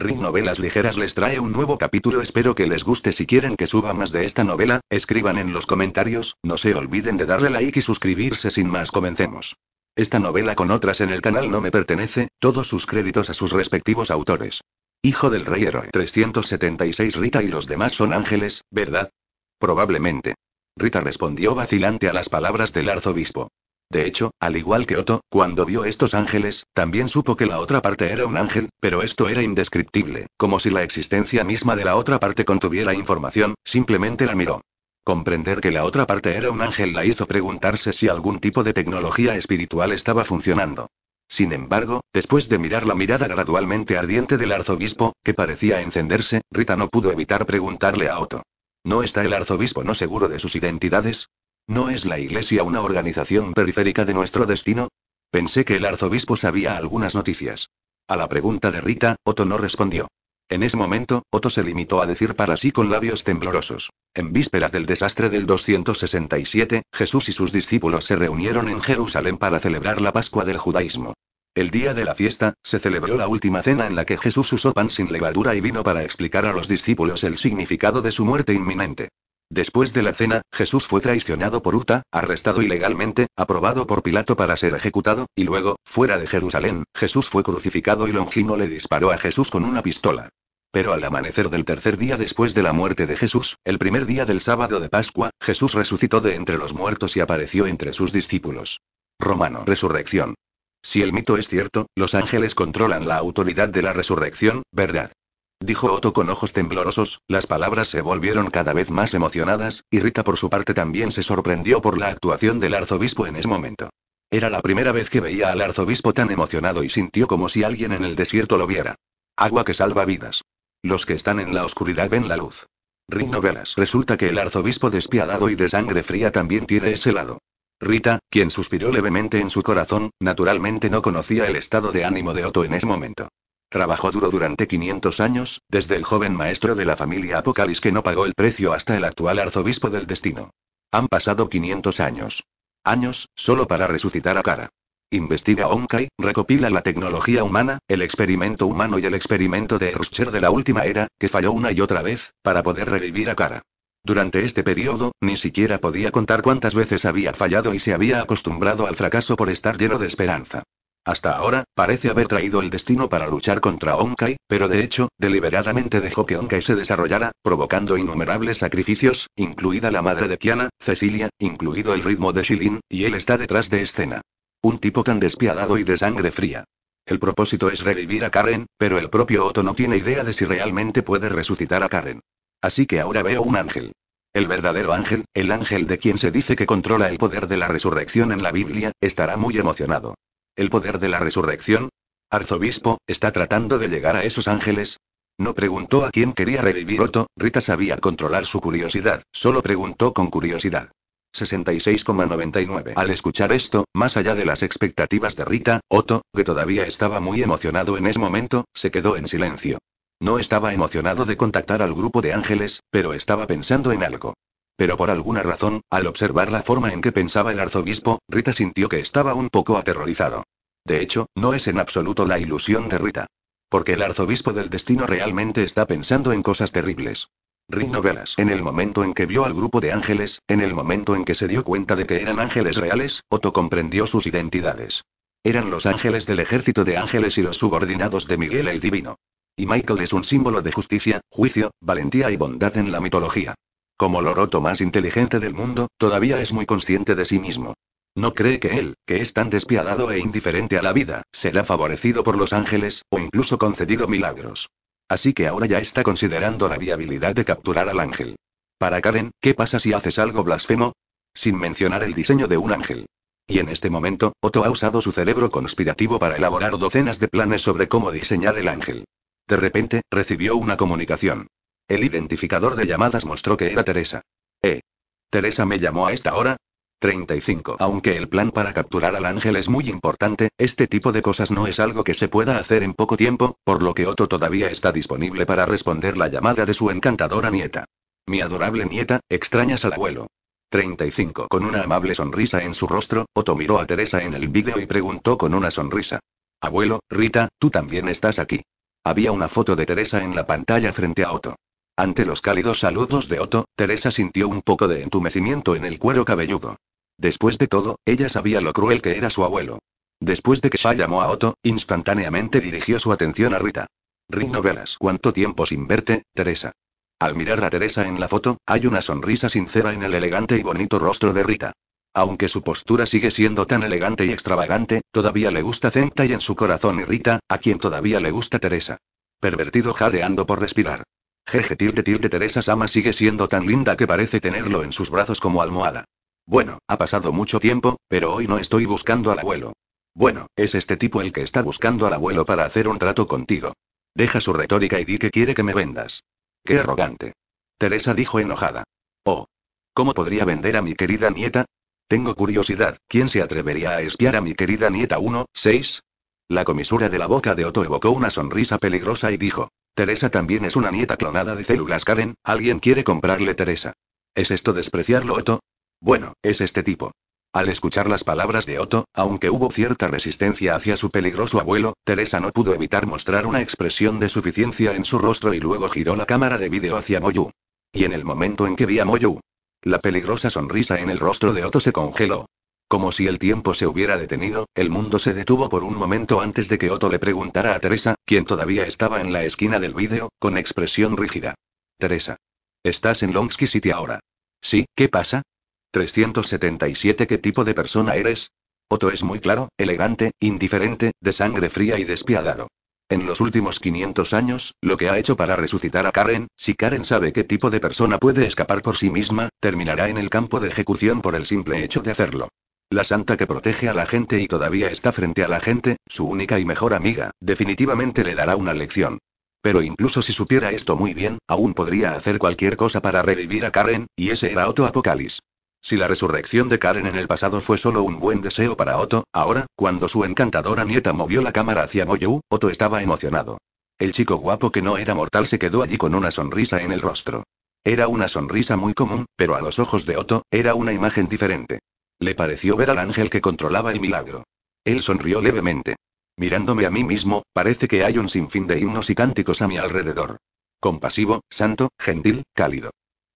Ring Novelas Ligeras les trae un nuevo capítulo. Espero que les guste. Si quieren que suba más de esta novela, escriban en los comentarios. No se olviden de darle like y suscribirse. Sin más, comencemos. Esta novela con otras en el canal no me pertenece, todos sus créditos a sus respectivos autores. Hijo del Rey Héroe 376 Rita y los demás son ángeles, ¿verdad? Probablemente. Rita respondió vacilante a las palabras del arzobispo. De hecho, al igual que Otto, cuando vio estos ángeles, también supo que la otra parte era un ángel, pero esto era indescriptible, como si la existencia misma de la otra parte contuviera información, simplemente la miró. Comprender que la otra parte era un ángel la hizo preguntarse si algún tipo de tecnología espiritual estaba funcionando. Sin embargo, después de mirar la mirada gradualmente ardiente del arzobispo, que parecía encenderse, Rita no pudo evitar preguntarle a Otto. ¿No está el arzobispo no seguro de sus identidades? ¿No es la Iglesia una organización periférica de nuestro destino? Pensé que el arzobispo sabía algunas noticias. A la pregunta de Rita, Otto no respondió. En ese momento, Otto se limitó a decir para sí con labios temblorosos. En vísperas del desastre del 267, Jesús y sus discípulos se reunieron en Jerusalén para celebrar la Pascua del judaísmo. El día de la fiesta, se celebró la última cena en la que Jesús usó pan sin levadura y vino para explicar a los discípulos el significado de su muerte inminente. Después de la cena, Jesús fue traicionado por Uta, arrestado ilegalmente, aprobado por Pilato para ser ejecutado, y luego, fuera de Jerusalén, Jesús fue crucificado y Longino le disparó a Jesús con una pistola. Pero al amanecer del tercer día después de la muerte de Jesús, el primer día del sábado de Pascua, Jesús resucitó de entre los muertos y apareció entre sus discípulos. Romano Resurrección. Si el mito es cierto, los ángeles controlan la autoridad de la resurrección, ¿verdad? dijo Otto con ojos temblorosos, las palabras se volvieron cada vez más emocionadas, y Rita por su parte también se sorprendió por la actuación del arzobispo en ese momento. Era la primera vez que veía al arzobispo tan emocionado y sintió como si alguien en el desierto lo viera. Agua que salva vidas. Los que están en la oscuridad ven la luz. Rino novelas. Resulta que el arzobispo despiadado y de sangre fría también tiene ese lado. Rita, quien suspiró levemente en su corazón, naturalmente no conocía el estado de ánimo de Otto en ese momento. Trabajó duro durante 500 años, desde el joven maestro de la familia Apocalis que no pagó el precio hasta el actual arzobispo del destino. Han pasado 500 años. Años, solo para resucitar a cara. Investiga Onkai, recopila la tecnología humana, el experimento humano y el experimento de Erscher de la última era, que falló una y otra vez, para poder revivir a cara. Durante este periodo, ni siquiera podía contar cuántas veces había fallado y se había acostumbrado al fracaso por estar lleno de esperanza. Hasta ahora, parece haber traído el destino para luchar contra Onkai, pero de hecho, deliberadamente dejó que Onkai se desarrollara, provocando innumerables sacrificios, incluida la madre de Kiana, Cecilia, incluido el ritmo de Shilin, y él está detrás de escena. Un tipo tan despiadado y de sangre fría. El propósito es revivir a Karen, pero el propio Otto no tiene idea de si realmente puede resucitar a Karen. Así que ahora veo un ángel. El verdadero ángel, el ángel de quien se dice que controla el poder de la resurrección en la Biblia, estará muy emocionado. ¿El poder de la resurrección? Arzobispo, ¿está tratando de llegar a esos ángeles? No preguntó a quién quería revivir Otto, Rita sabía controlar su curiosidad, solo preguntó con curiosidad. 66,99. Al escuchar esto, más allá de las expectativas de Rita, Otto, que todavía estaba muy emocionado en ese momento, se quedó en silencio. No estaba emocionado de contactar al grupo de ángeles, pero estaba pensando en algo. Pero por alguna razón, al observar la forma en que pensaba el arzobispo, Rita sintió que estaba un poco aterrorizado. De hecho, no es en absoluto la ilusión de Rita. Porque el arzobispo del destino realmente está pensando en cosas terribles. Rino Velas, en el momento en que vio al grupo de ángeles, en el momento en que se dio cuenta de que eran ángeles reales, Otto comprendió sus identidades. Eran los ángeles del ejército de ángeles y los subordinados de Miguel el Divino. Y Michael es un símbolo de justicia, juicio, valentía y bondad en la mitología como Loroto más inteligente del mundo, todavía es muy consciente de sí mismo. No cree que él, que es tan despiadado e indiferente a la vida, será favorecido por los ángeles, o incluso concedido milagros. Así que ahora ya está considerando la viabilidad de capturar al ángel. Para Karen, ¿qué pasa si haces algo blasfemo? Sin mencionar el diseño de un ángel. Y en este momento, Otto ha usado su cerebro conspirativo para elaborar docenas de planes sobre cómo diseñar el ángel. De repente, recibió una comunicación. El identificador de llamadas mostró que era Teresa. ¿Eh? ¿Teresa me llamó a esta hora? 35. Aunque el plan para capturar al ángel es muy importante, este tipo de cosas no es algo que se pueda hacer en poco tiempo, por lo que Otto todavía está disponible para responder la llamada de su encantadora nieta. Mi adorable nieta, extrañas al abuelo. 35. Con una amable sonrisa en su rostro, Otto miró a Teresa en el vídeo y preguntó con una sonrisa. Abuelo, Rita, tú también estás aquí. Había una foto de Teresa en la pantalla frente a Otto. Ante los cálidos saludos de Otto, Teresa sintió un poco de entumecimiento en el cuero cabelludo. Después de todo, ella sabía lo cruel que era su abuelo. Después de que Sha llamó a Otto, instantáneamente dirigió su atención a Rita. rino velas cuánto tiempo sin verte, Teresa. Al mirar a Teresa en la foto, hay una sonrisa sincera en el elegante y bonito rostro de Rita. Aunque su postura sigue siendo tan elegante y extravagante, todavía le gusta Zenta y en su corazón Rita, a quien todavía le gusta Teresa. Pervertido jadeando por respirar. Jeje tilde de Teresa Sama sigue siendo tan linda que parece tenerlo en sus brazos como almohada. Bueno, ha pasado mucho tiempo, pero hoy no estoy buscando al abuelo. Bueno, es este tipo el que está buscando al abuelo para hacer un trato contigo. Deja su retórica y di que quiere que me vendas. Qué arrogante. Teresa dijo enojada. Oh. ¿Cómo podría vender a mi querida nieta? Tengo curiosidad, ¿quién se atrevería a espiar a mi querida nieta 1, 6? La comisura de la boca de Otto evocó una sonrisa peligrosa y dijo. Teresa también es una nieta clonada de células Karen, alguien quiere comprarle Teresa. ¿Es esto despreciarlo, Otto? Bueno, es este tipo. Al escuchar las palabras de Otto, aunque hubo cierta resistencia hacia su peligroso abuelo, Teresa no pudo evitar mostrar una expresión de suficiencia en su rostro y luego giró la cámara de vídeo hacia Moyu. Y en el momento en que vi a Moyu, la peligrosa sonrisa en el rostro de Otto se congeló. Como si el tiempo se hubiera detenido, el mundo se detuvo por un momento antes de que Otto le preguntara a Teresa, quien todavía estaba en la esquina del vídeo, con expresión rígida. Teresa. Estás en Longsky City ahora. Sí, ¿qué pasa? 377 ¿Qué tipo de persona eres? Otto es muy claro, elegante, indiferente, de sangre fría y despiadado. En los últimos 500 años, lo que ha hecho para resucitar a Karen, si Karen sabe qué tipo de persona puede escapar por sí misma, terminará en el campo de ejecución por el simple hecho de hacerlo. La santa que protege a la gente y todavía está frente a la gente, su única y mejor amiga, definitivamente le dará una lección. Pero incluso si supiera esto muy bien, aún podría hacer cualquier cosa para revivir a Karen, y ese era Otto Apocalipsis. Si la resurrección de Karen en el pasado fue solo un buen deseo para Otto, ahora, cuando su encantadora nieta movió la cámara hacia Moyu, Otto estaba emocionado. El chico guapo que no era mortal se quedó allí con una sonrisa en el rostro. Era una sonrisa muy común, pero a los ojos de Otto, era una imagen diferente. Le pareció ver al ángel que controlaba el milagro. Él sonrió levemente. Mirándome a mí mismo, parece que hay un sinfín de himnos y cánticos a mi alrededor. Compasivo, santo, gentil, cálido.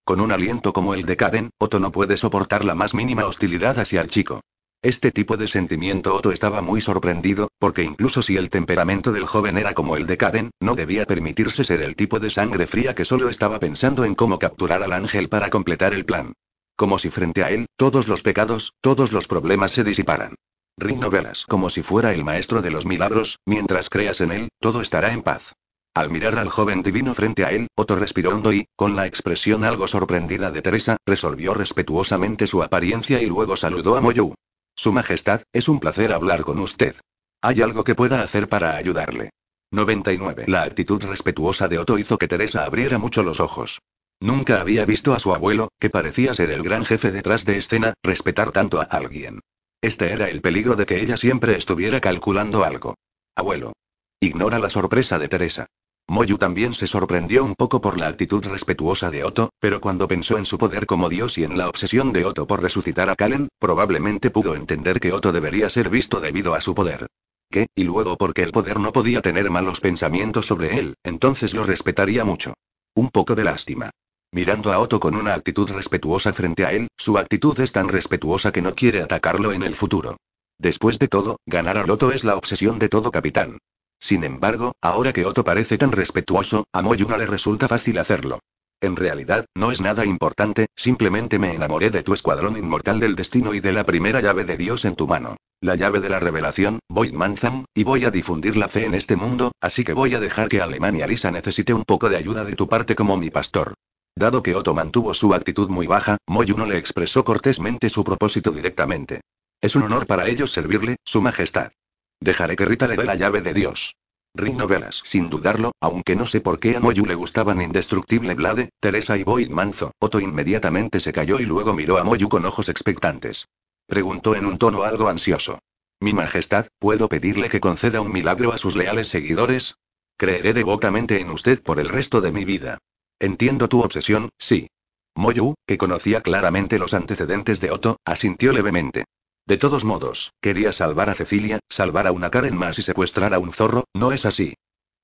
Con un aliento como el de Karen, Otto no puede soportar la más mínima hostilidad hacia el chico. Este tipo de sentimiento Otto estaba muy sorprendido, porque incluso si el temperamento del joven era como el de Karen, no debía permitirse ser el tipo de sangre fría que solo estaba pensando en cómo capturar al ángel para completar el plan. Como si frente a él, todos los pecados, todos los problemas se disiparan. Rinovelas. como si fuera el maestro de los milagros, mientras creas en él, todo estará en paz. Al mirar al joven divino frente a él, Otto respiró hondo y, con la expresión algo sorprendida de Teresa, resolvió respetuosamente su apariencia y luego saludó a Moyu. Su Majestad, es un placer hablar con usted. ¿Hay algo que pueda hacer para ayudarle? 99. La actitud respetuosa de Otto hizo que Teresa abriera mucho los ojos. Nunca había visto a su abuelo, que parecía ser el gran jefe detrás de escena, respetar tanto a alguien. Este era el peligro de que ella siempre estuviera calculando algo. Abuelo. Ignora la sorpresa de Teresa. Moyu también se sorprendió un poco por la actitud respetuosa de Otto, pero cuando pensó en su poder como dios y en la obsesión de Otto por resucitar a Kalen, probablemente pudo entender que Otto debería ser visto debido a su poder. ¿Qué? y luego porque el poder no podía tener malos pensamientos sobre él, entonces lo respetaría mucho. Un poco de lástima. Mirando a Otto con una actitud respetuosa frente a él, su actitud es tan respetuosa que no quiere atacarlo en el futuro. Después de todo, ganar a Otto es la obsesión de todo capitán. Sin embargo, ahora que Otto parece tan respetuoso, a Moyuna le resulta fácil hacerlo. En realidad, no es nada importante, simplemente me enamoré de tu escuadrón inmortal del destino y de la primera llave de Dios en tu mano. La llave de la revelación, voy Manzan, y voy a difundir la fe en este mundo, así que voy a dejar que Alemania Lisa necesite un poco de ayuda de tu parte como mi pastor. Dado que Otto mantuvo su actitud muy baja, Moyu no le expresó cortésmente su propósito directamente. Es un honor para ellos servirle, Su Majestad. Dejaré que Rita le dé la llave de Dios. Rino Velas, sin dudarlo, aunque no sé por qué a Moyu le gustaban Indestructible Blade, Teresa y Boyd Manzo, Otto inmediatamente se cayó y luego miró a Moyu con ojos expectantes. Preguntó en un tono algo ansioso. Mi Majestad, ¿puedo pedirle que conceda un milagro a sus leales seguidores? Creeré devotamente en usted por el resto de mi vida. Entiendo tu obsesión, sí. Moyu, que conocía claramente los antecedentes de Otto, asintió levemente. De todos modos, quería salvar a Cecilia, salvar a una Karen más y secuestrar a un zorro, no es así.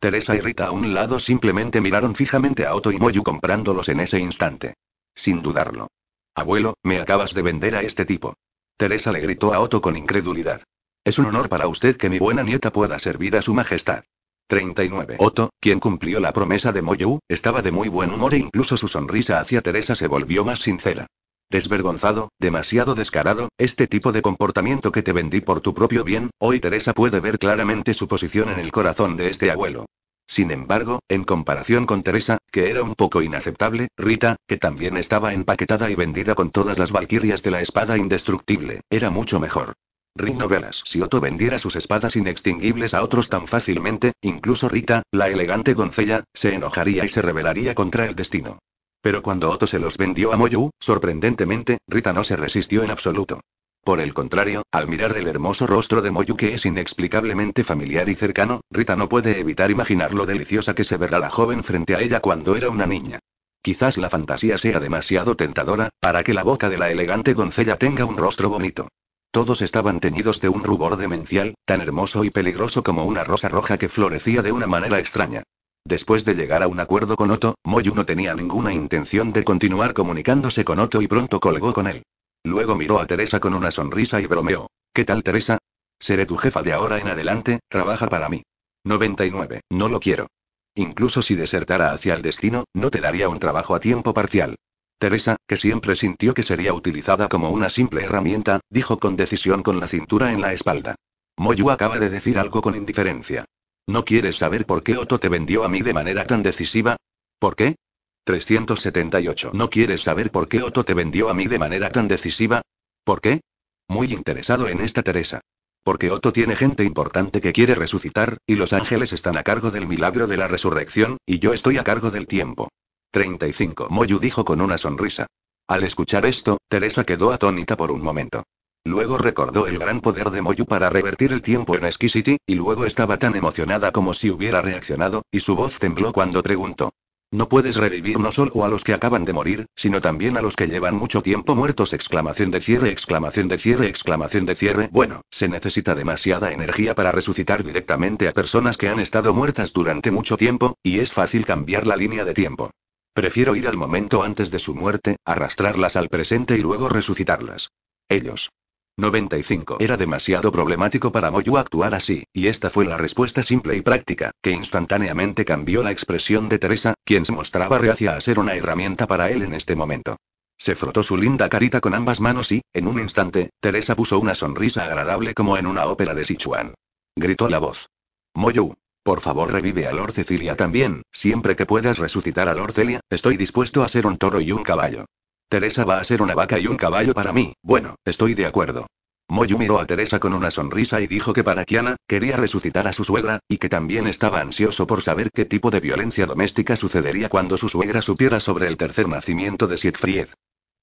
Teresa y Rita a un lado simplemente miraron fijamente a Otto y Moyu comprándolos en ese instante. Sin dudarlo. Abuelo, me acabas de vender a este tipo. Teresa le gritó a Otto con incredulidad. Es un honor para usted que mi buena nieta pueda servir a su majestad. 39. Otto, quien cumplió la promesa de Moyou, estaba de muy buen humor e incluso su sonrisa hacia Teresa se volvió más sincera. Desvergonzado, demasiado descarado, este tipo de comportamiento que te vendí por tu propio bien, hoy Teresa puede ver claramente su posición en el corazón de este abuelo. Sin embargo, en comparación con Teresa, que era un poco inaceptable, Rita, que también estaba empaquetada y vendida con todas las valquirias de la espada indestructible, era mucho mejor. Rino Velas. Si Otto vendiera sus espadas inextinguibles a otros tan fácilmente, incluso Rita, la elegante doncella, se enojaría y se rebelaría contra el destino. Pero cuando Otto se los vendió a Moyu, sorprendentemente, Rita no se resistió en absoluto. Por el contrario, al mirar el hermoso rostro de Moyu que es inexplicablemente familiar y cercano, Rita no puede evitar imaginar lo deliciosa que se verá la joven frente a ella cuando era una niña. Quizás la fantasía sea demasiado tentadora, para que la boca de la elegante doncella tenga un rostro bonito. Todos estaban teñidos de un rubor demencial, tan hermoso y peligroso como una rosa roja que florecía de una manera extraña. Después de llegar a un acuerdo con Otto, Moyu no tenía ninguna intención de continuar comunicándose con Otto y pronto colgó con él. Luego miró a Teresa con una sonrisa y bromeó. ¿Qué tal Teresa? Seré tu jefa de ahora en adelante, trabaja para mí. 99. No lo quiero. Incluso si desertara hacia el destino, no te daría un trabajo a tiempo parcial. Teresa, que siempre sintió que sería utilizada como una simple herramienta, dijo con decisión con la cintura en la espalda. Moyu acaba de decir algo con indiferencia. ¿No quieres saber por qué Otto te vendió a mí de manera tan decisiva? ¿Por qué? 378. ¿No quieres saber por qué Otto te vendió a mí de manera tan decisiva? ¿Por qué? Muy interesado en esta Teresa. Porque Otto tiene gente importante que quiere resucitar, y los ángeles están a cargo del milagro de la resurrección, y yo estoy a cargo del tiempo. 35. Moyu dijo con una sonrisa. Al escuchar esto, Teresa quedó atónita por un momento. Luego recordó el gran poder de Moyu para revertir el tiempo en Exquisity, y luego estaba tan emocionada como si hubiera reaccionado, y su voz tembló cuando preguntó. No puedes revivir no solo a los que acaban de morir, sino también a los que llevan mucho tiempo muertos. Exclamación de cierre, exclamación de cierre, exclamación de cierre. Bueno, se necesita demasiada energía para resucitar directamente a personas que han estado muertas durante mucho tiempo, y es fácil cambiar la línea de tiempo. Prefiero ir al momento antes de su muerte, arrastrarlas al presente y luego resucitarlas. Ellos. 95. Era demasiado problemático para Moyu actuar así, y esta fue la respuesta simple y práctica, que instantáneamente cambió la expresión de Teresa, quien se mostraba reacia a ser una herramienta para él en este momento. Se frotó su linda carita con ambas manos y, en un instante, Teresa puso una sonrisa agradable como en una ópera de Sichuan. Gritó la voz. Moyu, por favor revive a Lord Cecilia también, Siempre que puedas resucitar a Lord estoy dispuesto a ser un toro y un caballo. Teresa va a ser una vaca y un caballo para mí. Bueno, estoy de acuerdo. Moyu miró a Teresa con una sonrisa y dijo que para Kiana, quería resucitar a su suegra, y que también estaba ansioso por saber qué tipo de violencia doméstica sucedería cuando su suegra supiera sobre el tercer nacimiento de Siegfried.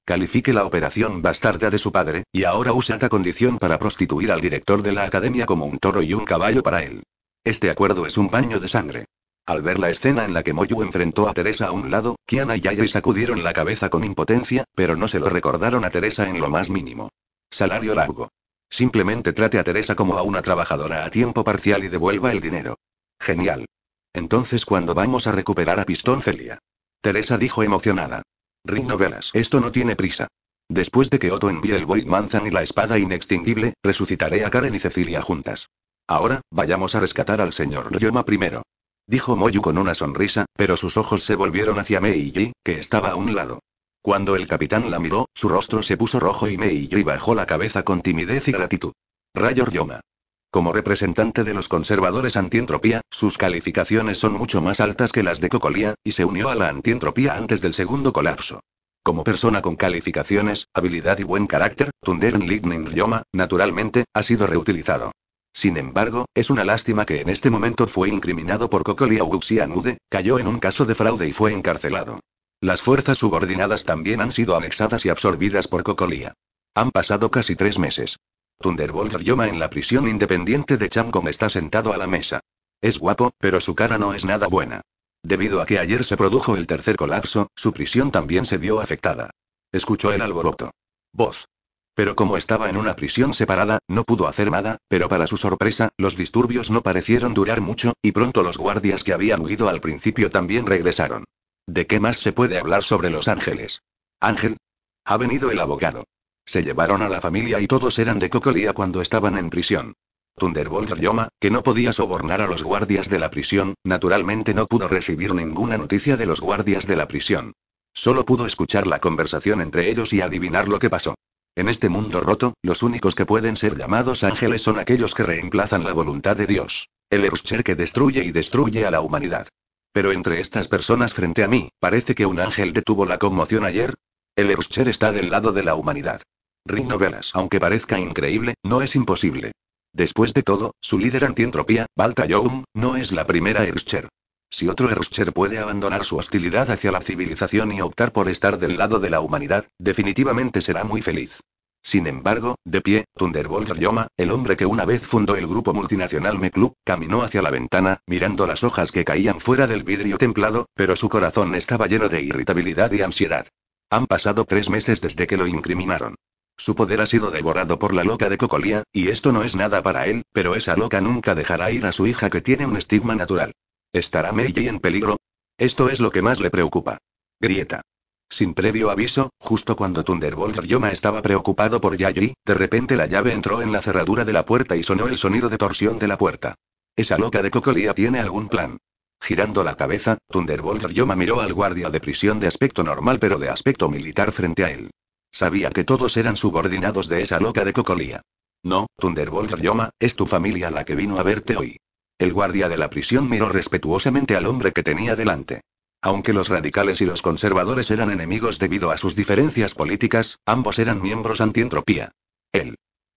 Califique la operación bastarda de su padre, y ahora usa esta condición para prostituir al director de la academia como un toro y un caballo para él. Este acuerdo es un baño de sangre. Al ver la escena en la que Moyu enfrentó a Teresa a un lado, Kiana y Ayri sacudieron la cabeza con impotencia, pero no se lo recordaron a Teresa en lo más mínimo. Salario largo. Simplemente trate a Teresa como a una trabajadora a tiempo parcial y devuelva el dinero. Genial. Entonces, ¿cuándo vamos a recuperar a Pistón Celia? Teresa dijo emocionada. Ring novelas, esto no tiene prisa. Después de que Otto envíe el Void Manzan y la espada inextinguible, resucitaré a Karen y Cecilia juntas. Ahora, vayamos a rescatar al señor Ryoma primero dijo Moyu con una sonrisa, pero sus ojos se volvieron hacia Meiji, que estaba a un lado. Cuando el capitán la miró, su rostro se puso rojo y Meiji bajó la cabeza con timidez y gratitud. Rayor Yoma. Como representante de los conservadores antientropía, sus calificaciones son mucho más altas que las de Cocolía, y se unió a la antientropía antes del segundo colapso. Como persona con calificaciones, habilidad y buen carácter, Tundern Lignin Yoma, naturalmente, ha sido reutilizado. Sin embargo, es una lástima que en este momento fue incriminado por Cocoli Uxianude, cayó en un caso de fraude y fue encarcelado. Las fuerzas subordinadas también han sido anexadas y absorbidas por Cocolia. Han pasado casi tres meses. Thunderbolt Yoma en la prisión independiente de Chamcom está sentado a la mesa. Es guapo, pero su cara no es nada buena. Debido a que ayer se produjo el tercer colapso, su prisión también se vio afectada. Escuchó el alboroto. Voz. Pero como estaba en una prisión separada, no pudo hacer nada, pero para su sorpresa, los disturbios no parecieron durar mucho, y pronto los guardias que habían huido al principio también regresaron. ¿De qué más se puede hablar sobre Los Ángeles? Ángel. Ha venido el abogado. Se llevaron a la familia y todos eran de cocolía cuando estaban en prisión. Thunderbolt Yoma, que no podía sobornar a los guardias de la prisión, naturalmente no pudo recibir ninguna noticia de los guardias de la prisión. Solo pudo escuchar la conversación entre ellos y adivinar lo que pasó. En este mundo roto, los únicos que pueden ser llamados ángeles son aquellos que reemplazan la voluntad de Dios. El Erscher que destruye y destruye a la humanidad. Pero entre estas personas frente a mí, parece que un ángel detuvo la conmoción ayer. El Erscher está del lado de la humanidad. Rino Novelas, aunque parezca increíble, no es imposible. Después de todo, su líder antientropía, Balta Young, no es la primera Erscher. Si otro Herrscher puede abandonar su hostilidad hacia la civilización y optar por estar del lado de la humanidad, definitivamente será muy feliz. Sin embargo, de pie, Thunderbolt Ryoma, el hombre que una vez fundó el grupo multinacional Meclub, caminó hacia la ventana, mirando las hojas que caían fuera del vidrio templado, pero su corazón estaba lleno de irritabilidad y ansiedad. Han pasado tres meses desde que lo incriminaron. Su poder ha sido devorado por la loca de Cocolía, y esto no es nada para él, pero esa loca nunca dejará ir a su hija que tiene un estigma natural. ¿Estará Meiji en peligro? Esto es lo que más le preocupa. Grieta. Sin previo aviso, justo cuando Thunderbolt Yoma estaba preocupado por Yayi, de repente la llave entró en la cerradura de la puerta y sonó el sonido de torsión de la puerta. Esa loca de Cocolía tiene algún plan. Girando la cabeza, Thunderbolt Yoma miró al guardia de prisión de aspecto normal pero de aspecto militar frente a él. Sabía que todos eran subordinados de esa loca de Cocolía. No, Thunderbolt Yoma, es tu familia la que vino a verte hoy. El guardia de la prisión miró respetuosamente al hombre que tenía delante. Aunque los radicales y los conservadores eran enemigos debido a sus diferencias políticas, ambos eran miembros antientropía. Él.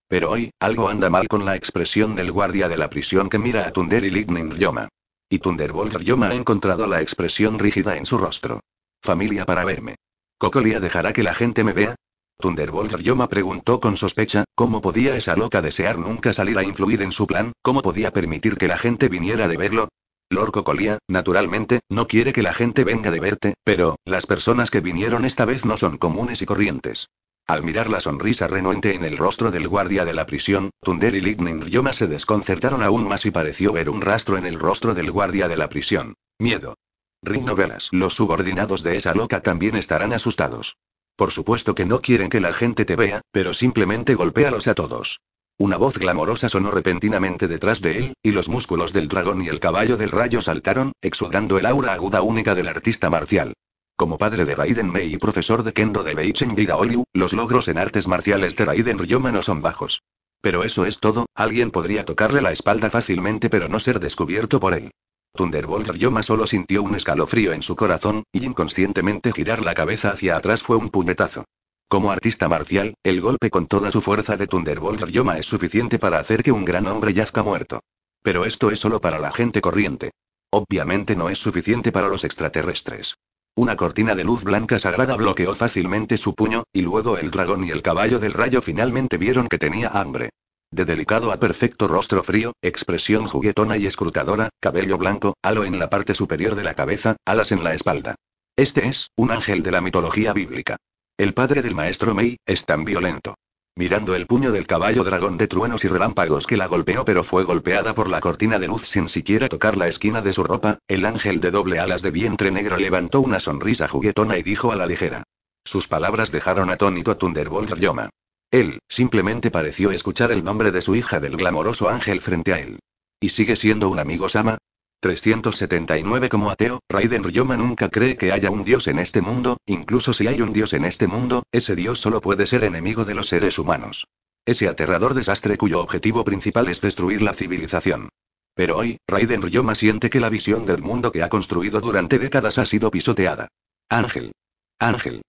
Pero hoy, algo anda mal con la expresión del guardia de la prisión que mira a Thunder y Lignin Ryoma. Y Thunderbolt Ryoma ha encontrado la expresión rígida en su rostro. Familia para verme. ¿Cocolia dejará que la gente me vea? Thunderbolt Ryoma preguntó con sospecha, ¿cómo podía esa loca desear nunca salir a influir en su plan? ¿Cómo podía permitir que la gente viniera de verlo? Lorco Colía, naturalmente, no quiere que la gente venga de verte, pero, las personas que vinieron esta vez no son comunes y corrientes. Al mirar la sonrisa renuente en el rostro del guardia de la prisión, Thunder y Lightning Ryoma se desconcertaron aún más y pareció ver un rastro en el rostro del guardia de la prisión. Miedo. Ring Velas. Los subordinados de esa loca también estarán asustados. Por supuesto que no quieren que la gente te vea, pero simplemente golpéalos a todos. Una voz glamorosa sonó repentinamente detrás de él, y los músculos del dragón y el caballo del rayo saltaron, exudando el aura aguda única del artista marcial. Como padre de Raiden Mei y profesor de Kendo de Beichen Oliu, los logros en artes marciales de Raiden Ryoma no son bajos. Pero eso es todo, alguien podría tocarle la espalda fácilmente pero no ser descubierto por él. Thunderbolt Yoma solo sintió un escalofrío en su corazón, y inconscientemente girar la cabeza hacia atrás fue un puñetazo. Como artista marcial, el golpe con toda su fuerza de Thunderbolt Yoma es suficiente para hacer que un gran hombre yazca muerto. Pero esto es solo para la gente corriente. Obviamente no es suficiente para los extraterrestres. Una cortina de luz blanca sagrada bloqueó fácilmente su puño, y luego el dragón y el caballo del rayo finalmente vieron que tenía hambre de delicado a perfecto rostro frío, expresión juguetona y escrutadora, cabello blanco, halo en la parte superior de la cabeza, alas en la espalda. Este es, un ángel de la mitología bíblica. El padre del maestro Mei, es tan violento. Mirando el puño del caballo dragón de truenos y relámpagos que la golpeó pero fue golpeada por la cortina de luz sin siquiera tocar la esquina de su ropa, el ángel de doble alas de vientre negro levantó una sonrisa juguetona y dijo a la ligera. Sus palabras dejaron atónito a Thunderbolt Ryoma. Él, simplemente pareció escuchar el nombre de su hija del glamoroso ángel frente a él. ¿Y sigue siendo un amigo Sama? 379 Como ateo, Raiden Ryoma nunca cree que haya un dios en este mundo, incluso si hay un dios en este mundo, ese dios solo puede ser enemigo de los seres humanos. Ese aterrador desastre cuyo objetivo principal es destruir la civilización. Pero hoy, Raiden Ryoma siente que la visión del mundo que ha construido durante décadas ha sido pisoteada. Ángel. Ángel.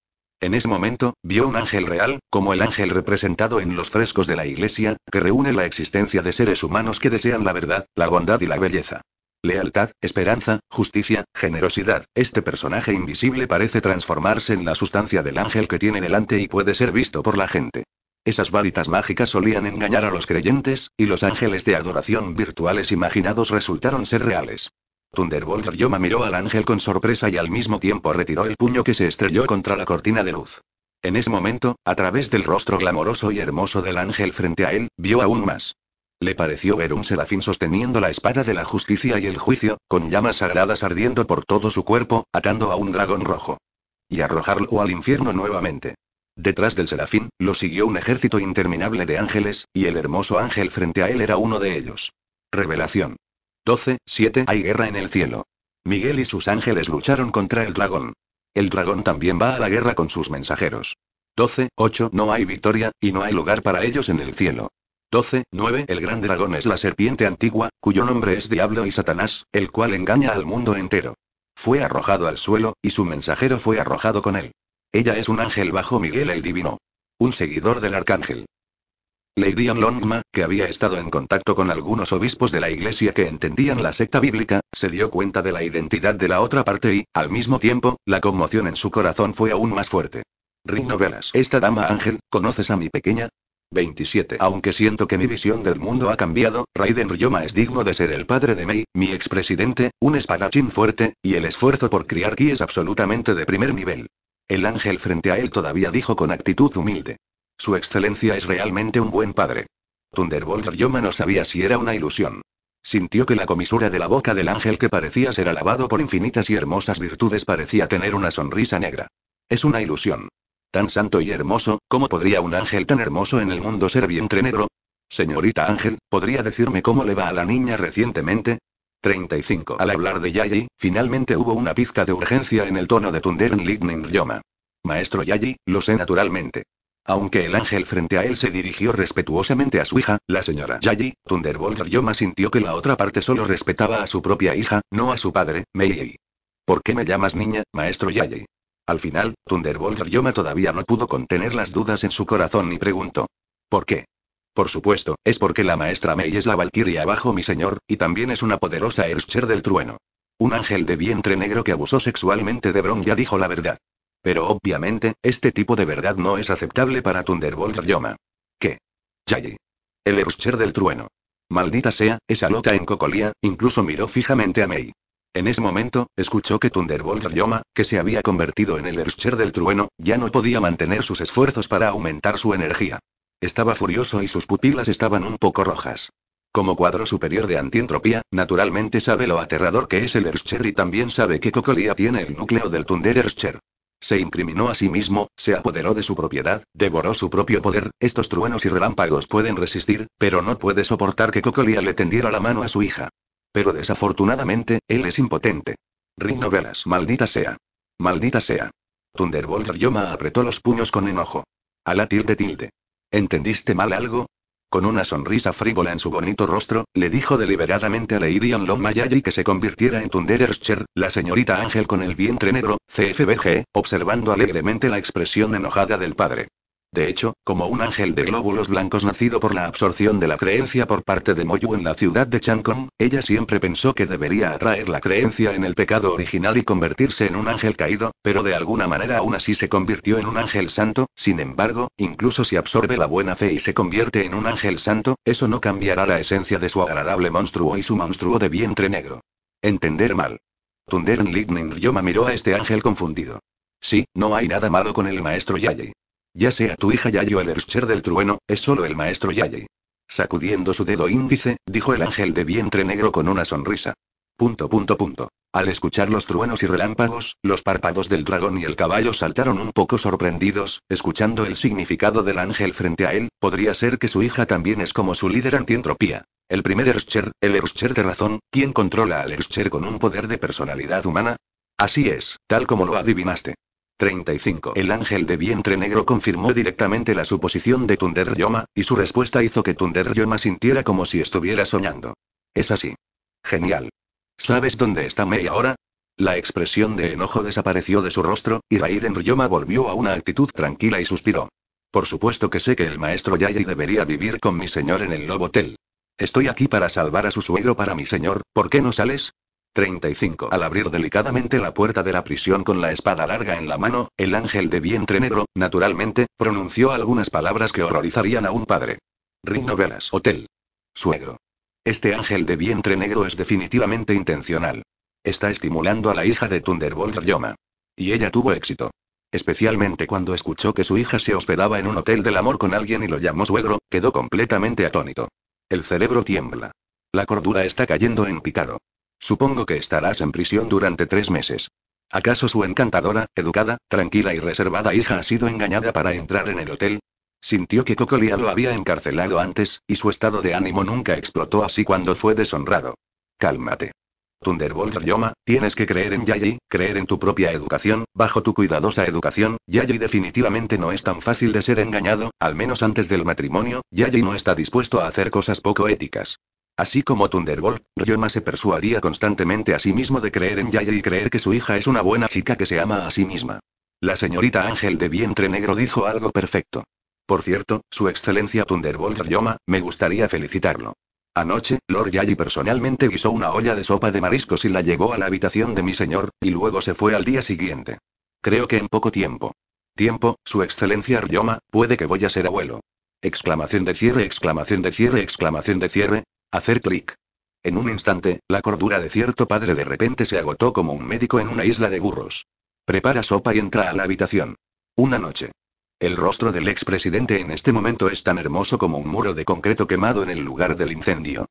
En ese momento, vio un ángel real, como el ángel representado en los frescos de la iglesia, que reúne la existencia de seres humanos que desean la verdad, la bondad y la belleza. Lealtad, esperanza, justicia, generosidad. Este personaje invisible parece transformarse en la sustancia del ángel que tiene delante y puede ser visto por la gente. Esas varitas mágicas solían engañar a los creyentes, y los ángeles de adoración virtuales imaginados resultaron ser reales. Thunderbolt Yoma miró al ángel con sorpresa y al mismo tiempo retiró el puño que se estrelló contra la cortina de luz. En ese momento, a través del rostro glamoroso y hermoso del ángel frente a él, vio aún más. Le pareció ver un serafín sosteniendo la espada de la justicia y el juicio, con llamas sagradas ardiendo por todo su cuerpo, atando a un dragón rojo. Y arrojarlo al infierno nuevamente. Detrás del serafín, lo siguió un ejército interminable de ángeles, y el hermoso ángel frente a él era uno de ellos. Revelación. 12, 7 Hay guerra en el cielo. Miguel y sus ángeles lucharon contra el dragón. El dragón también va a la guerra con sus mensajeros. 12, 8 No hay victoria, y no hay lugar para ellos en el cielo. 12, 9 El gran dragón es la serpiente antigua, cuyo nombre es Diablo y Satanás, el cual engaña al mundo entero. Fue arrojado al suelo, y su mensajero fue arrojado con él. Ella es un ángel bajo Miguel el Divino. Un seguidor del arcángel. Lady Longma, que había estado en contacto con algunos obispos de la iglesia que entendían la secta bíblica, se dio cuenta de la identidad de la otra parte y, al mismo tiempo, la conmoción en su corazón fue aún más fuerte. Rino Velas, esta dama ángel, ¿conoces a mi pequeña? 27. Aunque siento que mi visión del mundo ha cambiado, Raiden Ryoma es digno de ser el padre de Mei, mi expresidente, un espadachín fuerte, y el esfuerzo por criar aquí es absolutamente de primer nivel. El ángel frente a él todavía dijo con actitud humilde. Su excelencia es realmente un buen padre. Thunderbolt Ryoma no sabía si era una ilusión. Sintió que la comisura de la boca del ángel que parecía ser alabado por infinitas y hermosas virtudes parecía tener una sonrisa negra. Es una ilusión. Tan santo y hermoso, ¿cómo podría un ángel tan hermoso en el mundo ser vientre negro? Señorita Ángel, ¿podría decirme cómo le va a la niña recientemente? 35. Al hablar de Yayi, finalmente hubo una pizca de urgencia en el tono de Thunderbolt Lightning Ryoma. Maestro Yayi, lo sé naturalmente. Aunque el ángel frente a él se dirigió respetuosamente a su hija, la señora Yayi, Thunderbolt Yoma sintió que la otra parte solo respetaba a su propia hija, no a su padre, Mei. ¿Por qué me llamas niña, maestro Yayi? Al final, Thunderbolt Yoma todavía no pudo contener las dudas en su corazón y preguntó. ¿Por qué? Por supuesto, es porque la maestra Mei es la valquiria bajo mi señor, y también es una poderosa Erscher del trueno. Un ángel de vientre negro que abusó sexualmente de Bron ya dijo la verdad. Pero obviamente, este tipo de verdad no es aceptable para Thunderbolt Yoma. ¿Qué? Yayi. El Erscher del trueno. Maldita sea, esa loca en Cocolía, incluso miró fijamente a Mei. En ese momento, escuchó que Thunderbolt Yoma, que se había convertido en el Erscher del trueno, ya no podía mantener sus esfuerzos para aumentar su energía. Estaba furioso y sus pupilas estaban un poco rojas. Como cuadro superior de antientropía, naturalmente sabe lo aterrador que es el Erscher y también sabe que Cocolia tiene el núcleo del Thunder Erscher. Se incriminó a sí mismo, se apoderó de su propiedad, devoró su propio poder, estos truenos y relámpagos pueden resistir, pero no puede soportar que Cocolia le tendiera la mano a su hija. Pero desafortunadamente, él es impotente. Rino Velas, maldita sea. Maldita sea. Thunderbolt Yoma apretó los puños con enojo. A la tilde tilde. ¿Entendiste mal algo? Con una sonrisa frívola en su bonito rostro, le dijo deliberadamente a Lady Mayagi que se convirtiera en Tunderercher, la señorita Ángel con el vientre negro, CFBG, observando alegremente la expresión enojada del padre. De hecho, como un ángel de glóbulos blancos nacido por la absorción de la creencia por parte de Moyu en la ciudad de Chancón, ella siempre pensó que debería atraer la creencia en el pecado original y convertirse en un ángel caído, pero de alguna manera aún así se convirtió en un ángel santo, sin embargo, incluso si absorbe la buena fe y se convierte en un ángel santo, eso no cambiará la esencia de su agradable monstruo y su monstruo de vientre negro. Entender mal. Tunderen Lignin Ryoma miró a este ángel confundido. Sí, no hay nada malo con el maestro Yayi. Ya sea tu hija Yayo el Erscher del trueno, es solo el maestro Yayi. Sacudiendo su dedo índice, dijo el ángel de vientre negro con una sonrisa. Punto punto punto. Al escuchar los truenos y relámpagos, los párpados del dragón y el caballo saltaron un poco sorprendidos, escuchando el significado del ángel frente a él, podría ser que su hija también es como su líder antientropía. El primer Erscher, el Erscher de razón, ¿quién controla al Erscher con un poder de personalidad humana? Así es, tal como lo adivinaste. 35. El ángel de vientre negro confirmó directamente la suposición de Tunder Yoma, y su respuesta hizo que Tunder Yoma sintiera como si estuviera soñando. Es así. Genial. ¿Sabes dónde está Mei ahora? La expresión de enojo desapareció de su rostro, y Raiden Ryoma volvió a una actitud tranquila y suspiró. Por supuesto que sé que el maestro Yayi debería vivir con mi señor en el Lobotel. Hotel. Estoy aquí para salvar a su suegro para mi señor, ¿por qué no sales? 35. Al abrir delicadamente la puerta de la prisión con la espada larga en la mano, el ángel de vientre negro, naturalmente, pronunció algunas palabras que horrorizarían a un padre. Rino Hotel. Suegro. Este ángel de vientre negro es definitivamente intencional. Está estimulando a la hija de Thunderbolt Ryoma. Y ella tuvo éxito. Especialmente cuando escuchó que su hija se hospedaba en un hotel del amor con alguien y lo llamó suegro, quedó completamente atónito. El cerebro tiembla. La cordura está cayendo en picado. Supongo que estarás en prisión durante tres meses. ¿Acaso su encantadora, educada, tranquila y reservada hija ha sido engañada para entrar en el hotel? Sintió que Cocolia lo había encarcelado antes, y su estado de ánimo nunca explotó así cuando fue deshonrado. Cálmate. Thunderbolt Yoma, tienes que creer en Yayi, creer en tu propia educación, bajo tu cuidadosa educación, Yayi definitivamente no es tan fácil de ser engañado, al menos antes del matrimonio, Yayi no está dispuesto a hacer cosas poco éticas. Así como Thunderbolt, Ryoma se persuadía constantemente a sí mismo de creer en Yaya y creer que su hija es una buena chica que se ama a sí misma. La señorita Ángel de vientre negro dijo algo perfecto. Por cierto, su excelencia Thunderbolt Ryoma, me gustaría felicitarlo. Anoche, Lord Yayi personalmente guisó una olla de sopa de mariscos y la llevó a la habitación de mi señor, y luego se fue al día siguiente. Creo que en poco tiempo. Tiempo, su excelencia Ryoma, puede que voy a ser abuelo. Exclamación de cierre, exclamación de cierre, exclamación de cierre, Hacer clic. En un instante, la cordura de cierto padre de repente se agotó como un médico en una isla de burros. Prepara sopa y entra a la habitación. Una noche. El rostro del expresidente en este momento es tan hermoso como un muro de concreto quemado en el lugar del incendio.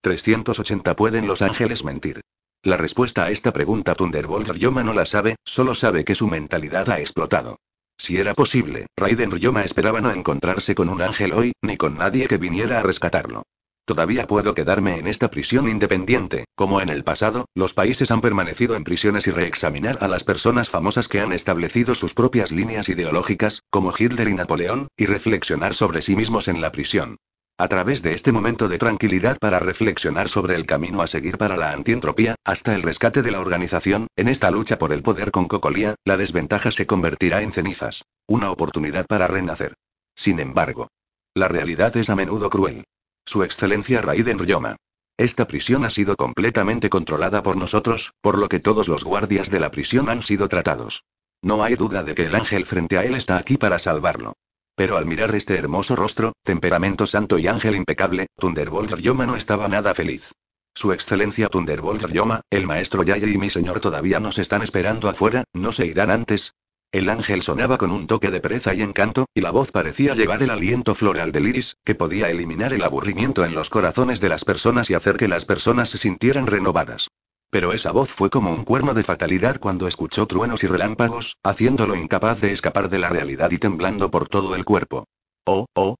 380 ¿Pueden los ángeles mentir? La respuesta a esta pregunta Thunderbolt Ryoma no la sabe, solo sabe que su mentalidad ha explotado. Si era posible, Raiden Ryoma esperaba no encontrarse con un ángel hoy, ni con nadie que viniera a rescatarlo. Todavía puedo quedarme en esta prisión independiente. Como en el pasado, los países han permanecido en prisiones y reexaminar a las personas famosas que han establecido sus propias líneas ideológicas, como Hitler y Napoleón, y reflexionar sobre sí mismos en la prisión. A través de este momento de tranquilidad para reflexionar sobre el camino a seguir para la antientropía, hasta el rescate de la organización, en esta lucha por el poder con Cocolía, la desventaja se convertirá en cenizas. Una oportunidad para renacer. Sin embargo, la realidad es a menudo cruel. Su Excelencia Raiden Ryoma. Esta prisión ha sido completamente controlada por nosotros, por lo que todos los guardias de la prisión han sido tratados. No hay duda de que el ángel frente a él está aquí para salvarlo. Pero al mirar este hermoso rostro, temperamento santo y ángel impecable, Thunderbolt Ryoma no estaba nada feliz. Su excelencia Thunderbolt Ryoma, el maestro Yaya y mi señor todavía nos están esperando afuera, ¿no se irán antes? El ángel sonaba con un toque de pereza y encanto, y la voz parecía llevar el aliento floral del iris, que podía eliminar el aburrimiento en los corazones de las personas y hacer que las personas se sintieran renovadas. Pero esa voz fue como un cuerno de fatalidad cuando escuchó truenos y relámpagos, haciéndolo incapaz de escapar de la realidad y temblando por todo el cuerpo. Oh, oh,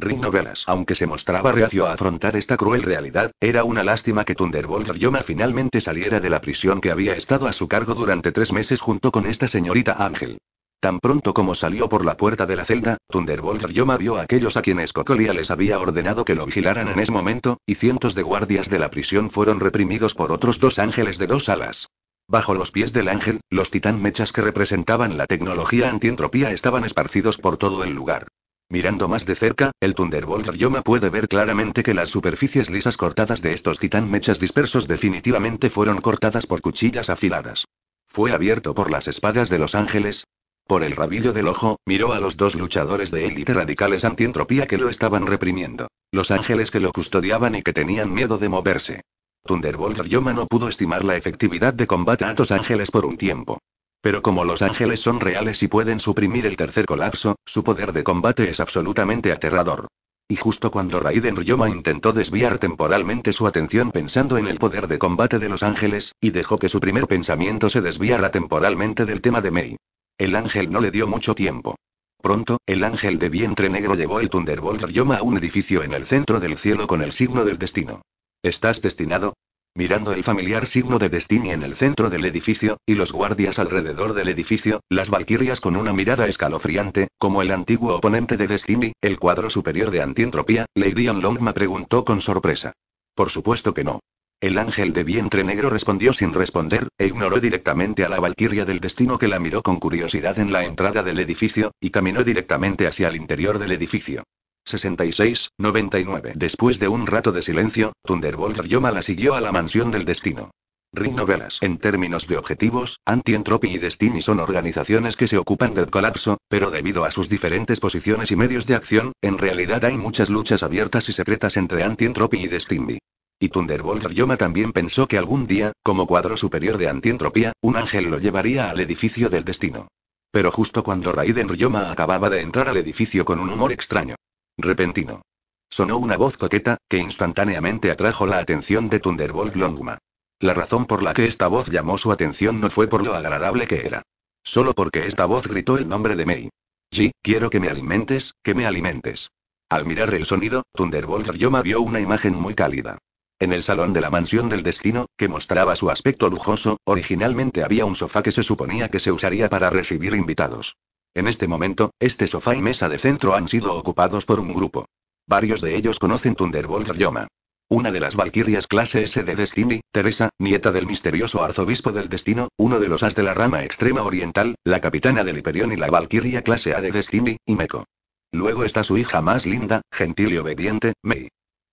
Rick Novelas, aunque se mostraba reacio a afrontar esta cruel realidad, era una lástima que Thunderbolt yoma finalmente saliera de la prisión que había estado a su cargo durante tres meses junto con esta señorita Ángel. Tan pronto como salió por la puerta de la celda, Thunderbolt yoma vio a aquellos a quienes Cocolia les había ordenado que lo vigilaran en ese momento, y cientos de guardias de la prisión fueron reprimidos por otros dos ángeles de dos alas. Bajo los pies del ángel, los titán mechas que representaban la tecnología antientropía estaban esparcidos por todo el lugar. Mirando más de cerca, el Thunderbolt Yoma puede ver claramente que las superficies lisas cortadas de estos titán mechas dispersos definitivamente fueron cortadas por cuchillas afiladas. Fue abierto por las espadas de los ángeles. Por el rabillo del ojo, miró a los dos luchadores de élite radicales antientropía que lo estaban reprimiendo. Los ángeles que lo custodiaban y que tenían miedo de moverse. Thunderbolt Yoma no pudo estimar la efectividad de combate a estos ángeles por un tiempo. Pero como los ángeles son reales y pueden suprimir el tercer colapso, su poder de combate es absolutamente aterrador. Y justo cuando Raiden Ryoma intentó desviar temporalmente su atención pensando en el poder de combate de los ángeles, y dejó que su primer pensamiento se desviara temporalmente del tema de Mei. El ángel no le dio mucho tiempo. Pronto, el ángel de vientre negro llevó el Thunderbolt Ryoma a un edificio en el centro del cielo con el signo del destino. ¿Estás destinado? Mirando el familiar signo de Destiny en el centro del edificio, y los guardias alrededor del edificio, las valquirias con una mirada escalofriante, como el antiguo oponente de Destiny, el cuadro superior de antientropía, Lady Longma preguntó con sorpresa. Por supuesto que no. El ángel de vientre negro respondió sin responder, e ignoró directamente a la valquiria del destino que la miró con curiosidad en la entrada del edificio, y caminó directamente hacia el interior del edificio. 66, 99. Después de un rato de silencio, Thunderbolt Ryoma la siguió a la mansión del destino. Ring Novelas. En términos de objetivos, Anti-Entropy y Destiny son organizaciones que se ocupan del colapso, pero debido a sus diferentes posiciones y medios de acción, en realidad hay muchas luchas abiertas y secretas entre Anti-Entropy y Destiny. Y Thunderbolt Ryoma también pensó que algún día, como cuadro superior de Antientropía, un ángel lo llevaría al edificio del destino. Pero justo cuando Raiden Ryoma acababa de entrar al edificio con un humor extraño, repentino. Sonó una voz coqueta, que instantáneamente atrajo la atención de Thunderbolt Longma. La razón por la que esta voz llamó su atención no fue por lo agradable que era. Solo porque esta voz gritó el nombre de Mei. Ji, quiero que me alimentes, que me alimentes. Al mirar el sonido, Thunderbolt Longma vio una imagen muy cálida. En el salón de la mansión del destino, que mostraba su aspecto lujoso, originalmente había un sofá que se suponía que se usaría para recibir invitados. En este momento, este sofá y mesa de centro han sido ocupados por un grupo. Varios de ellos conocen Thunderbolt Ryoma. Una de las Valkyrias clase S de Destiny, Teresa, nieta del misterioso arzobispo del destino, uno de los as de la rama extrema oriental, la capitana del Hiperión y la Valkyria clase A de Destiny, Meco. Luego está su hija más linda, gentil y obediente, Mei.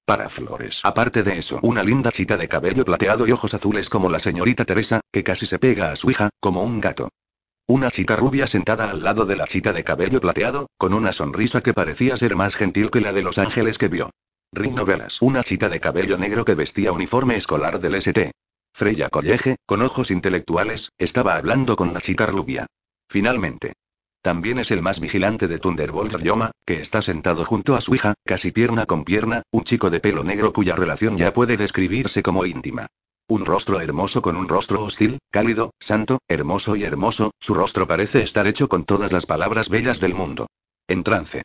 Para Flores. Aparte de eso, una linda chica de cabello plateado y ojos azules como la señorita Teresa, que casi se pega a su hija, como un gato. Una chica rubia sentada al lado de la chica de cabello plateado, con una sonrisa que parecía ser más gentil que la de los ángeles que vio. Rin Novelas, una chica de cabello negro que vestía uniforme escolar del ST. Freya Colleje, con ojos intelectuales, estaba hablando con la chica rubia. Finalmente. También es el más vigilante de Thunderbolt Yoma, que está sentado junto a su hija, casi pierna con pierna, un chico de pelo negro cuya relación ya puede describirse como íntima. Un rostro hermoso con un rostro hostil, cálido, santo, hermoso y hermoso, su rostro parece estar hecho con todas las palabras bellas del mundo. En trance.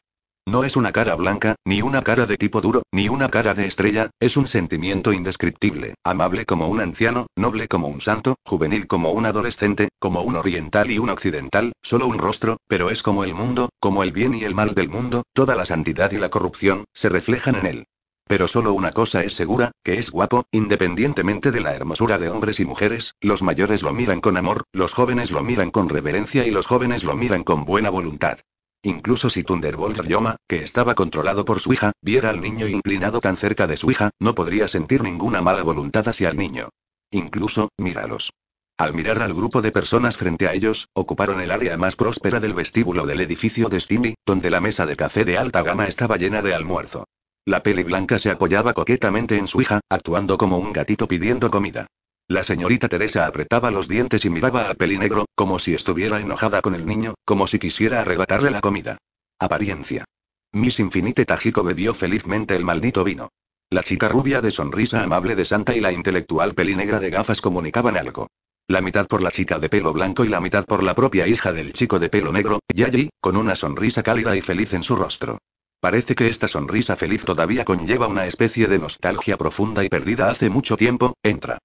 No es una cara blanca, ni una cara de tipo duro, ni una cara de estrella, es un sentimiento indescriptible, amable como un anciano, noble como un santo, juvenil como un adolescente, como un oriental y un occidental, solo un rostro, pero es como el mundo, como el bien y el mal del mundo, toda la santidad y la corrupción, se reflejan en él. Pero solo una cosa es segura, que es guapo, independientemente de la hermosura de hombres y mujeres, los mayores lo miran con amor, los jóvenes lo miran con reverencia y los jóvenes lo miran con buena voluntad. Incluso si Thunderbolt Ryoma, que estaba controlado por su hija, viera al niño inclinado tan cerca de su hija, no podría sentir ninguna mala voluntad hacia el niño. Incluso, míralos. Al mirar al grupo de personas frente a ellos, ocuparon el área más próspera del vestíbulo del edificio de Steamy, donde la mesa de café de alta gama estaba llena de almuerzo. La peli blanca se apoyaba coquetamente en su hija, actuando como un gatito pidiendo comida. La señorita Teresa apretaba los dientes y miraba al peli negro, como si estuviera enojada con el niño, como si quisiera arrebatarle la comida. Apariencia. Miss Infinite Tajico bebió felizmente el maldito vino. La chica rubia de sonrisa amable de Santa y la intelectual pelinegra de gafas comunicaban algo. La mitad por la chica de pelo blanco y la mitad por la propia hija del chico de pelo negro, allí con una sonrisa cálida y feliz en su rostro. Parece que esta sonrisa feliz todavía conlleva una especie de nostalgia profunda y perdida hace mucho tiempo, entra.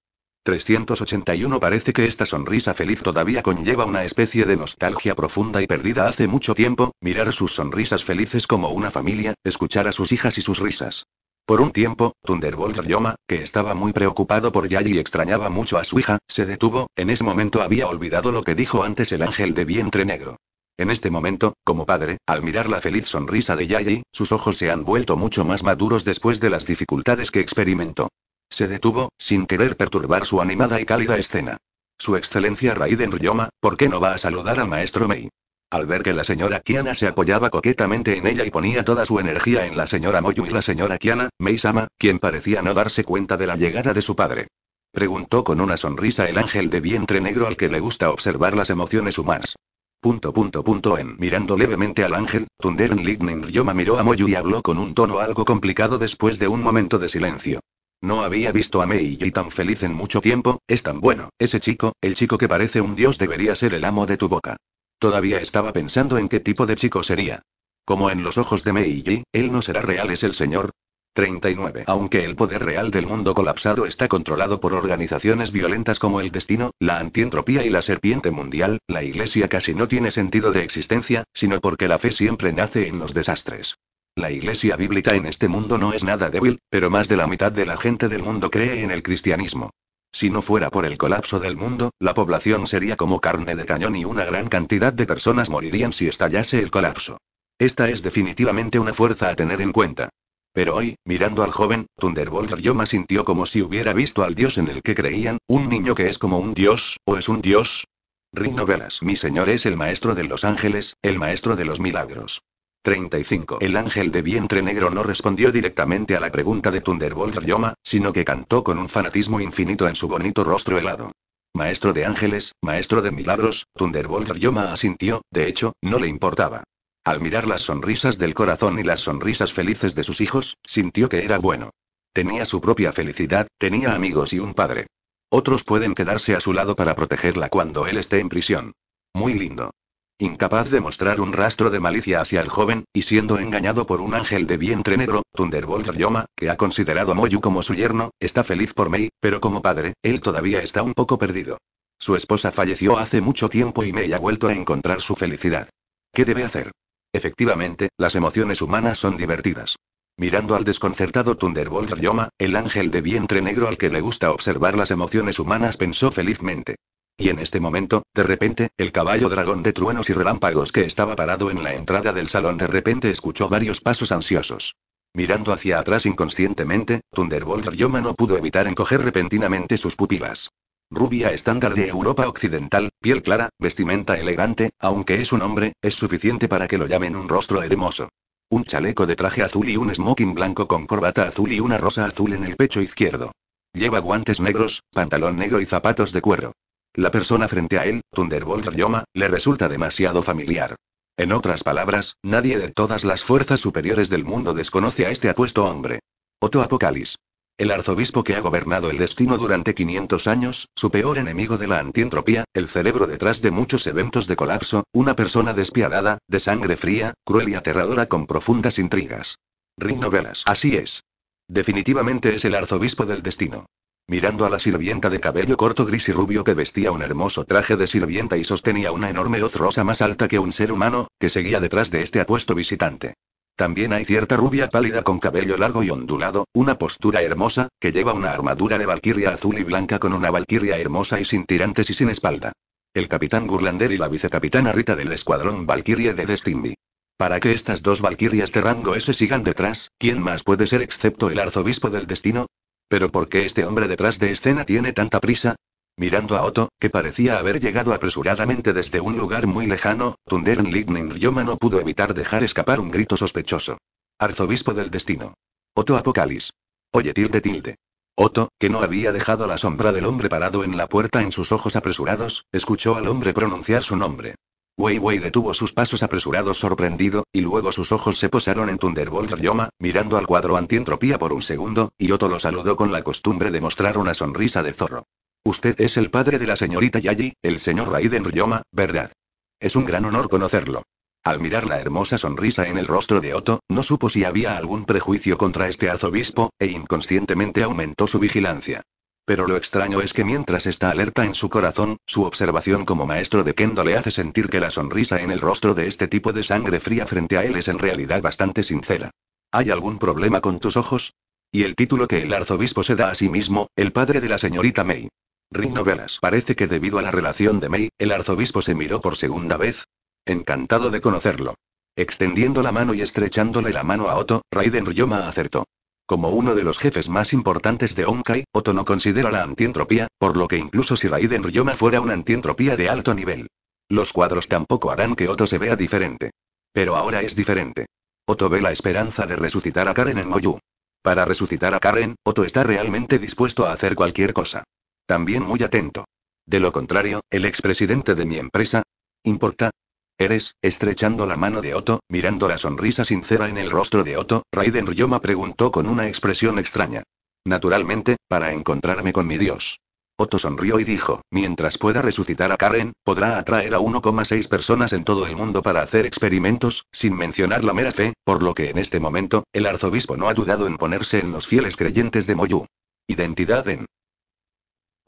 381 Parece que esta sonrisa feliz todavía conlleva una especie de nostalgia profunda y perdida hace mucho tiempo, mirar sus sonrisas felices como una familia, escuchar a sus hijas y sus risas. Por un tiempo, Thunderbolt Ryoma, que estaba muy preocupado por Yagi y extrañaba mucho a su hija, se detuvo, en ese momento había olvidado lo que dijo antes el ángel de vientre negro. En este momento, como padre, al mirar la feliz sonrisa de Yayi, sus ojos se han vuelto mucho más maduros después de las dificultades que experimentó. Se detuvo, sin querer perturbar su animada y cálida escena. Su excelencia Raiden Ryoma, ¿por qué no va a saludar a maestro Mei? Al ver que la señora Kiana se apoyaba coquetamente en ella y ponía toda su energía en la señora Moyu y la señora Kiana, Mei-sama, quien parecía no darse cuenta de la llegada de su padre. Preguntó con una sonrisa el ángel de vientre negro al que le gusta observar las emociones humanas. Punto punto punto en mirando levemente al ángel, Tunderen Lightning Ryoma miró a Moyu y habló con un tono algo complicado después de un momento de silencio. No había visto a Meiji tan feliz en mucho tiempo, es tan bueno, ese chico, el chico que parece un dios debería ser el amo de tu boca. Todavía estaba pensando en qué tipo de chico sería. Como en los ojos de Meiji, él no será real es el señor, 39. Aunque el poder real del mundo colapsado está controlado por organizaciones violentas como el Destino, la Antientropía y la Serpiente Mundial, la Iglesia casi no tiene sentido de existencia, sino porque la fe siempre nace en los desastres. La Iglesia bíblica en este mundo no es nada débil, pero más de la mitad de la gente del mundo cree en el cristianismo. Si no fuera por el colapso del mundo, la población sería como carne de cañón y una gran cantidad de personas morirían si estallase el colapso. Esta es definitivamente una fuerza a tener en cuenta. Pero hoy, mirando al joven, Thunderbolt Yoma sintió como si hubiera visto al dios en el que creían, un niño que es como un dios, o es un dios. Rino Velas, mi señor es el maestro de los ángeles, el maestro de los milagros. 35. El ángel de vientre negro no respondió directamente a la pregunta de Thunderbolt Yoma, sino que cantó con un fanatismo infinito en su bonito rostro helado. Maestro de ángeles, maestro de milagros, Thunderbolt Yoma asintió, de hecho, no le importaba. Al mirar las sonrisas del corazón y las sonrisas felices de sus hijos, sintió que era bueno. Tenía su propia felicidad, tenía amigos y un padre. Otros pueden quedarse a su lado para protegerla cuando él esté en prisión. Muy lindo. Incapaz de mostrar un rastro de malicia hacia el joven, y siendo engañado por un ángel de vientre negro, Thunderbolt Yoma, que ha considerado a Moyu como su yerno, está feliz por Mei, pero como padre, él todavía está un poco perdido. Su esposa falleció hace mucho tiempo y Mei ha vuelto a encontrar su felicidad. ¿Qué debe hacer? Efectivamente, las emociones humanas son divertidas. Mirando al desconcertado Thunderbolt Yoma, el ángel de vientre negro al que le gusta observar las emociones humanas pensó felizmente. Y en este momento, de repente, el caballo dragón de truenos y relámpagos que estaba parado en la entrada del salón de repente escuchó varios pasos ansiosos. Mirando hacia atrás inconscientemente, Thunderbolt Yoma no pudo evitar encoger repentinamente sus pupilas. Rubia estándar de Europa Occidental, piel clara, vestimenta elegante, aunque es un hombre, es suficiente para que lo llamen un rostro hermoso. Un chaleco de traje azul y un smoking blanco con corbata azul y una rosa azul en el pecho izquierdo. Lleva guantes negros, pantalón negro y zapatos de cuero. La persona frente a él, Thunderbolt Ryoma, le resulta demasiado familiar. En otras palabras, nadie de todas las fuerzas superiores del mundo desconoce a este apuesto hombre. Otto Apocalis. El arzobispo que ha gobernado el destino durante 500 años, su peor enemigo de la antientropía, el cerebro detrás de muchos eventos de colapso, una persona despiadada, de sangre fría, cruel y aterradora con profundas intrigas. Rinovelas, Así es. Definitivamente es el arzobispo del destino. Mirando a la sirvienta de cabello corto gris y rubio que vestía un hermoso traje de sirvienta y sostenía una enorme hoz rosa más alta que un ser humano, que seguía detrás de este apuesto visitante. También hay cierta rubia pálida con cabello largo y ondulado, una postura hermosa, que lleva una armadura de valquiria azul y blanca con una valquiria hermosa y sin tirantes y sin espalda. El capitán Gurlander y la vicecapitana Rita del escuadrón valquiria de Destiny. Para que estas dos valquirias de rango S sigan detrás, ¿quién más puede ser excepto el arzobispo del destino? ¿Pero por qué este hombre detrás de escena tiene tanta prisa? Mirando a Otto, que parecía haber llegado apresuradamente desde un lugar muy lejano, Lightning Ryoma no pudo evitar dejar escapar un grito sospechoso. Arzobispo del destino. Otto Apocalis. Oye tilde tilde. Otto, que no había dejado la sombra del hombre parado en la puerta en sus ojos apresurados, escuchó al hombre pronunciar su nombre. Wei Wei detuvo sus pasos apresurados sorprendido, y luego sus ojos se posaron en Thunderbolt Ryoma, mirando al cuadro antientropía por un segundo, y Otto lo saludó con la costumbre de mostrar una sonrisa de zorro. Usted es el padre de la señorita Yayi, el señor Raiden Ryoma, ¿verdad? Es un gran honor conocerlo. Al mirar la hermosa sonrisa en el rostro de Otto, no supo si había algún prejuicio contra este arzobispo, e inconscientemente aumentó su vigilancia. Pero lo extraño es que mientras está alerta en su corazón, su observación como maestro de Kendo le hace sentir que la sonrisa en el rostro de este tipo de sangre fría frente a él es en realidad bastante sincera. ¿Hay algún problema con tus ojos? Y el título que el arzobispo se da a sí mismo, el padre de la señorita Mei. Rino Velas. Parece que debido a la relación de Mei, el arzobispo se miró por segunda vez. Encantado de conocerlo. Extendiendo la mano y estrechándole la mano a Otto, Raiden Ryoma acertó. Como uno de los jefes más importantes de Onkai, Otto no considera la antientropía, por lo que incluso si Raiden Ryoma fuera una antientropía de alto nivel. Los cuadros tampoco harán que Otto se vea diferente. Pero ahora es diferente. Otto ve la esperanza de resucitar a Karen en Moyu. Para resucitar a Karen, Otto está realmente dispuesto a hacer cualquier cosa. También muy atento. De lo contrario, el expresidente de mi empresa. ¿Importa? Eres, estrechando la mano de Otto, mirando la sonrisa sincera en el rostro de Otto, Raiden Ryoma preguntó con una expresión extraña. Naturalmente, para encontrarme con mi Dios. Otto sonrió y dijo, mientras pueda resucitar a Karen, podrá atraer a 1,6 personas en todo el mundo para hacer experimentos, sin mencionar la mera fe, por lo que en este momento, el arzobispo no ha dudado en ponerse en los fieles creyentes de Moyu. Identidad en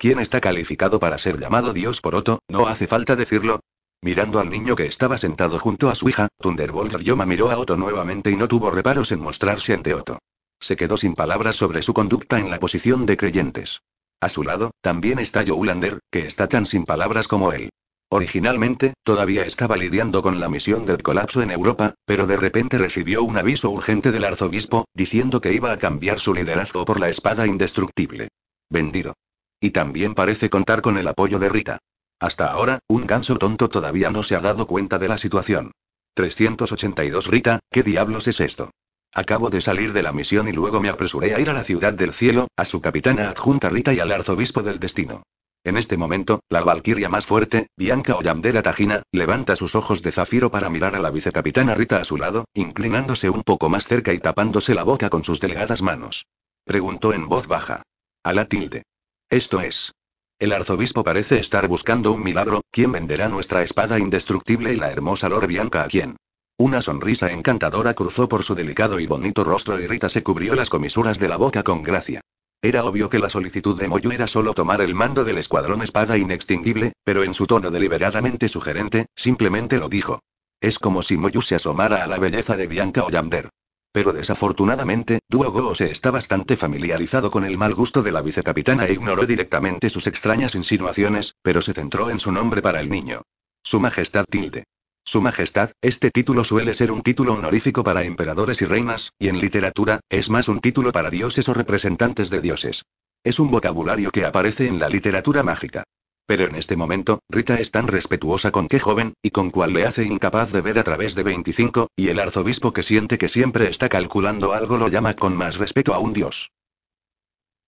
¿Quién está calificado para ser llamado Dios por Otto? No hace falta decirlo. Mirando al niño que estaba sentado junto a su hija, Thunderbolt Yoma miró a Otto nuevamente y no tuvo reparos en mostrarse ante Otto. Se quedó sin palabras sobre su conducta en la posición de creyentes. A su lado, también está Joulander, que está tan sin palabras como él. Originalmente, todavía estaba lidiando con la misión del colapso en Europa, pero de repente recibió un aviso urgente del arzobispo, diciendo que iba a cambiar su liderazgo por la espada indestructible. Vendido. Y también parece contar con el apoyo de Rita. Hasta ahora, un ganso tonto todavía no se ha dado cuenta de la situación. 382 Rita, ¿qué diablos es esto? Acabo de salir de la misión y luego me apresuré a ir a la ciudad del cielo, a su capitana adjunta Rita y al arzobispo del destino. En este momento, la valquiria más fuerte, Bianca Oyamdela Tajina, levanta sus ojos de zafiro para mirar a la vicecapitana Rita a su lado, inclinándose un poco más cerca y tapándose la boca con sus delgadas manos. Preguntó en voz baja. A la tilde. Esto es. El arzobispo parece estar buscando un milagro, ¿quién venderá nuestra espada indestructible y la hermosa Lor Bianca a quién? Una sonrisa encantadora cruzó por su delicado y bonito rostro y Rita se cubrió las comisuras de la boca con gracia. Era obvio que la solicitud de Moyo era solo tomar el mando del escuadrón espada inextinguible, pero en su tono deliberadamente sugerente, simplemente lo dijo. Es como si Moyu se asomara a la belleza de Bianca Ollander. Pero desafortunadamente, Duogo se está bastante familiarizado con el mal gusto de la vicecapitana e ignoró directamente sus extrañas insinuaciones, pero se centró en su nombre para el niño. Su Majestad Tilde. Su Majestad, este título suele ser un título honorífico para emperadores y reinas, y en literatura, es más un título para dioses o representantes de dioses. Es un vocabulario que aparece en la literatura mágica. Pero en este momento, Rita es tan respetuosa con qué joven, y con cuál le hace incapaz de ver a través de 25, y el arzobispo que siente que siempre está calculando algo lo llama con más respeto a un dios.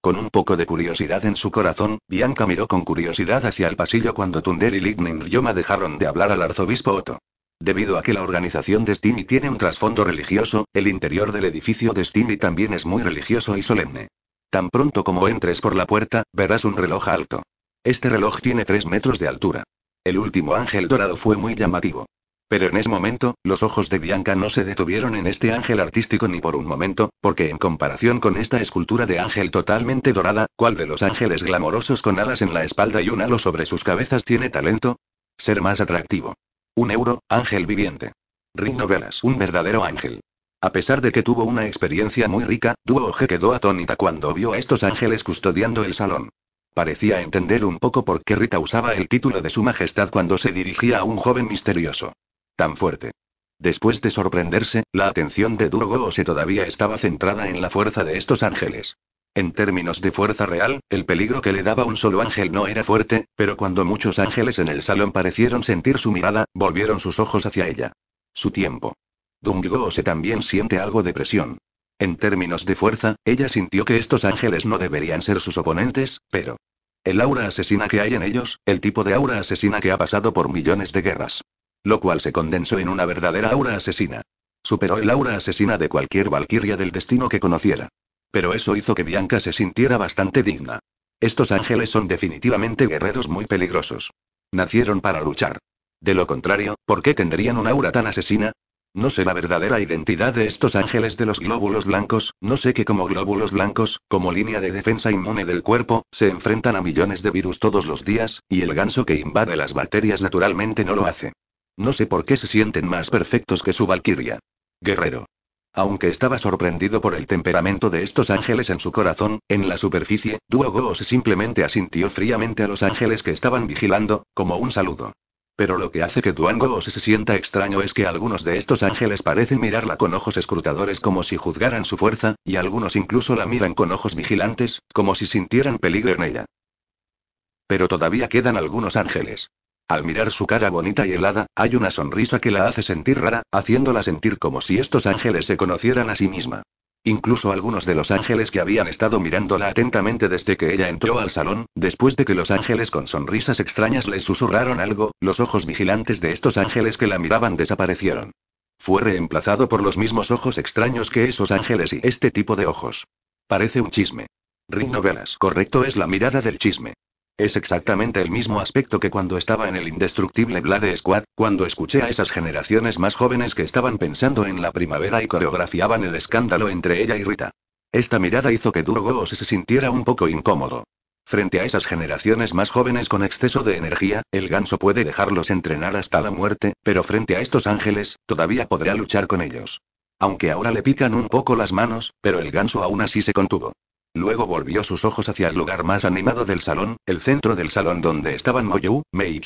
Con un poco de curiosidad en su corazón, Bianca miró con curiosidad hacia el pasillo cuando Tunder y Lignin Ryoma dejaron de hablar al arzobispo Otto. Debido a que la organización de Stini tiene un trasfondo religioso, el interior del edificio de Stini también es muy religioso y solemne. Tan pronto como entres por la puerta, verás un reloj alto. Este reloj tiene 3 metros de altura. El último ángel dorado fue muy llamativo. Pero en ese momento, los ojos de Bianca no se detuvieron en este ángel artístico ni por un momento, porque en comparación con esta escultura de ángel totalmente dorada, ¿cuál de los ángeles glamorosos con alas en la espalda y un halo sobre sus cabezas tiene talento? Ser más atractivo. Un euro, ángel viviente. Rino Velas, un verdadero ángel. A pesar de que tuvo una experiencia muy rica, Duoje quedó atónita cuando vio a estos ángeles custodiando el salón. Parecía entender un poco por qué Rita usaba el título de Su Majestad cuando se dirigía a un joven misterioso. Tan fuerte. Después de sorprenderse, la atención de Durgo se todavía estaba centrada en la fuerza de estos ángeles. En términos de fuerza real, el peligro que le daba un solo ángel no era fuerte, pero cuando muchos ángeles en el salón parecieron sentir su mirada, volvieron sus ojos hacia ella. Su tiempo. se también siente algo de presión. En términos de fuerza, ella sintió que estos ángeles no deberían ser sus oponentes, pero... El aura asesina que hay en ellos, el tipo de aura asesina que ha pasado por millones de guerras. Lo cual se condensó en una verdadera aura asesina. Superó el aura asesina de cualquier valquiria del destino que conociera. Pero eso hizo que Bianca se sintiera bastante digna. Estos ángeles son definitivamente guerreros muy peligrosos. Nacieron para luchar. De lo contrario, ¿por qué tendrían un aura tan asesina? No sé la verdadera identidad de estos ángeles de los glóbulos blancos, no sé que como glóbulos blancos, como línea de defensa inmune del cuerpo, se enfrentan a millones de virus todos los días, y el ganso que invade las bacterias naturalmente no lo hace. No sé por qué se sienten más perfectos que su valquiria. Guerrero. Aunque estaba sorprendido por el temperamento de estos ángeles en su corazón, en la superficie, Duogo se simplemente asintió fríamente a los ángeles que estaban vigilando, como un saludo. Pero lo que hace que Duango se sienta extraño es que algunos de estos ángeles parecen mirarla con ojos escrutadores como si juzgaran su fuerza, y algunos incluso la miran con ojos vigilantes, como si sintieran peligro en ella. Pero todavía quedan algunos ángeles. Al mirar su cara bonita y helada, hay una sonrisa que la hace sentir rara, haciéndola sentir como si estos ángeles se conocieran a sí misma. Incluso algunos de los ángeles que habían estado mirándola atentamente desde que ella entró al salón, después de que los ángeles con sonrisas extrañas le susurraron algo, los ojos vigilantes de estos ángeles que la miraban desaparecieron. Fue reemplazado por los mismos ojos extraños que esos ángeles y este tipo de ojos. Parece un chisme. Ring novelas. Correcto es la mirada del chisme. Es exactamente el mismo aspecto que cuando estaba en el indestructible Blade Squad, cuando escuché a esas generaciones más jóvenes que estaban pensando en la primavera y coreografiaban el escándalo entre ella y Rita. Esta mirada hizo que Durgo se sintiera un poco incómodo. Frente a esas generaciones más jóvenes con exceso de energía, el ganso puede dejarlos entrenar hasta la muerte, pero frente a estos ángeles, todavía podrá luchar con ellos. Aunque ahora le pican un poco las manos, pero el ganso aún así se contuvo. Luego volvió sus ojos hacia el lugar más animado del salón, el centro del salón donde estaban Moyou, Mei y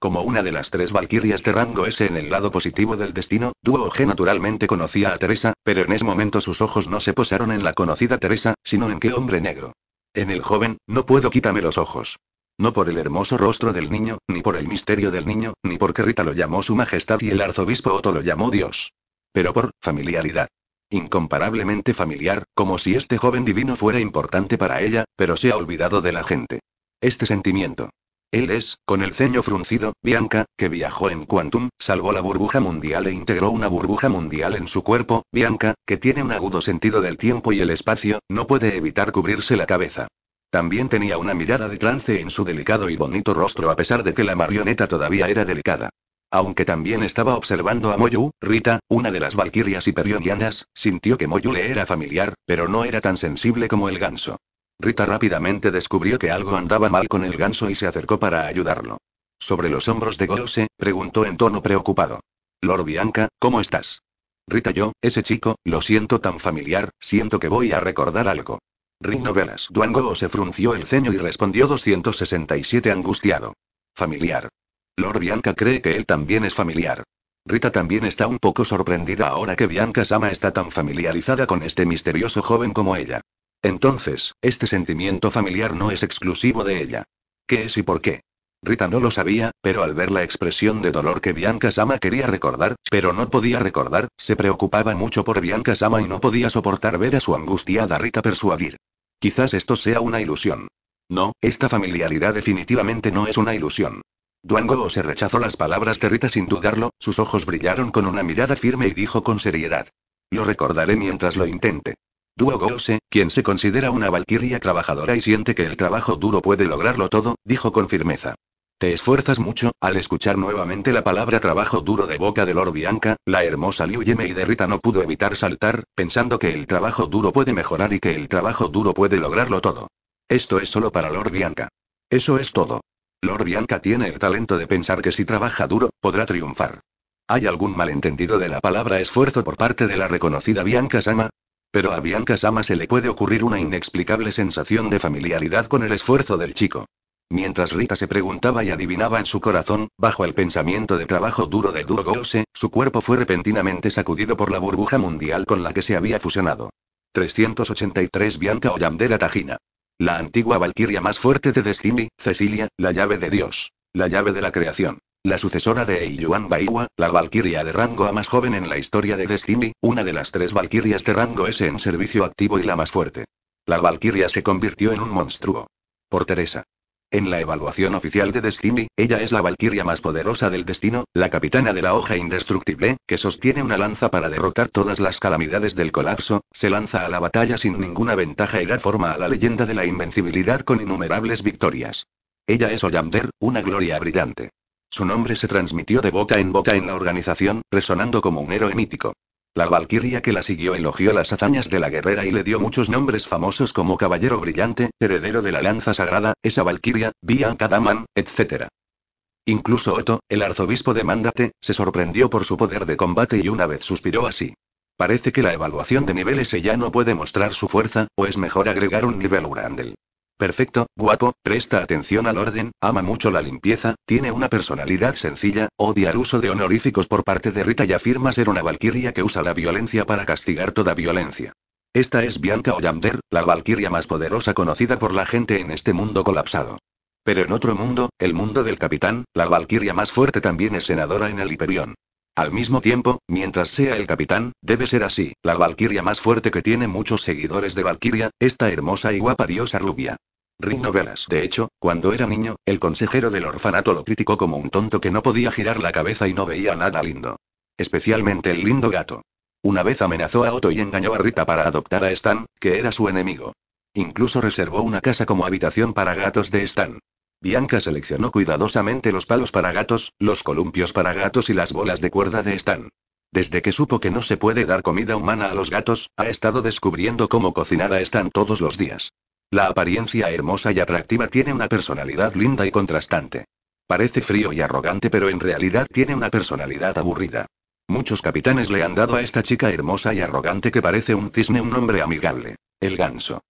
Como una de las tres valquirias de rango en el lado positivo del destino, Duo G naturalmente conocía a Teresa, pero en ese momento sus ojos no se posaron en la conocida Teresa, sino en qué hombre negro. En el joven, no puedo quítame los ojos. No por el hermoso rostro del niño, ni por el misterio del niño, ni porque Rita lo llamó su majestad y el arzobispo Otto lo llamó Dios. Pero por familiaridad incomparablemente familiar, como si este joven divino fuera importante para ella, pero se ha olvidado de la gente. Este sentimiento. Él es, con el ceño fruncido, Bianca, que viajó en Quantum, salvó la burbuja mundial e integró una burbuja mundial en su cuerpo, Bianca, que tiene un agudo sentido del tiempo y el espacio, no puede evitar cubrirse la cabeza. También tenía una mirada de trance en su delicado y bonito rostro a pesar de que la marioneta todavía era delicada. Aunque también estaba observando a Moyu, Rita, una de las valquirias hiperionianas, sintió que Moyu le era familiar, pero no era tan sensible como el ganso. Rita rápidamente descubrió que algo andaba mal con el ganso y se acercó para ayudarlo. Sobre los hombros de Gorose, preguntó en tono preocupado. Lord Bianca, ¿cómo estás? Rita yo, ese chico, lo siento tan familiar, siento que voy a recordar algo. Rino Velas Duango se frunció el ceño y respondió 267 angustiado. Familiar. Lord Bianca cree que él también es familiar. Rita también está un poco sorprendida ahora que Bianca Sama está tan familiarizada con este misterioso joven como ella. Entonces, este sentimiento familiar no es exclusivo de ella. ¿Qué es y por qué? Rita no lo sabía, pero al ver la expresión de dolor que Bianca Sama quería recordar, pero no podía recordar, se preocupaba mucho por Bianca Sama y no podía soportar ver a su angustiada Rita persuadir. Quizás esto sea una ilusión. No, esta familiaridad definitivamente no es una ilusión. Duango se rechazó las palabras de Rita sin dudarlo, sus ojos brillaron con una mirada firme y dijo con seriedad. Lo recordaré mientras lo intente. Duogo se, quien se considera una valquiria trabajadora y siente que el trabajo duro puede lograrlo todo, dijo con firmeza. Te esfuerzas mucho, al escuchar nuevamente la palabra trabajo duro de boca de Lord Bianca, la hermosa Liu Yemei de Rita no pudo evitar saltar, pensando que el trabajo duro puede mejorar y que el trabajo duro puede lograrlo todo. Esto es solo para Lord Bianca. Eso es todo. Lord Bianca tiene el talento de pensar que si trabaja duro, podrá triunfar. ¿Hay algún malentendido de la palabra esfuerzo por parte de la reconocida Bianca Sama? Pero a Bianca Sama se le puede ocurrir una inexplicable sensación de familiaridad con el esfuerzo del chico. Mientras Rita se preguntaba y adivinaba en su corazón, bajo el pensamiento de trabajo duro de Duro Gose, su cuerpo fue repentinamente sacudido por la burbuja mundial con la que se había fusionado. 383 Bianca Ollandera Tajina. La antigua valquiria más fuerte de Destiny, Cecilia, la llave de Dios. La llave de la creación. La sucesora de Eiyuan Baiwa, la valquiria de rango A más joven en la historia de Destiny, una de las tres valquirias de rango S en servicio activo y la más fuerte. La valquiria se convirtió en un monstruo. Por Teresa. En la evaluación oficial de Destiny, ella es la valquiria más poderosa del destino, la capitana de la hoja indestructible, que sostiene una lanza para derrotar todas las calamidades del colapso, se lanza a la batalla sin ninguna ventaja y da forma a la leyenda de la invencibilidad con innumerables victorias. Ella es Oyamder, una gloria brillante. Su nombre se transmitió de boca en boca en la organización, resonando como un héroe mítico. La valquiria que la siguió elogió las hazañas de la guerrera y le dio muchos nombres famosos como Caballero Brillante, Heredero de la Lanza Sagrada, Esa Valquiria, Bianca Daman, etc. Incluso Otto, el arzobispo de Mándate, se sorprendió por su poder de combate y una vez suspiró así. Parece que la evaluación de niveles ya no puede mostrar su fuerza, o es mejor agregar un nivel Urandel. Perfecto, guapo, presta atención al orden, ama mucho la limpieza, tiene una personalidad sencilla, odia el uso de honoríficos por parte de Rita y afirma ser una valquiria que usa la violencia para castigar toda violencia. Esta es Bianca Ollander, la valquiria más poderosa conocida por la gente en este mundo colapsado. Pero en otro mundo, el mundo del capitán, la valquiria más fuerte también es senadora en el Hiperión. Al mismo tiempo, mientras sea el capitán, debe ser así, la Valquiria más fuerte que tiene muchos seguidores de Valquiria, esta hermosa y guapa diosa rubia. Rin Novelas. De hecho, cuando era niño, el consejero del orfanato lo criticó como un tonto que no podía girar la cabeza y no veía nada lindo. Especialmente el lindo gato. Una vez amenazó a Otto y engañó a Rita para adoptar a Stan, que era su enemigo. Incluso reservó una casa como habitación para gatos de Stan. Bianca seleccionó cuidadosamente los palos para gatos, los columpios para gatos y las bolas de cuerda de Stan. Desde que supo que no se puede dar comida humana a los gatos, ha estado descubriendo cómo cocinar a Stan todos los días. La apariencia hermosa y atractiva tiene una personalidad linda y contrastante. Parece frío y arrogante, pero en realidad tiene una personalidad aburrida. Muchos capitanes le han dado a esta chica hermosa y arrogante que parece un cisne un nombre amigable. El ganso.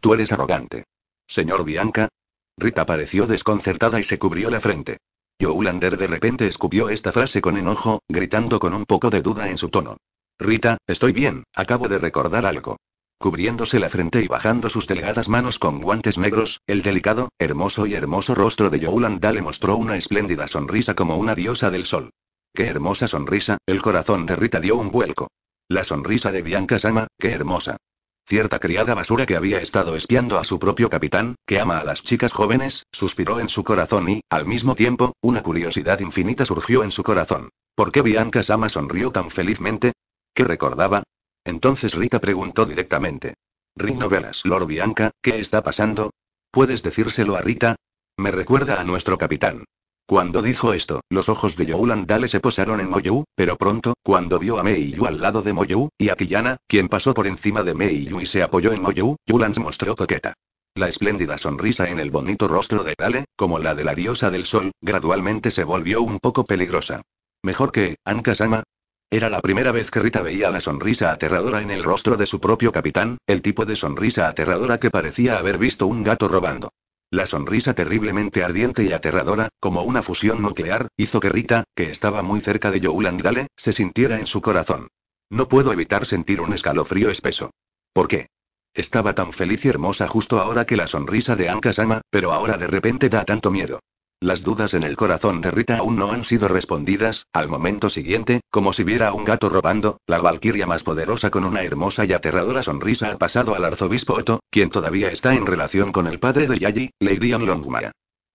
Tú eres arrogante. Señor Bianca, Rita pareció desconcertada y se cubrió la frente. Youlander de repente escupió esta frase con enojo, gritando con un poco de duda en su tono. Rita, estoy bien, acabo de recordar algo. Cubriéndose la frente y bajando sus delegadas manos con guantes negros, el delicado, hermoso y hermoso rostro de Joulander le mostró una espléndida sonrisa como una diosa del sol. ¡Qué hermosa sonrisa! El corazón de Rita dio un vuelco. La sonrisa de Bianca Sama, qué hermosa. Cierta criada basura que había estado espiando a su propio capitán, que ama a las chicas jóvenes, suspiró en su corazón y, al mismo tiempo, una curiosidad infinita surgió en su corazón. ¿Por qué Bianca Sama sonrió tan felizmente? ¿Qué recordaba? Entonces Rita preguntó directamente. Rino Velas, Lord Bianca, ¿qué está pasando? ¿Puedes decírselo a Rita? Me recuerda a nuestro capitán. Cuando dijo esto, los ojos de Dale se posaron en Moyu, pero pronto, cuando vio a Meiyu al lado de Moyu, y a Kiyana, quien pasó por encima de Meiyu y se apoyó en Moyu, Yulan se mostró coqueta. La espléndida sonrisa en el bonito rostro de Dale, como la de la diosa del sol, gradualmente se volvió un poco peligrosa. Mejor que, Anka-sama. Era la primera vez que Rita veía la sonrisa aterradora en el rostro de su propio capitán, el tipo de sonrisa aterradora que parecía haber visto un gato robando. La sonrisa terriblemente ardiente y aterradora, como una fusión nuclear, hizo que Rita, que estaba muy cerca de Joel se sintiera en su corazón. No puedo evitar sentir un escalofrío espeso. ¿Por qué? Estaba tan feliz y hermosa justo ahora que la sonrisa de Anka Sama, pero ahora de repente da tanto miedo. Las dudas en el corazón de Rita aún no han sido respondidas, al momento siguiente, como si viera a un gato robando, la valquiria más poderosa con una hermosa y aterradora sonrisa ha pasado al arzobispo Otto, quien todavía está en relación con el padre de Yagi, Lady Longmire.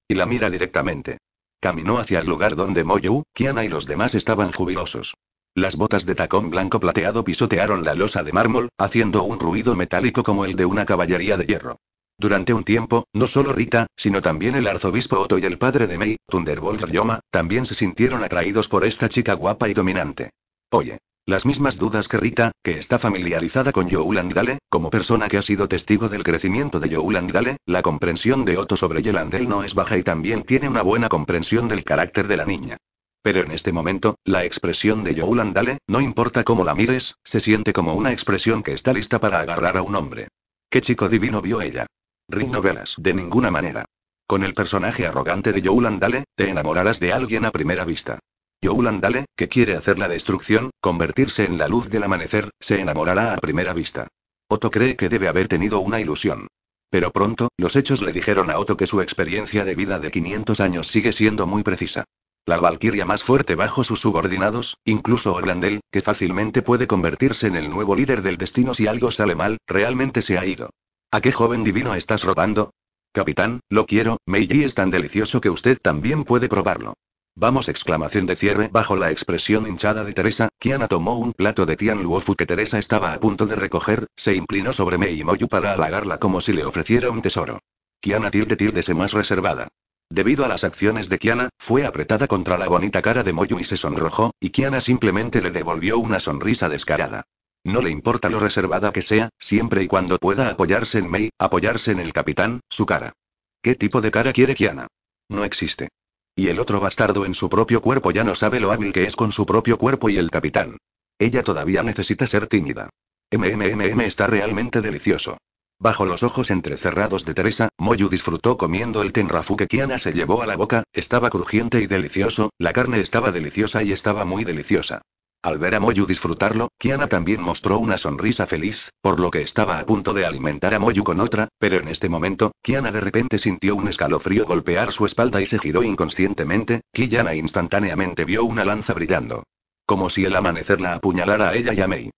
Y la mira directamente. Caminó hacia el lugar donde Moyu, Kiana y los demás estaban jubilosos. Las botas de tacón blanco plateado pisotearon la losa de mármol, haciendo un ruido metálico como el de una caballería de hierro. Durante un tiempo, no solo Rita, sino también el arzobispo Otto y el padre de May, Thunderbolt Yoma, también se sintieron atraídos por esta chica guapa y dominante. Oye. Las mismas dudas que Rita, que está familiarizada con Dale, como persona que ha sido testigo del crecimiento de Dale, la comprensión de Otto sobre Yelandel no es baja y también tiene una buena comprensión del carácter de la niña. Pero en este momento, la expresión de Dale, no importa cómo la mires, se siente como una expresión que está lista para agarrar a un hombre. ¿Qué chico divino vio ella? Ring novelas, de ninguna manera. Con el personaje arrogante de Joulandale, te enamorarás de alguien a primera vista. Joulandale, que quiere hacer la destrucción, convertirse en la luz del amanecer, se enamorará a primera vista. Otto cree que debe haber tenido una ilusión. Pero pronto, los hechos le dijeron a Otto que su experiencia de vida de 500 años sigue siendo muy precisa. La valquiria más fuerte bajo sus subordinados, incluso Orlandel, que fácilmente puede convertirse en el nuevo líder del destino si algo sale mal, realmente se ha ido. ¿A qué joven divino estás robando? Capitán, lo quiero, Meiji es tan delicioso que usted también puede probarlo. Vamos, exclamación de cierre bajo la expresión hinchada de Teresa, Kiana tomó un plato de Tian Luofu que Teresa estaba a punto de recoger, se inclinó sobre Mei y Moyu para halagarla como si le ofreciera un tesoro. Kiana tilde tilde se más reservada. Debido a las acciones de Kiana, fue apretada contra la bonita cara de Moyu y se sonrojó, y Kiana simplemente le devolvió una sonrisa descarada. No le importa lo reservada que sea, siempre y cuando pueda apoyarse en Mei, apoyarse en el capitán, su cara. ¿Qué tipo de cara quiere Kiana? No existe. Y el otro bastardo en su propio cuerpo ya no sabe lo hábil que es con su propio cuerpo y el capitán. Ella todavía necesita ser tímida. MMMM está realmente delicioso. Bajo los ojos entrecerrados de Teresa, Moyu disfrutó comiendo el tenrafu que Kiana se llevó a la boca, estaba crujiente y delicioso, la carne estaba deliciosa y estaba muy deliciosa. Al ver a Moyu disfrutarlo, Kiana también mostró una sonrisa feliz, por lo que estaba a punto de alimentar a Moyu con otra, pero en este momento, Kiana de repente sintió un escalofrío golpear su espalda y se giró inconscientemente, Kiana instantáneamente vio una lanza brillando. Como si el amanecer la apuñalara a ella y a Mei.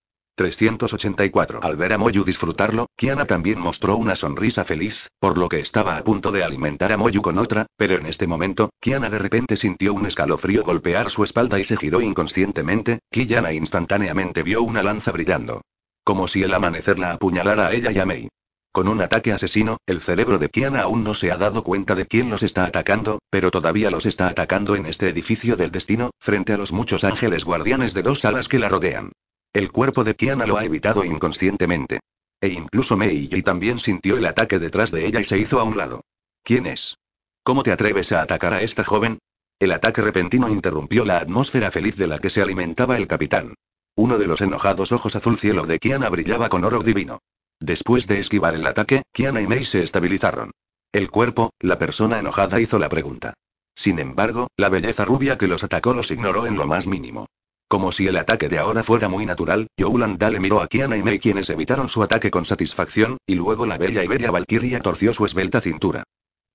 384. Al ver a Moyu disfrutarlo, Kiana también mostró una sonrisa feliz, por lo que estaba a punto de alimentar a Moyu con otra, pero en este momento, Kiana de repente sintió un escalofrío golpear su espalda y se giró inconscientemente, Kiana instantáneamente vio una lanza brillando. Como si el amanecer la apuñalara a ella y a Mei. Con un ataque asesino, el cerebro de Kiana aún no se ha dado cuenta de quién los está atacando, pero todavía los está atacando en este edificio del destino, frente a los muchos ángeles guardianes de dos alas que la rodean. El cuerpo de Kiana lo ha evitado inconscientemente. E incluso Meiji también sintió el ataque detrás de ella y se hizo a un lado. ¿Quién es? ¿Cómo te atreves a atacar a esta joven? El ataque repentino interrumpió la atmósfera feliz de la que se alimentaba el capitán. Uno de los enojados ojos azul cielo de Kiana brillaba con oro divino. Después de esquivar el ataque, Kiana y Mei se estabilizaron. El cuerpo, la persona enojada hizo la pregunta. Sin embargo, la belleza rubia que los atacó los ignoró en lo más mínimo. Como si el ataque de ahora fuera muy natural, Yolanda le miró a Kiana y Mei quienes evitaron su ataque con satisfacción, y luego la bella y bella Valkyria torció su esbelta cintura.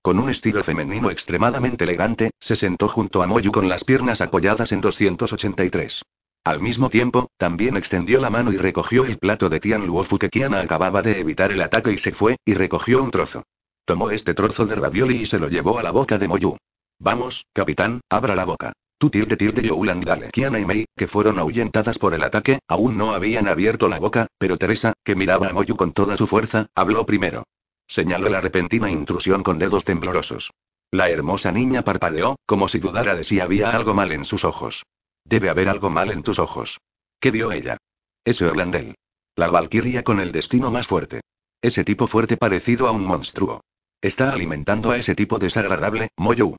Con un estilo femenino extremadamente elegante, se sentó junto a Moyu con las piernas apoyadas en 283. Al mismo tiempo, también extendió la mano y recogió el plato de Tian Luofu que Kiana acababa de evitar el ataque y se fue, y recogió un trozo. Tomó este trozo de ravioli y se lo llevó a la boca de Moyu. Vamos, capitán, abra la boca. Tu tilde tilde de Dale Kiana y Mei, que fueron ahuyentadas por el ataque, aún no habían abierto la boca, pero Teresa, que miraba a Moyu con toda su fuerza, habló primero. Señaló la repentina intrusión con dedos temblorosos. La hermosa niña parpadeó, como si dudara de si había algo mal en sus ojos. Debe haber algo mal en tus ojos. ¿Qué vio ella? Ese Orlandel. La valquiria con el destino más fuerte. Ese tipo fuerte parecido a un monstruo. Está alimentando a ese tipo desagradable, Moyu.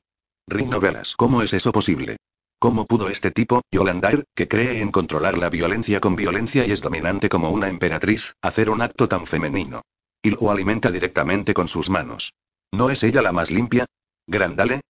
Rino ¿cómo es eso posible? ¿Cómo pudo este tipo, Yolandair, que cree en controlar la violencia con violencia y es dominante como una emperatriz, hacer un acto tan femenino? Y lo alimenta directamente con sus manos. ¿No es ella la más limpia? Grandale,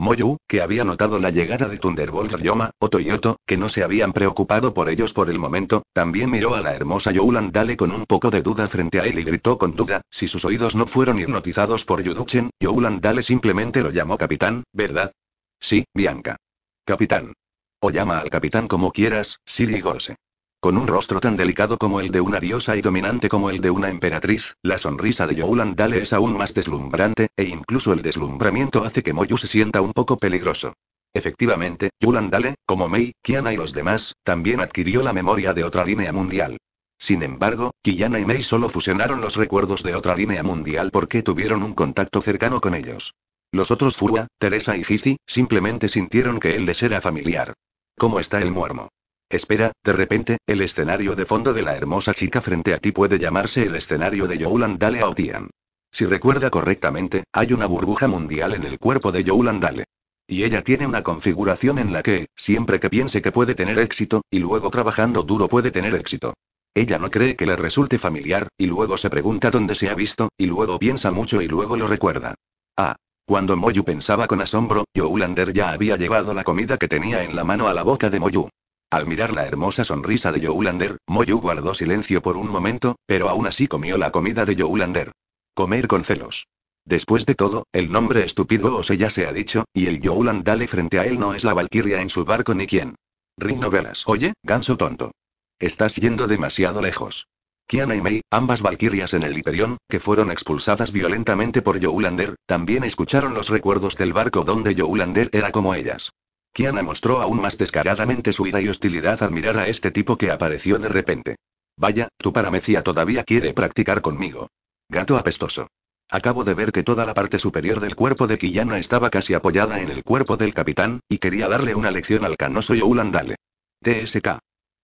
Moyu, que había notado la llegada de Thunderbolt Yoma Oto y que no se habían preocupado por ellos por el momento, también miró a la hermosa Youland Dale con un poco de duda frente a él y gritó con duda, si sus oídos no fueron hipnotizados por Yuduchen, Youland Dale simplemente lo llamó capitán, ¿verdad? Sí, Bianca. Capitán. O llama al capitán como quieras, Siri Gorse. Con un rostro tan delicado como el de una diosa y dominante como el de una emperatriz, la sonrisa de Yulandale es aún más deslumbrante, e incluso el deslumbramiento hace que Moyu se sienta un poco peligroso. Efectivamente, Yulan como Mei, Kiana y los demás, también adquirió la memoria de otra línea mundial. Sin embargo, Kiana y Mei solo fusionaron los recuerdos de otra línea mundial porque tuvieron un contacto cercano con ellos. Los otros Furua, Teresa y Hizi, simplemente sintieron que él les era familiar. ¿Cómo está el muermo? Espera, de repente, el escenario de fondo de la hermosa chica frente a ti puede llamarse el escenario de Youlandale Aotian. Si recuerda correctamente, hay una burbuja mundial en el cuerpo de Dale. Y ella tiene una configuración en la que, siempre que piense que puede tener éxito, y luego trabajando duro puede tener éxito. Ella no cree que le resulte familiar, y luego se pregunta dónde se ha visto, y luego piensa mucho y luego lo recuerda. Ah. Cuando Moyu pensaba con asombro, Youlander ya había llevado la comida que tenía en la mano a la boca de Moyu. Al mirar la hermosa sonrisa de Joulander, Moyu guardó silencio por un momento, pero aún así comió la comida de Joulander. Comer con celos. Después de todo, el nombre estúpido Ose ya se ha dicho, y el Joulandale frente a él no es la Valquiria en su barco ni quien. Rino Velas. Oye, ganso tonto. Estás yendo demasiado lejos. Kiana y Mei, ambas valquirias en el Hiperión, que fueron expulsadas violentamente por Joulander, también escucharon los recuerdos del barco donde Joulander era como ellas. Kiana mostró aún más descaradamente su ira y hostilidad al mirar a este tipo que apareció de repente. Vaya, tu paramecia todavía quiere practicar conmigo. Gato apestoso. Acabo de ver que toda la parte superior del cuerpo de Kiana estaba casi apoyada en el cuerpo del capitán, y quería darle una lección al canoso Youlandale. TSK.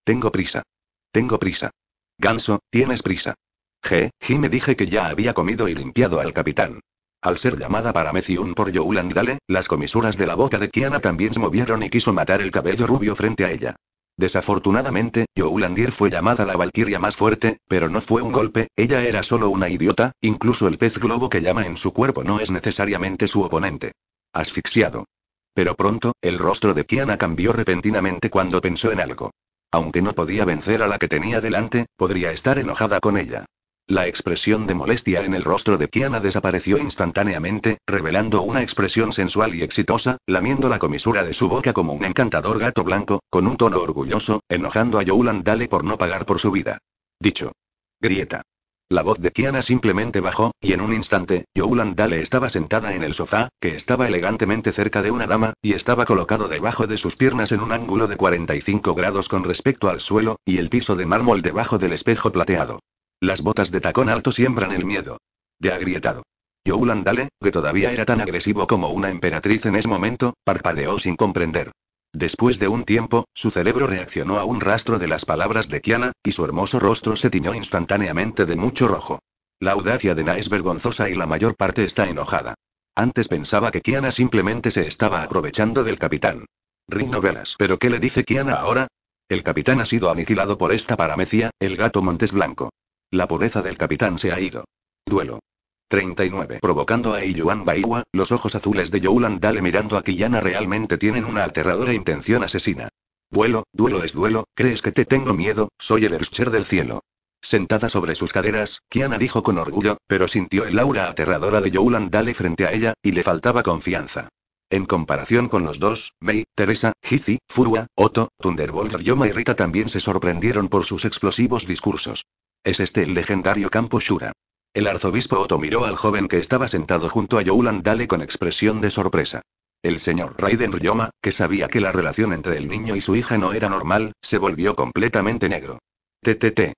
Tengo prisa. Tengo prisa. Ganso, tienes prisa. G, G me dije que ya había comido y limpiado al capitán. Al ser llamada para Meciun por Dale, las comisuras de la boca de Kiana también se movieron y quiso matar el cabello rubio frente a ella. Desafortunadamente, Youlandier fue llamada la valquiria más fuerte, pero no fue un golpe, ella era solo una idiota, incluso el pez globo que llama en su cuerpo no es necesariamente su oponente. Asfixiado. Pero pronto, el rostro de Kiana cambió repentinamente cuando pensó en algo. Aunque no podía vencer a la que tenía delante, podría estar enojada con ella. La expresión de molestia en el rostro de Kiana desapareció instantáneamente, revelando una expresión sensual y exitosa, lamiendo la comisura de su boca como un encantador gato blanco, con un tono orgulloso, enojando a Youlan Dale por no pagar por su vida. Dicho. Grieta. La voz de Kiana simplemente bajó, y en un instante, Youlan Dale estaba sentada en el sofá, que estaba elegantemente cerca de una dama, y estaba colocado debajo de sus piernas en un ángulo de 45 grados con respecto al suelo, y el piso de mármol debajo del espejo plateado. Las botas de tacón alto siembran el miedo. De agrietado. Youlan Dale, que todavía era tan agresivo como una emperatriz en ese momento, parpadeó sin comprender. Después de un tiempo, su cerebro reaccionó a un rastro de las palabras de Kiana, y su hermoso rostro se tiñó instantáneamente de mucho rojo. La audacia de Na es vergonzosa y la mayor parte está enojada. Antes pensaba que Kiana simplemente se estaba aprovechando del capitán. Rino Velas. ¿Pero qué le dice Kiana ahora? El capitán ha sido aniquilado por esta paramecia, el gato Montes Blanco. La pureza del capitán se ha ido. Duelo. 39. Provocando a Iyuan Baiwa, los ojos azules de Youlan Dale mirando a Kiyana realmente tienen una aterradora intención asesina. Duelo, duelo es duelo, crees que te tengo miedo, soy el Ercher del cielo. Sentada sobre sus caderas, Kiana dijo con orgullo, pero sintió el aura aterradora de Youlan Dale frente a ella, y le faltaba confianza. En comparación con los dos, Mei, Teresa, Hizi, Furua, Otto, Thunderbolt, Yoma y Rita también se sorprendieron por sus explosivos discursos. ¿Es este el legendario campo Shura? El arzobispo Otto miró al joven que estaba sentado junto a Youlan Dale con expresión de sorpresa. El señor Raiden Ryoma, que sabía que la relación entre el niño y su hija no era normal, se volvió completamente negro. TTT.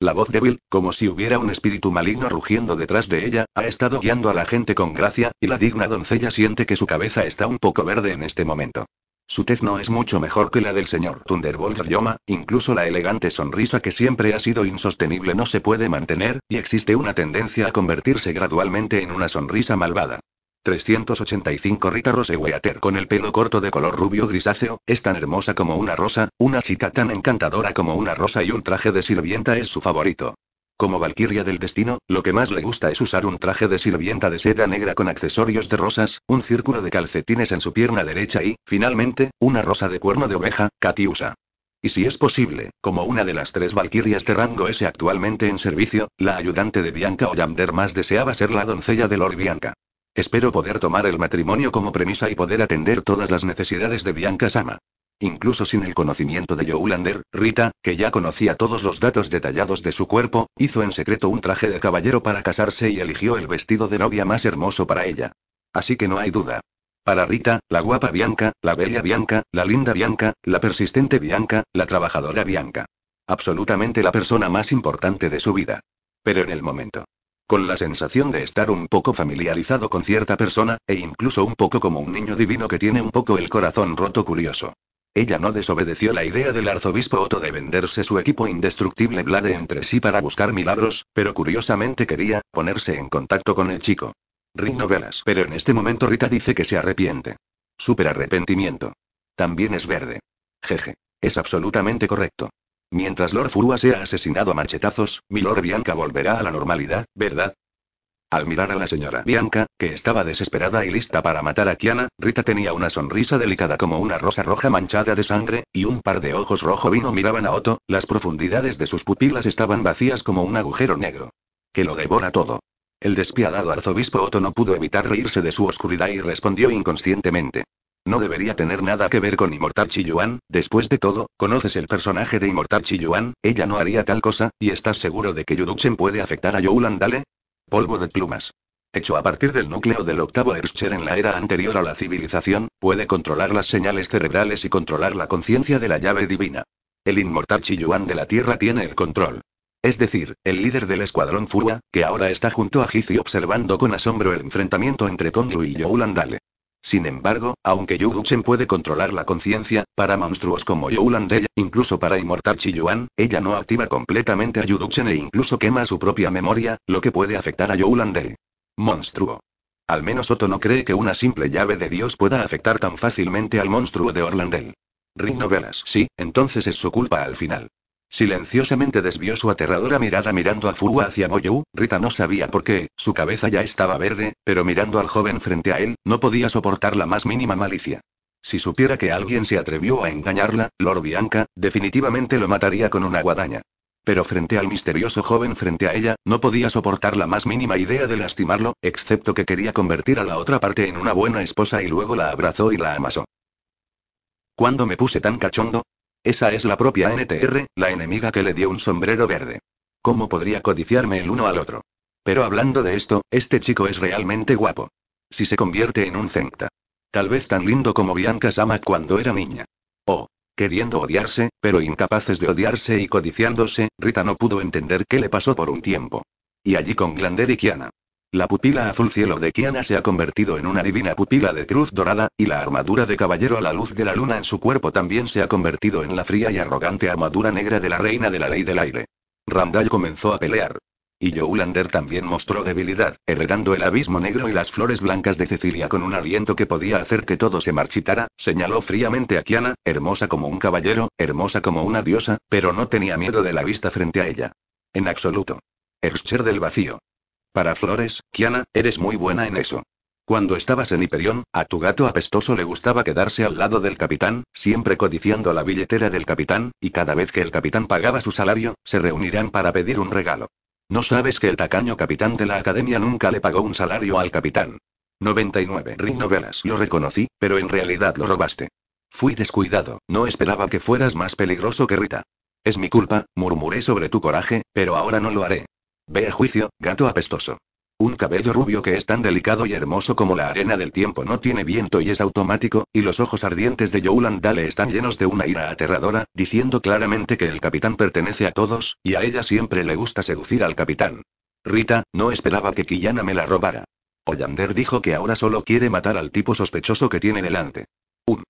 La voz débil, como si hubiera un espíritu maligno rugiendo detrás de ella, ha estado guiando a la gente con gracia, y la digna doncella siente que su cabeza está un poco verde en este momento. Su tez no es mucho mejor que la del señor Thunderbolt Ryoma, incluso la elegante sonrisa que siempre ha sido insostenible no se puede mantener, y existe una tendencia a convertirse gradualmente en una sonrisa malvada. 385 Rita Rose Weater con el pelo corto de color rubio grisáceo, es tan hermosa como una rosa, una chica tan encantadora como una rosa y un traje de sirvienta es su favorito. Como valquiria del destino, lo que más le gusta es usar un traje de sirvienta de seda negra con accesorios de rosas, un círculo de calcetines en su pierna derecha y, finalmente, una rosa de cuerno de oveja, usa. Y si es posible, como una de las tres valquirias de rango S actualmente en servicio, la ayudante de Bianca Ollander más deseaba ser la doncella de Lord Bianca. Espero poder tomar el matrimonio como premisa y poder atender todas las necesidades de Bianca Sama. Incluso sin el conocimiento de Joulander, Rita, que ya conocía todos los datos detallados de su cuerpo, hizo en secreto un traje de caballero para casarse y eligió el vestido de novia más hermoso para ella. Así que no hay duda. Para Rita, la guapa Bianca, la bella Bianca, la linda Bianca, la persistente Bianca, la trabajadora Bianca. Absolutamente la persona más importante de su vida. Pero en el momento. Con la sensación de estar un poco familiarizado con cierta persona, e incluso un poco como un niño divino que tiene un poco el corazón roto curioso. Ella no desobedeció la idea del arzobispo Otto de venderse su equipo indestructible Blade entre sí para buscar milagros, pero curiosamente quería ponerse en contacto con el chico. Ring novelas. Pero en este momento Rita dice que se arrepiente. Super arrepentimiento. También es verde. Jeje. Es absolutamente correcto. Mientras Lord Furua sea asesinado a machetazos, Lord Bianca volverá a la normalidad, ¿verdad? Al mirar a la señora Bianca, que estaba desesperada y lista para matar a Kiana, Rita tenía una sonrisa delicada como una rosa roja manchada de sangre, y un par de ojos rojo vino miraban a Otto, las profundidades de sus pupilas estaban vacías como un agujero negro. Que lo devora todo. El despiadado arzobispo Otto no pudo evitar reírse de su oscuridad y respondió inconscientemente. No debería tener nada que ver con Immortal Chiyuan, después de todo, conoces el personaje de Immortal Chiyuan, ella no haría tal cosa, y estás seguro de que Yuduchen puede afectar a Dale? Polvo de plumas. Hecho a partir del núcleo del octavo Erscher en la era anterior a la civilización, puede controlar las señales cerebrales y controlar la conciencia de la llave divina. El inmortal Chiyuan de la Tierra tiene el control. Es decir, el líder del escuadrón Fua, que ahora está junto a Hizi observando con asombro el enfrentamiento entre Konglu y Youlandale. Sin embargo, aunque Yuduchen puede controlar la conciencia, para monstruos como Yulandel, incluso para Inmortal Chiyuan, ella no activa completamente a Yuduchen e incluso quema su propia memoria, lo que puede afectar a Yulandel. Monstruo. Al menos Otto no cree que una simple llave de Dios pueda afectar tan fácilmente al monstruo de Orlandel. Rin novelas. Sí, entonces es su culpa al final. Silenciosamente desvió su aterradora mirada mirando a Furua hacia Moyu, Rita no sabía por qué, su cabeza ya estaba verde, pero mirando al joven frente a él, no podía soportar la más mínima malicia. Si supiera que alguien se atrevió a engañarla, Lord Bianca, definitivamente lo mataría con una guadaña. Pero frente al misterioso joven frente a ella, no podía soportar la más mínima idea de lastimarlo, excepto que quería convertir a la otra parte en una buena esposa y luego la abrazó y la amasó. ¿Cuándo me puse tan cachondo? Esa es la propia NTR, la enemiga que le dio un sombrero verde. ¿Cómo podría codiciarme el uno al otro? Pero hablando de esto, este chico es realmente guapo. Si se convierte en un centa, Tal vez tan lindo como Bianca Sama cuando era niña. Oh. Queriendo odiarse, pero incapaces de odiarse y codiciándose, Rita no pudo entender qué le pasó por un tiempo. Y allí con Glander y Kiana. La pupila azul cielo de Kiana se ha convertido en una divina pupila de cruz dorada, y la armadura de caballero a la luz de la luna en su cuerpo también se ha convertido en la fría y arrogante armadura negra de la reina de la ley del aire. Randall comenzó a pelear. Y Joulander también mostró debilidad, heredando el abismo negro y las flores blancas de Cecilia con un aliento que podía hacer que todo se marchitara, señaló fríamente a Kiana, hermosa como un caballero, hermosa como una diosa, pero no tenía miedo de la vista frente a ella. En absoluto. Erscher del vacío. Para Flores, Kiana, eres muy buena en eso. Cuando estabas en Hiperión, a tu gato apestoso le gustaba quedarse al lado del capitán, siempre codiciando la billetera del capitán, y cada vez que el capitán pagaba su salario, se reunirán para pedir un regalo. No sabes que el tacaño capitán de la academia nunca le pagó un salario al capitán. 99 Rin Novelas. Lo reconocí, pero en realidad lo robaste. Fui descuidado, no esperaba que fueras más peligroso que Rita. Es mi culpa, murmuré sobre tu coraje, pero ahora no lo haré. Ve a juicio, gato apestoso. Un cabello rubio que es tan delicado y hermoso como la arena del tiempo no tiene viento y es automático, y los ojos ardientes de Yowlandale están llenos de una ira aterradora, diciendo claramente que el capitán pertenece a todos, y a ella siempre le gusta seducir al capitán. Rita, no esperaba que Kiyana me la robara. Ollander dijo que ahora solo quiere matar al tipo sospechoso que tiene delante. Un.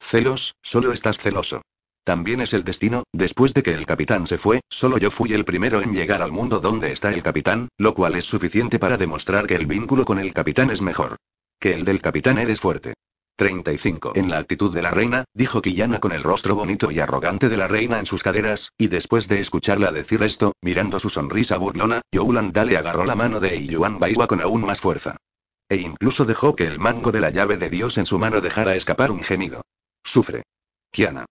Celos, solo estás celoso. También es el destino, después de que el capitán se fue, solo yo fui el primero en llegar al mundo donde está el capitán, lo cual es suficiente para demostrar que el vínculo con el capitán es mejor. Que el del capitán eres fuerte. 35. En la actitud de la reina, dijo Kiana con el rostro bonito y arrogante de la reina en sus caderas, y después de escucharla decir esto, mirando su sonrisa burlona, Youlanda le agarró la mano de Yuan Baiwa con aún más fuerza. E incluso dejó que el mango de la llave de Dios en su mano dejara escapar un gemido. Sufre. Kiana.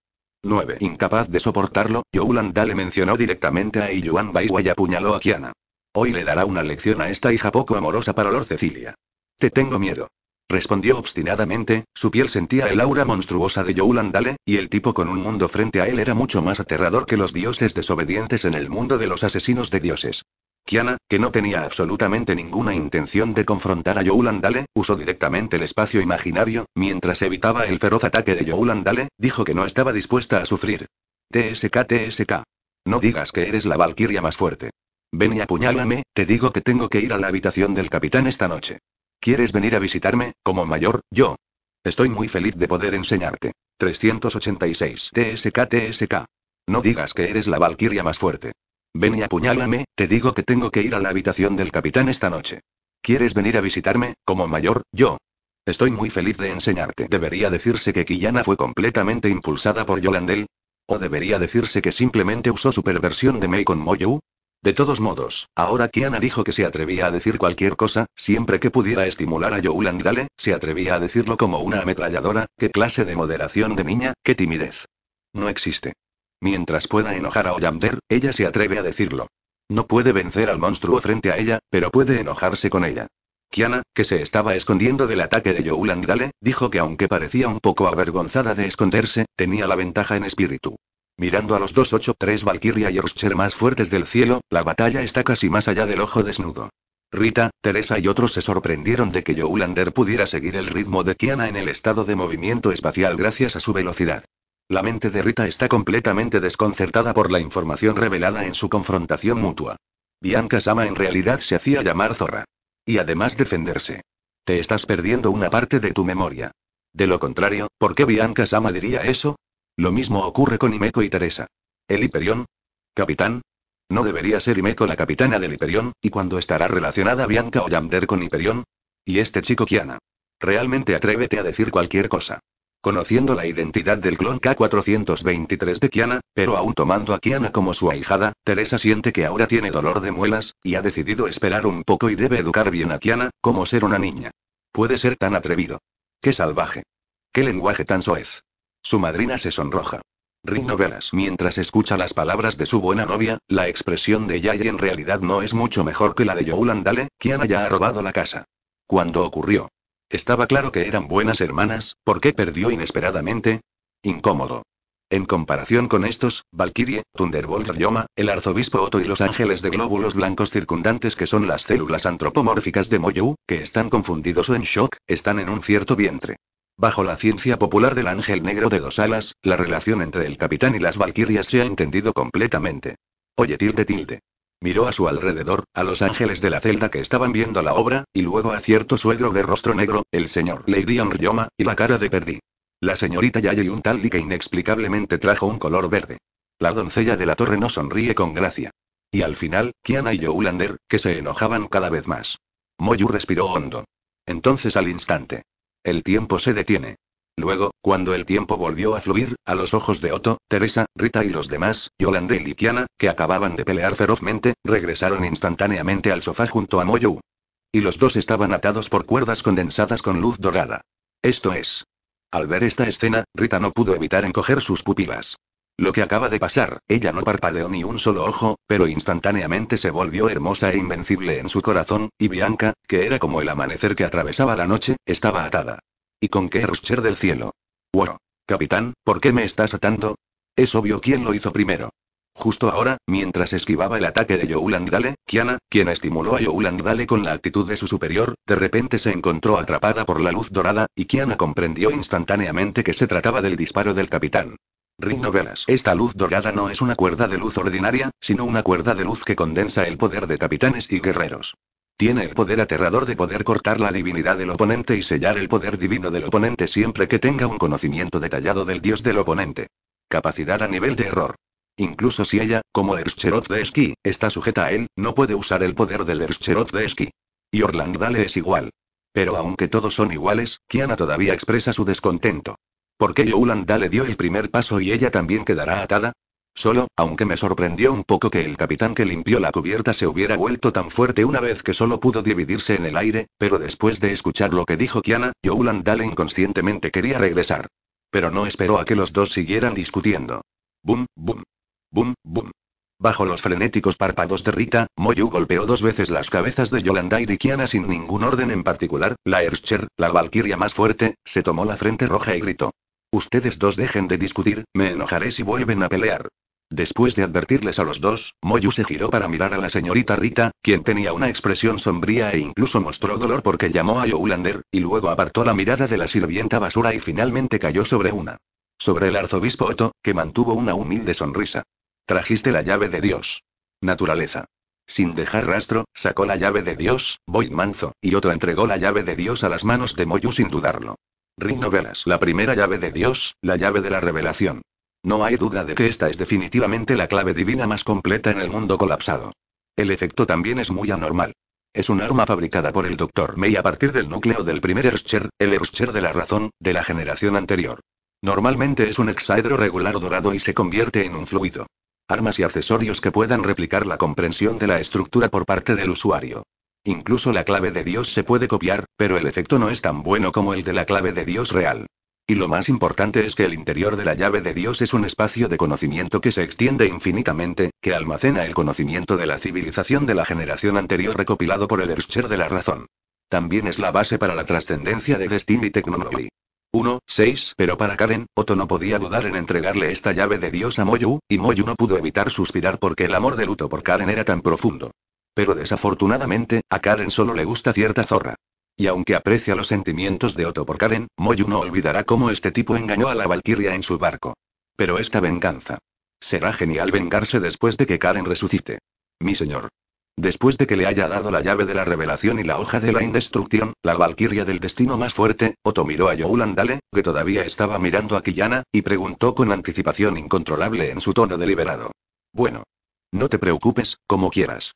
9. Incapaz de soportarlo, Youlanda le mencionó directamente a Iyuan Baiwa y apuñaló a Kiana. Hoy le dará una lección a esta hija poco amorosa para Lord Cecilia. Te tengo miedo. Respondió obstinadamente, su piel sentía el aura monstruosa de Youlandale, y el tipo con un mundo frente a él era mucho más aterrador que los dioses desobedientes en el mundo de los asesinos de dioses. Kiana, que no tenía absolutamente ninguna intención de confrontar a Youlandale, usó directamente el espacio imaginario, mientras evitaba el feroz ataque de Youlandale, dijo que no estaba dispuesta a sufrir. TSK TSK. No digas que eres la valquiria más fuerte. Ven y apuñálame, te digo que tengo que ir a la habitación del capitán esta noche. ¿Quieres venir a visitarme, como mayor, yo? Estoy muy feliz de poder enseñarte. 386 TSK TSK. No digas que eres la valquiria más fuerte. Ven y apuñálame, te digo que tengo que ir a la habitación del capitán esta noche. ¿Quieres venir a visitarme, como mayor, yo? Estoy muy feliz de enseñarte. Debería decirse que Kiana fue completamente impulsada por Yolandel. ¿O debería decirse que simplemente usó su perversión de Mei con Moyu? De todos modos, ahora Kiana dijo que se atrevía a decir cualquier cosa, siempre que pudiera estimular a Yolandale, se atrevía a decirlo como una ametralladora, qué clase de moderación de niña, qué timidez. No existe. Mientras pueda enojar a Oyamder, ella se atreve a decirlo. No puede vencer al monstruo frente a ella, pero puede enojarse con ella. Kiana, que se estaba escondiendo del ataque de Youlandale, dijo que aunque parecía un poco avergonzada de esconderse, tenía la ventaja en espíritu. Mirando a los 283 Valkyria y Orscher más fuertes del cielo, la batalla está casi más allá del ojo desnudo. Rita, Teresa y otros se sorprendieron de que Joulander pudiera seguir el ritmo de Kiana en el estado de movimiento espacial gracias a su velocidad. La mente de Rita está completamente desconcertada por la información revelada en su confrontación mutua. Bianca Sama en realidad se hacía llamar zorra. Y además defenderse. Te estás perdiendo una parte de tu memoria. De lo contrario, ¿por qué Bianca Sama diría eso? Lo mismo ocurre con Imeco y Teresa. El Hiperión. Capitán. ¿No debería ser Imeco la capitana del Hiperión, y cuando estará relacionada Bianca o Yamder con Hiperión? ¿Y este chico Kiana? Realmente atrévete a decir cualquier cosa. Conociendo la identidad del clon K423 de Kiana, pero aún tomando a Kiana como su ahijada, Teresa siente que ahora tiene dolor de muelas, y ha decidido esperar un poco y debe educar bien a Kiana, como ser una niña. Puede ser tan atrevido. Qué salvaje. Qué lenguaje tan soez. Su madrina se sonroja. Rino Velas mientras escucha las palabras de su buena novia, la expresión de Yaya en realidad no es mucho mejor que la de Youlandale, Kiana ya ha robado la casa. Cuando ocurrió, estaba claro que eran buenas hermanas, ¿por qué perdió inesperadamente? Incómodo. En comparación con estos, Valkyrie, Thunderbolt Ryoma, el arzobispo Otto y los ángeles de glóbulos blancos circundantes que son las células antropomórficas de Moyu, que están confundidos o en shock, están en un cierto vientre. Bajo la ciencia popular del ángel negro de dos alas, la relación entre el capitán y las Valkyrias se ha entendido completamente. Oye tilde tilde. Miró a su alrededor, a los ángeles de la celda que estaban viendo la obra, y luego a cierto suegro de rostro negro, el señor Lady Amryoma, y la cara de Perdi. La señorita Yaya y un tal que inexplicablemente trajo un color verde. La doncella de la torre no sonríe con gracia. Y al final, Kiana y Joulander, que se enojaban cada vez más. Moyu respiró hondo. Entonces al instante. El tiempo se detiene. Luego, cuando el tiempo volvió a fluir, a los ojos de Otto, Teresa, Rita y los demás, Yolanda y Likiana, que acababan de pelear ferozmente, regresaron instantáneamente al sofá junto a Moyu. Y los dos estaban atados por cuerdas condensadas con luz dorada. Esto es. Al ver esta escena, Rita no pudo evitar encoger sus pupilas. Lo que acaba de pasar, ella no parpadeó ni un solo ojo, pero instantáneamente se volvió hermosa e invencible en su corazón, y Bianca, que era como el amanecer que atravesaba la noche, estaba atada. Y con qué Rusher del cielo. Wow. Capitán, ¿por qué me estás atando? Es obvio quién lo hizo primero. Justo ahora, mientras esquivaba el ataque de Youlandale, Kiana, quien estimuló a Youlandale con la actitud de su superior, de repente se encontró atrapada por la luz dorada, y Kiana comprendió instantáneamente que se trataba del disparo del capitán. Rino Velas. Esta luz dorada no es una cuerda de luz ordinaria, sino una cuerda de luz que condensa el poder de capitanes y guerreros. Tiene el poder aterrador de poder cortar la divinidad del oponente y sellar el poder divino del oponente siempre que tenga un conocimiento detallado del dios del oponente. Capacidad a nivel de error. Incluso si ella, como Erscheroth de está sujeta a él, no puede usar el poder del Erscheroth de Esquí. Y Orlandale es igual. Pero aunque todos son iguales, Kiana todavía expresa su descontento. ¿Por qué Yolanda le dio el primer paso y ella también quedará atada? Solo, aunque me sorprendió un poco que el capitán que limpió la cubierta se hubiera vuelto tan fuerte una vez que solo pudo dividirse en el aire, pero después de escuchar lo que dijo Kiana, Youlan inconscientemente quería regresar. Pero no esperó a que los dos siguieran discutiendo. Bum, bum. Bum, bum. Bajo los frenéticos párpados de Rita, Moyu golpeó dos veces las cabezas de Yolandair y Kiana sin ningún orden en particular. La Erscher, la valquiria más fuerte, se tomó la frente roja y gritó. Ustedes dos dejen de discutir, me enojaré si vuelven a pelear. Después de advertirles a los dos, Moyu se giró para mirar a la señorita Rita, quien tenía una expresión sombría e incluso mostró dolor porque llamó a Yowlander, y luego apartó la mirada de la sirvienta basura y finalmente cayó sobre una. Sobre el arzobispo Otto, que mantuvo una humilde sonrisa. Trajiste la llave de Dios. Naturaleza. Sin dejar rastro, sacó la llave de Dios, Boyd Manzo, y Otto entregó la llave de Dios a las manos de Moyu sin dudarlo. Rino Velas. La primera llave de Dios, la llave de la revelación. No hay duda de que esta es definitivamente la clave divina más completa en el mundo colapsado. El efecto también es muy anormal. Es un arma fabricada por el Dr. May a partir del núcleo del primer Erscher, el Erscher de la razón, de la generación anterior. Normalmente es un hexaedro regular dorado y se convierte en un fluido. Armas y accesorios que puedan replicar la comprensión de la estructura por parte del usuario. Incluso la clave de Dios se puede copiar, pero el efecto no es tan bueno como el de la clave de Dios real. Y lo más importante es que el interior de la llave de Dios es un espacio de conocimiento que se extiende infinitamente, que almacena el conocimiento de la civilización de la generación anterior recopilado por el Erscher de la razón. También es la base para la trascendencia de Destiny y Technology. 1, pero para Karen, Otto no podía dudar en entregarle esta llave de Dios a Moyu, y Moyu no pudo evitar suspirar porque el amor de luto por Karen era tan profundo. Pero desafortunadamente, a Karen solo le gusta cierta zorra. Y aunque aprecia los sentimientos de Otto por Karen, Moyu no olvidará cómo este tipo engañó a la Valkyria en su barco. Pero esta venganza. Será genial vengarse después de que Karen resucite. Mi señor. Después de que le haya dado la llave de la revelación y la hoja de la indestrucción, la valquiria del destino más fuerte, Otto miró a Yowlandale, que todavía estaba mirando a Killana, y preguntó con anticipación incontrolable en su tono deliberado. Bueno. No te preocupes, como quieras.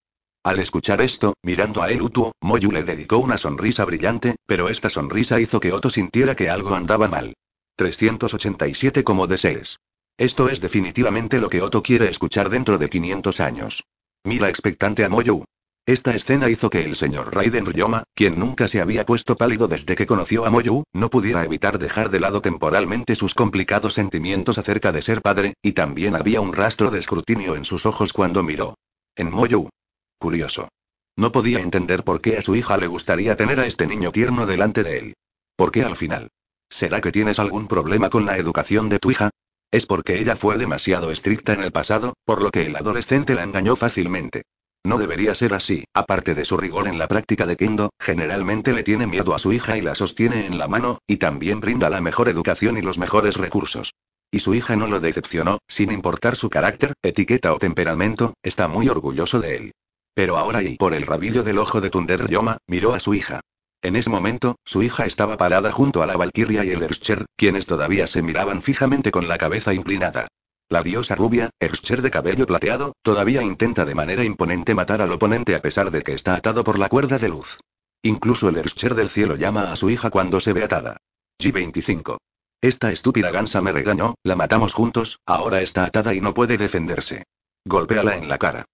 Al escuchar esto, mirando a Erutuo, Moyu le dedicó una sonrisa brillante, pero esta sonrisa hizo que Otto sintiera que algo andaba mal. 387 como desees. Esto es definitivamente lo que Otto quiere escuchar dentro de 500 años. Mira expectante a Moyu. Esta escena hizo que el señor Raiden Ryoma, quien nunca se había puesto pálido desde que conoció a Moyu, no pudiera evitar dejar de lado temporalmente sus complicados sentimientos acerca de ser padre, y también había un rastro de escrutinio en sus ojos cuando miró. En Moyu. Curioso. No podía entender por qué a su hija le gustaría tener a este niño tierno delante de él. ¿Por qué al final? ¿Será que tienes algún problema con la educación de tu hija? Es porque ella fue demasiado estricta en el pasado, por lo que el adolescente la engañó fácilmente. No debería ser así, aparte de su rigor en la práctica de Kendo, generalmente le tiene miedo a su hija y la sostiene en la mano, y también brinda la mejor educación y los mejores recursos. Y su hija no lo decepcionó, sin importar su carácter, etiqueta o temperamento, está muy orgulloso de él. Pero ahora y por el rabillo del ojo de Tunder Yoma, miró a su hija. En ese momento, su hija estaba parada junto a la Valkyria y el Erscher, quienes todavía se miraban fijamente con la cabeza inclinada. La diosa rubia, Erscher de cabello plateado, todavía intenta de manera imponente matar al oponente a pesar de que está atado por la cuerda de luz. Incluso el Erscher del cielo llama a su hija cuando se ve atada. G25. Esta estúpida gansa me regañó, la matamos juntos, ahora está atada y no puede defenderse. Golpéala en la cara.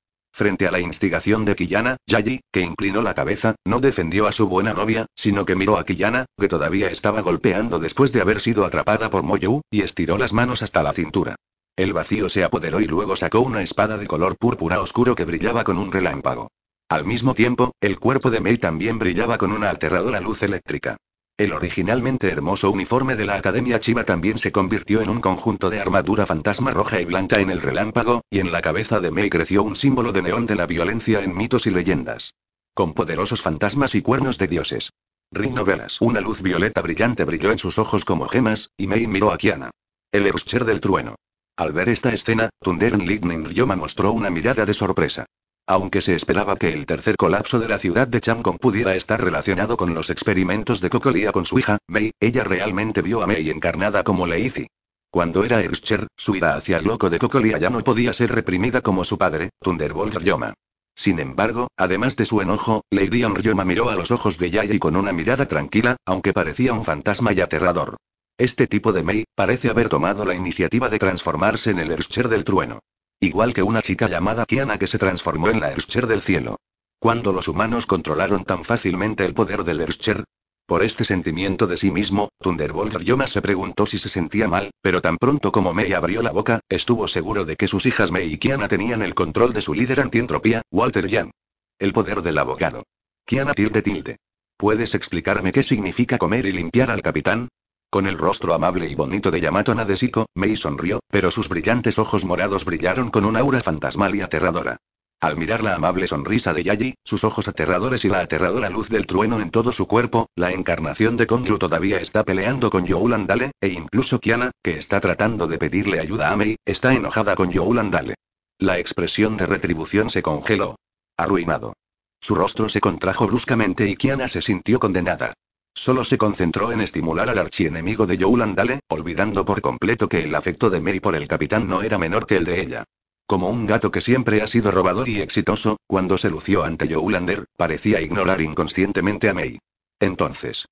Frente a la instigación de Kiyana, Yaji, que inclinó la cabeza, no defendió a su buena novia, sino que miró a Kiyana, que todavía estaba golpeando después de haber sido atrapada por Moyu, y estiró las manos hasta la cintura. El vacío se apoderó y luego sacó una espada de color púrpura oscuro que brillaba con un relámpago. Al mismo tiempo, el cuerpo de Mei también brillaba con una aterradora luz eléctrica. El originalmente hermoso uniforme de la Academia Chiva también se convirtió en un conjunto de armadura fantasma roja y blanca en el relámpago, y en la cabeza de Mei creció un símbolo de neón de la violencia en mitos y leyendas. Con poderosos fantasmas y cuernos de dioses. Rino Velas. Una luz violeta brillante brilló en sus ojos como gemas, y Mei miró a Kiana. El Erscher del trueno. Al ver esta escena, Thunder Lightning Ryoma mostró una mirada de sorpresa aunque se esperaba que el tercer colapso de la ciudad de Kong pudiera estar relacionado con los experimentos de Cocolia con su hija, Mei, ella realmente vio a Mei encarnada como Leizi. Cuando era Erscher, su ira hacia el loco de Cocolia ya no podía ser reprimida como su padre, Thunderbolt Ryoma. Sin embargo, además de su enojo, Lady On-Ryoma miró a los ojos de y con una mirada tranquila, aunque parecía un fantasma y aterrador. Este tipo de Mei, parece haber tomado la iniciativa de transformarse en el Erscher del trueno. Igual que una chica llamada Kiana que se transformó en la Erscher del cielo. Cuando los humanos controlaron tan fácilmente el poder del Erscher, por este sentimiento de sí mismo, Thunderbolt Ryoma se preguntó si se sentía mal, pero tan pronto como Mei abrió la boca, estuvo seguro de que sus hijas Mei y Kiana tenían el control de su líder antientropía, Walter Yan. El poder del abogado. Kiana tilde tilde. ¿Puedes explicarme qué significa comer y limpiar al capitán? Con el rostro amable y bonito de Yamato Nadeshiko, Mei sonrió, pero sus brillantes ojos morados brillaron con una aura fantasmal y aterradora. Al mirar la amable sonrisa de Yagi, sus ojos aterradores y la aterradora luz del trueno en todo su cuerpo, la encarnación de Konglu todavía está peleando con Youlandale, e incluso Kiana, que está tratando de pedirle ayuda a Mei, está enojada con Youlandale. La expresión de retribución se congeló. Arruinado. Su rostro se contrajo bruscamente y Kiana se sintió condenada. Solo se concentró en estimular al archienemigo de Yowlandale, olvidando por completo que el afecto de Mei por el capitán no era menor que el de ella. Como un gato que siempre ha sido robador y exitoso, cuando se lució ante Yowlander, parecía ignorar inconscientemente a Mei. Entonces,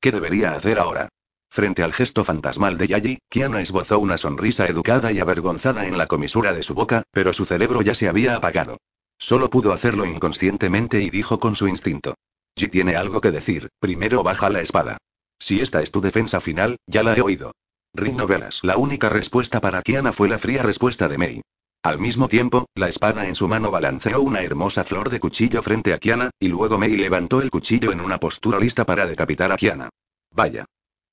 ¿qué debería hacer ahora? Frente al gesto fantasmal de Yayi, Kiana esbozó una sonrisa educada y avergonzada en la comisura de su boca, pero su cerebro ya se había apagado. Solo pudo hacerlo inconscientemente y dijo con su instinto. Ji tiene algo que decir, primero baja la espada. Si esta es tu defensa final, ya la he oído. Rino Velas. La única respuesta para Kiana fue la fría respuesta de Mei. Al mismo tiempo, la espada en su mano balanceó una hermosa flor de cuchillo frente a Kiana, y luego Mei levantó el cuchillo en una postura lista para decapitar a Kiana. Vaya.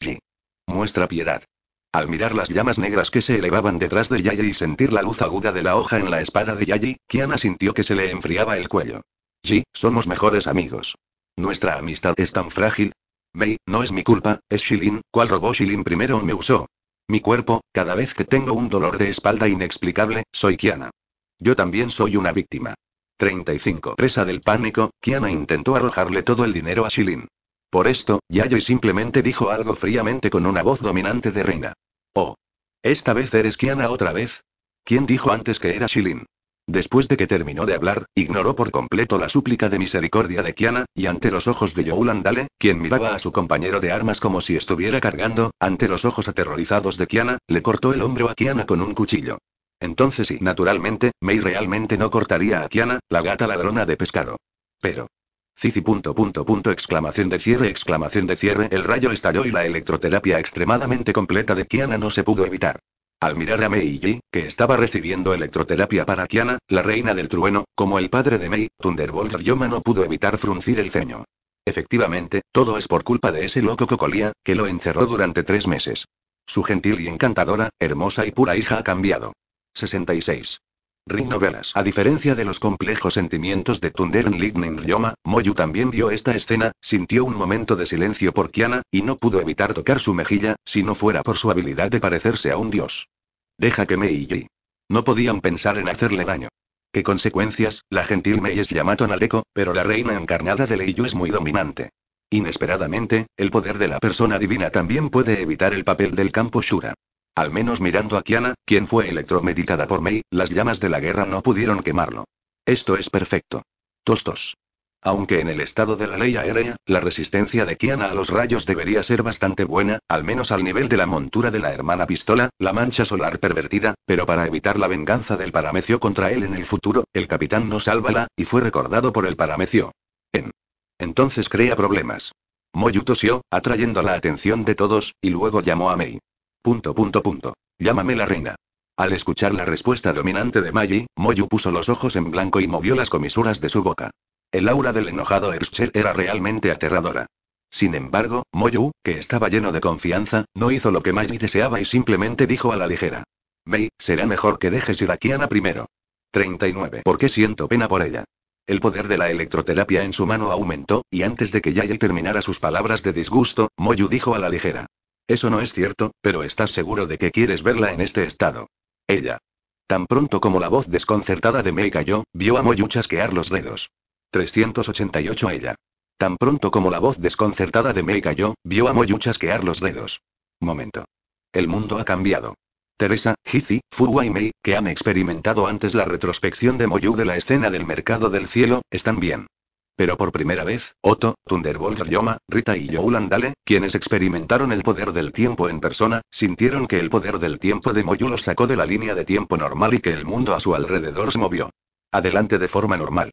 Ji. Muestra piedad. Al mirar las llamas negras que se elevaban detrás de Yayi y sentir la luz aguda de la hoja en la espada de Yayi, Kiana sintió que se le enfriaba el cuello. Ji, somos mejores amigos. Nuestra amistad es tan frágil. Mei, no es mi culpa, es Shilin, ¿cuál robó Shilin primero o me usó? Mi cuerpo, cada vez que tengo un dolor de espalda inexplicable, soy Kiana. Yo también soy una víctima. 35. Presa del pánico, Kiana intentó arrojarle todo el dinero a Shilin. Por esto, Yayoi simplemente dijo algo fríamente con una voz dominante de reina. Oh. ¿Esta vez eres Kiana otra vez? ¿Quién dijo antes que era Shilin? Después de que terminó de hablar, ignoró por completo la súplica de misericordia de Kiana, y ante los ojos de Youlan quien miraba a su compañero de armas como si estuviera cargando, ante los ojos aterrorizados de Kiana, le cortó el hombro a Kiana con un cuchillo. Entonces y naturalmente, Mei realmente no cortaría a Kiana, la gata ladrona de pescado. Pero, Cici punto exclamación de cierre exclamación de cierre el rayo estalló y la electroterapia extremadamente completa de Kiana no se pudo evitar. Al mirar a Yi, que estaba recibiendo electroterapia para Kiana, la reina del trueno, como el padre de Mei, Thunderbolt Yoma no pudo evitar fruncir el ceño. Efectivamente, todo es por culpa de ese loco Cocolía, que lo encerró durante tres meses. Su gentil y encantadora, hermosa y pura hija ha cambiado. 66 novelas. A diferencia de los complejos sentimientos de Tunderen Lightning Ryoma, Moyu también vio esta escena, sintió un momento de silencio por Kiana, y no pudo evitar tocar su mejilla, si no fuera por su habilidad de parecerse a un dios. Deja que Mei Yi. No podían pensar en hacerle daño. ¿Qué consecuencias? La gentil Mei es Yamato Nadeko, pero la reina encarnada de Leiyu es muy dominante. Inesperadamente, el poder de la persona divina también puede evitar el papel del campo Shura. Al menos mirando a Kiana, quien fue electromedicada por Mei, las llamas de la guerra no pudieron quemarlo. Esto es perfecto. Tostos. Aunque en el estado de la ley aérea, la resistencia de Kiana a los rayos debería ser bastante buena, al menos al nivel de la montura de la hermana pistola, la mancha solar pervertida, pero para evitar la venganza del paramecio contra él en el futuro, el capitán no sálvala, y fue recordado por el paramecio. En. Entonces crea problemas. Moyu tosió, atrayendo la atención de todos, y luego llamó a Mei. Punto punto punto. Llámame la reina. Al escuchar la respuesta dominante de Mayi Moyu puso los ojos en blanco y movió las comisuras de su boca. El aura del enojado Erscher era realmente aterradora. Sin embargo, Moyu, que estaba lleno de confianza, no hizo lo que Mayi deseaba y simplemente dijo a la ligera. Mei, será mejor que dejes ir a Kiana primero. 39. ¿Por qué siento pena por ella? El poder de la electroterapia en su mano aumentó, y antes de que Yaya terminara sus palabras de disgusto, Moyu dijo a la ligera. Eso no es cierto, pero estás seguro de que quieres verla en este estado. Ella. Tan pronto como la voz desconcertada de Mei cayó, vio a Moyu chasquear los dedos. 388 ella. Tan pronto como la voz desconcertada de Mei cayó, vio a Moyu chasquear los dedos. Momento. El mundo ha cambiado. Teresa, Hizi, Fuwa y Mei, que han experimentado antes la retrospección de Moyu de la escena del mercado del cielo, están bien. Pero por primera vez, Otto, Thunderbolt Yoma, Rita y Yowlandale, quienes experimentaron el poder del tiempo en persona, sintieron que el poder del tiempo de Moyu los sacó de la línea de tiempo normal y que el mundo a su alrededor se movió. Adelante de forma normal.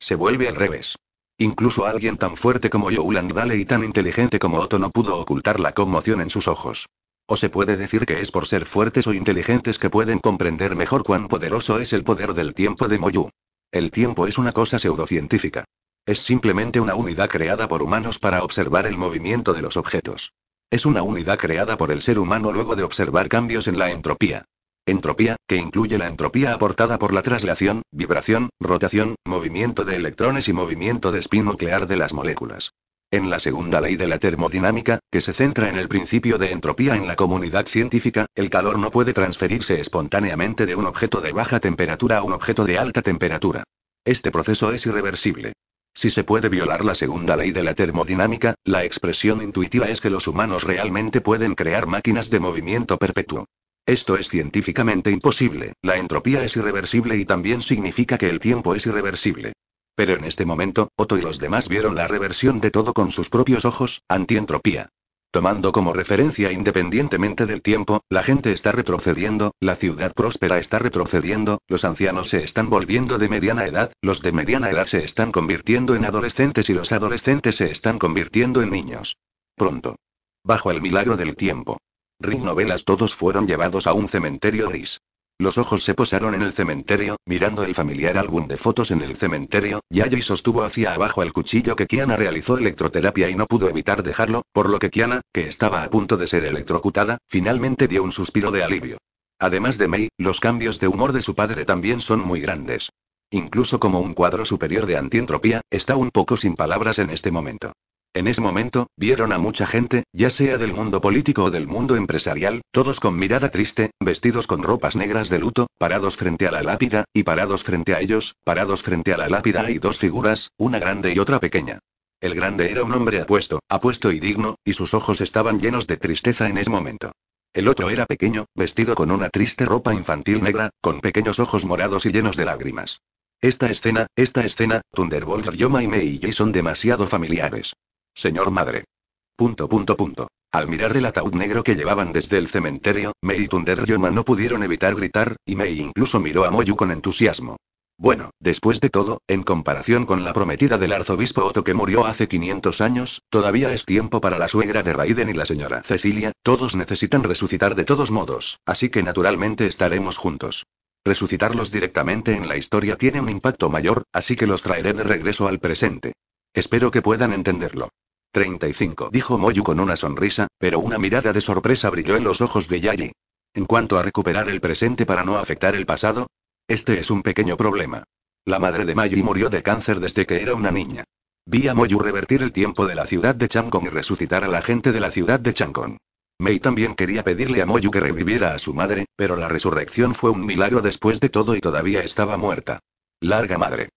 Se vuelve al revés. Incluso alguien tan fuerte como Yowlandale y tan inteligente como Otto no pudo ocultar la conmoción en sus ojos. O se puede decir que es por ser fuertes o inteligentes que pueden comprender mejor cuán poderoso es el poder del tiempo de Moyu. El tiempo es una cosa pseudocientífica. Es simplemente una unidad creada por humanos para observar el movimiento de los objetos. Es una unidad creada por el ser humano luego de observar cambios en la entropía. Entropía, que incluye la entropía aportada por la traslación, vibración, rotación, movimiento de electrones y movimiento de espín nuclear de las moléculas. En la segunda ley de la termodinámica, que se centra en el principio de entropía en la comunidad científica, el calor no puede transferirse espontáneamente de un objeto de baja temperatura a un objeto de alta temperatura. Este proceso es irreversible. Si se puede violar la segunda ley de la termodinámica, la expresión intuitiva es que los humanos realmente pueden crear máquinas de movimiento perpetuo. Esto es científicamente imposible, la entropía es irreversible y también significa que el tiempo es irreversible. Pero en este momento, Otto y los demás vieron la reversión de todo con sus propios ojos, antientropía. Tomando como referencia independientemente del tiempo, la gente está retrocediendo, la ciudad próspera está retrocediendo, los ancianos se están volviendo de mediana edad, los de mediana edad se están convirtiendo en adolescentes y los adolescentes se están convirtiendo en niños. Pronto. Bajo el milagro del tiempo. Ring novelas todos fueron llevados a un cementerio gris. Los ojos se posaron en el cementerio, mirando el familiar álbum de fotos en el cementerio, Yayo sostuvo hacia abajo el cuchillo que Kiana realizó electroterapia y no pudo evitar dejarlo, por lo que Kiana, que estaba a punto de ser electrocutada, finalmente dio un suspiro de alivio. Además de May, los cambios de humor de su padre también son muy grandes. Incluso como un cuadro superior de antientropía, está un poco sin palabras en este momento. En ese momento, vieron a mucha gente, ya sea del mundo político o del mundo empresarial, todos con mirada triste, vestidos con ropas negras de luto, parados frente a la lápida, y parados frente a ellos, parados frente a la lápida hay dos figuras, una grande y otra pequeña. El grande era un hombre apuesto, apuesto y digno, y sus ojos estaban llenos de tristeza en ese momento. El otro era pequeño, vestido con una triste ropa infantil negra, con pequeños ojos morados y llenos de lágrimas. Esta escena, esta escena, Thunderbolt, Yoma y Mei son demasiado familiares. Señor madre. Punto punto punto. Al mirar el ataúd negro que llevaban desde el cementerio, Mei y Thunder Yoma no pudieron evitar gritar, y Mei incluso miró a Moyu con entusiasmo. Bueno, después de todo, en comparación con la prometida del arzobispo Otto que murió hace 500 años, todavía es tiempo para la suegra de Raiden y la señora Cecilia, todos necesitan resucitar de todos modos, así que naturalmente estaremos juntos. Resucitarlos directamente en la historia tiene un impacto mayor, así que los traeré de regreso al presente. Espero que puedan entenderlo. 35, dijo Moyu con una sonrisa, pero una mirada de sorpresa brilló en los ojos de Yayi. En cuanto a recuperar el presente para no afectar el pasado, este es un pequeño problema. La madre de Mayu murió de cáncer desde que era una niña. Vi a Moyu revertir el tiempo de la ciudad de Changkong y resucitar a la gente de la ciudad de Changkong. Mei también quería pedirle a Moyu que reviviera a su madre, pero la resurrección fue un milagro después de todo y todavía estaba muerta. Larga madre.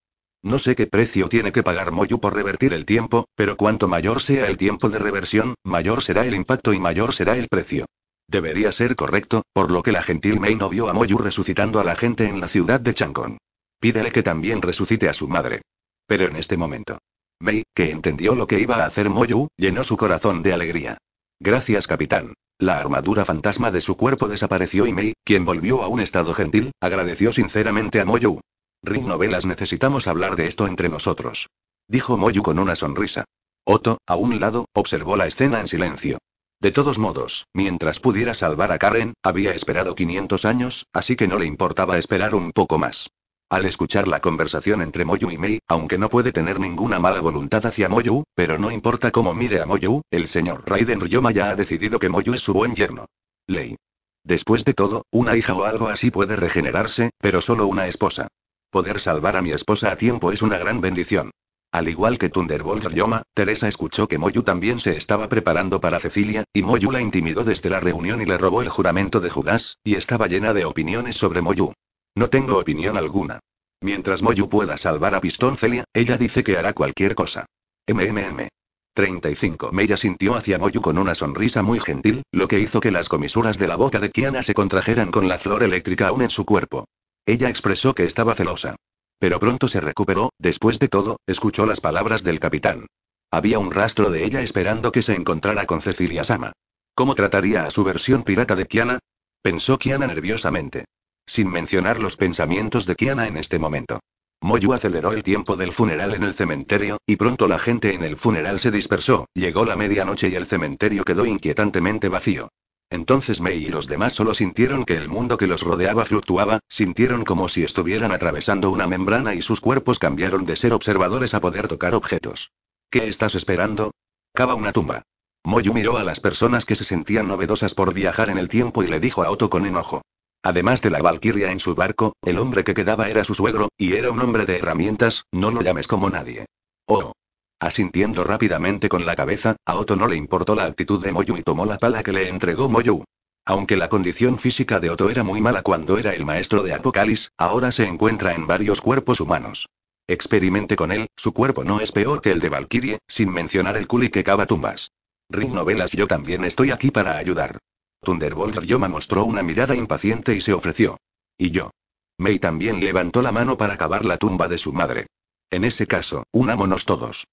No sé qué precio tiene que pagar Moyu por revertir el tiempo, pero cuanto mayor sea el tiempo de reversión, mayor será el impacto y mayor será el precio. Debería ser correcto, por lo que la gentil Mei no vio a Moyu resucitando a la gente en la ciudad de Changong. Pídele que también resucite a su madre. Pero en este momento. Mei, que entendió lo que iba a hacer Moyu, llenó su corazón de alegría. Gracias, capitán. La armadura fantasma de su cuerpo desapareció y Mei, quien volvió a un estado gentil, agradeció sinceramente a Moyu. Rick Novelas necesitamos hablar de esto entre nosotros. Dijo Moyu con una sonrisa. Otto, a un lado, observó la escena en silencio. De todos modos, mientras pudiera salvar a Karen, había esperado 500 años, así que no le importaba esperar un poco más. Al escuchar la conversación entre Moyu y Mei, aunque no puede tener ninguna mala voluntad hacia Moyu, pero no importa cómo mire a Moyu, el señor Raiden Ryoma ya ha decidido que Moyu es su buen yerno. Ley. Después de todo, una hija o algo así puede regenerarse, pero solo una esposa. Poder salvar a mi esposa a tiempo es una gran bendición. Al igual que Thunderbolt Yoma, Teresa escuchó que Moyu también se estaba preparando para Cecilia, y Moyu la intimidó desde la reunión y le robó el juramento de Judas, y estaba llena de opiniones sobre Moyu. No tengo opinión alguna. Mientras Moyu pueda salvar a Pistón Celia, ella dice que hará cualquier cosa. MMM. 35. meya sintió hacia Moyu con una sonrisa muy gentil, lo que hizo que las comisuras de la boca de Kiana se contrajeran con la flor eléctrica aún en su cuerpo. Ella expresó que estaba celosa. Pero pronto se recuperó, después de todo, escuchó las palabras del capitán. Había un rastro de ella esperando que se encontrara con Cecilia Sama. ¿Cómo trataría a su versión pirata de Kiana? Pensó Kiana nerviosamente. Sin mencionar los pensamientos de Kiana en este momento. Moyu aceleró el tiempo del funeral en el cementerio, y pronto la gente en el funeral se dispersó, llegó la medianoche y el cementerio quedó inquietantemente vacío. Entonces Mei y los demás solo sintieron que el mundo que los rodeaba fluctuaba, sintieron como si estuvieran atravesando una membrana y sus cuerpos cambiaron de ser observadores a poder tocar objetos. ¿Qué estás esperando? Cava una tumba. Moyu miró a las personas que se sentían novedosas por viajar en el tiempo y le dijo a Otto con enojo. Además de la Valquiria en su barco, el hombre que quedaba era su suegro, y era un hombre de herramientas, no lo llames como nadie. Oh. Asintiendo rápidamente con la cabeza, a Otto no le importó la actitud de Moyu y tomó la pala que le entregó Moyu. Aunque la condición física de Otto era muy mala cuando era el maestro de Apocalipsis, ahora se encuentra en varios cuerpos humanos. Experimente con él, su cuerpo no es peor que el de Valkyrie, sin mencionar el culi que cava tumbas. Ring Novelas yo también estoy aquí para ayudar. Thunderbolt Yoma mostró una mirada impaciente y se ofreció. Y yo. Mei también levantó la mano para cavar la tumba de su madre. En ese caso, unámonos todos.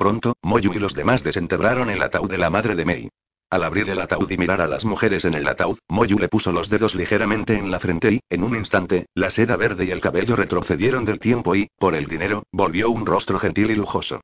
Pronto, Moyu y los demás desenterraron el ataúd de la madre de Mei. Al abrir el ataúd y mirar a las mujeres en el ataúd, Moyu le puso los dedos ligeramente en la frente y, en un instante, la seda verde y el cabello retrocedieron del tiempo y, por el dinero, volvió un rostro gentil y lujoso.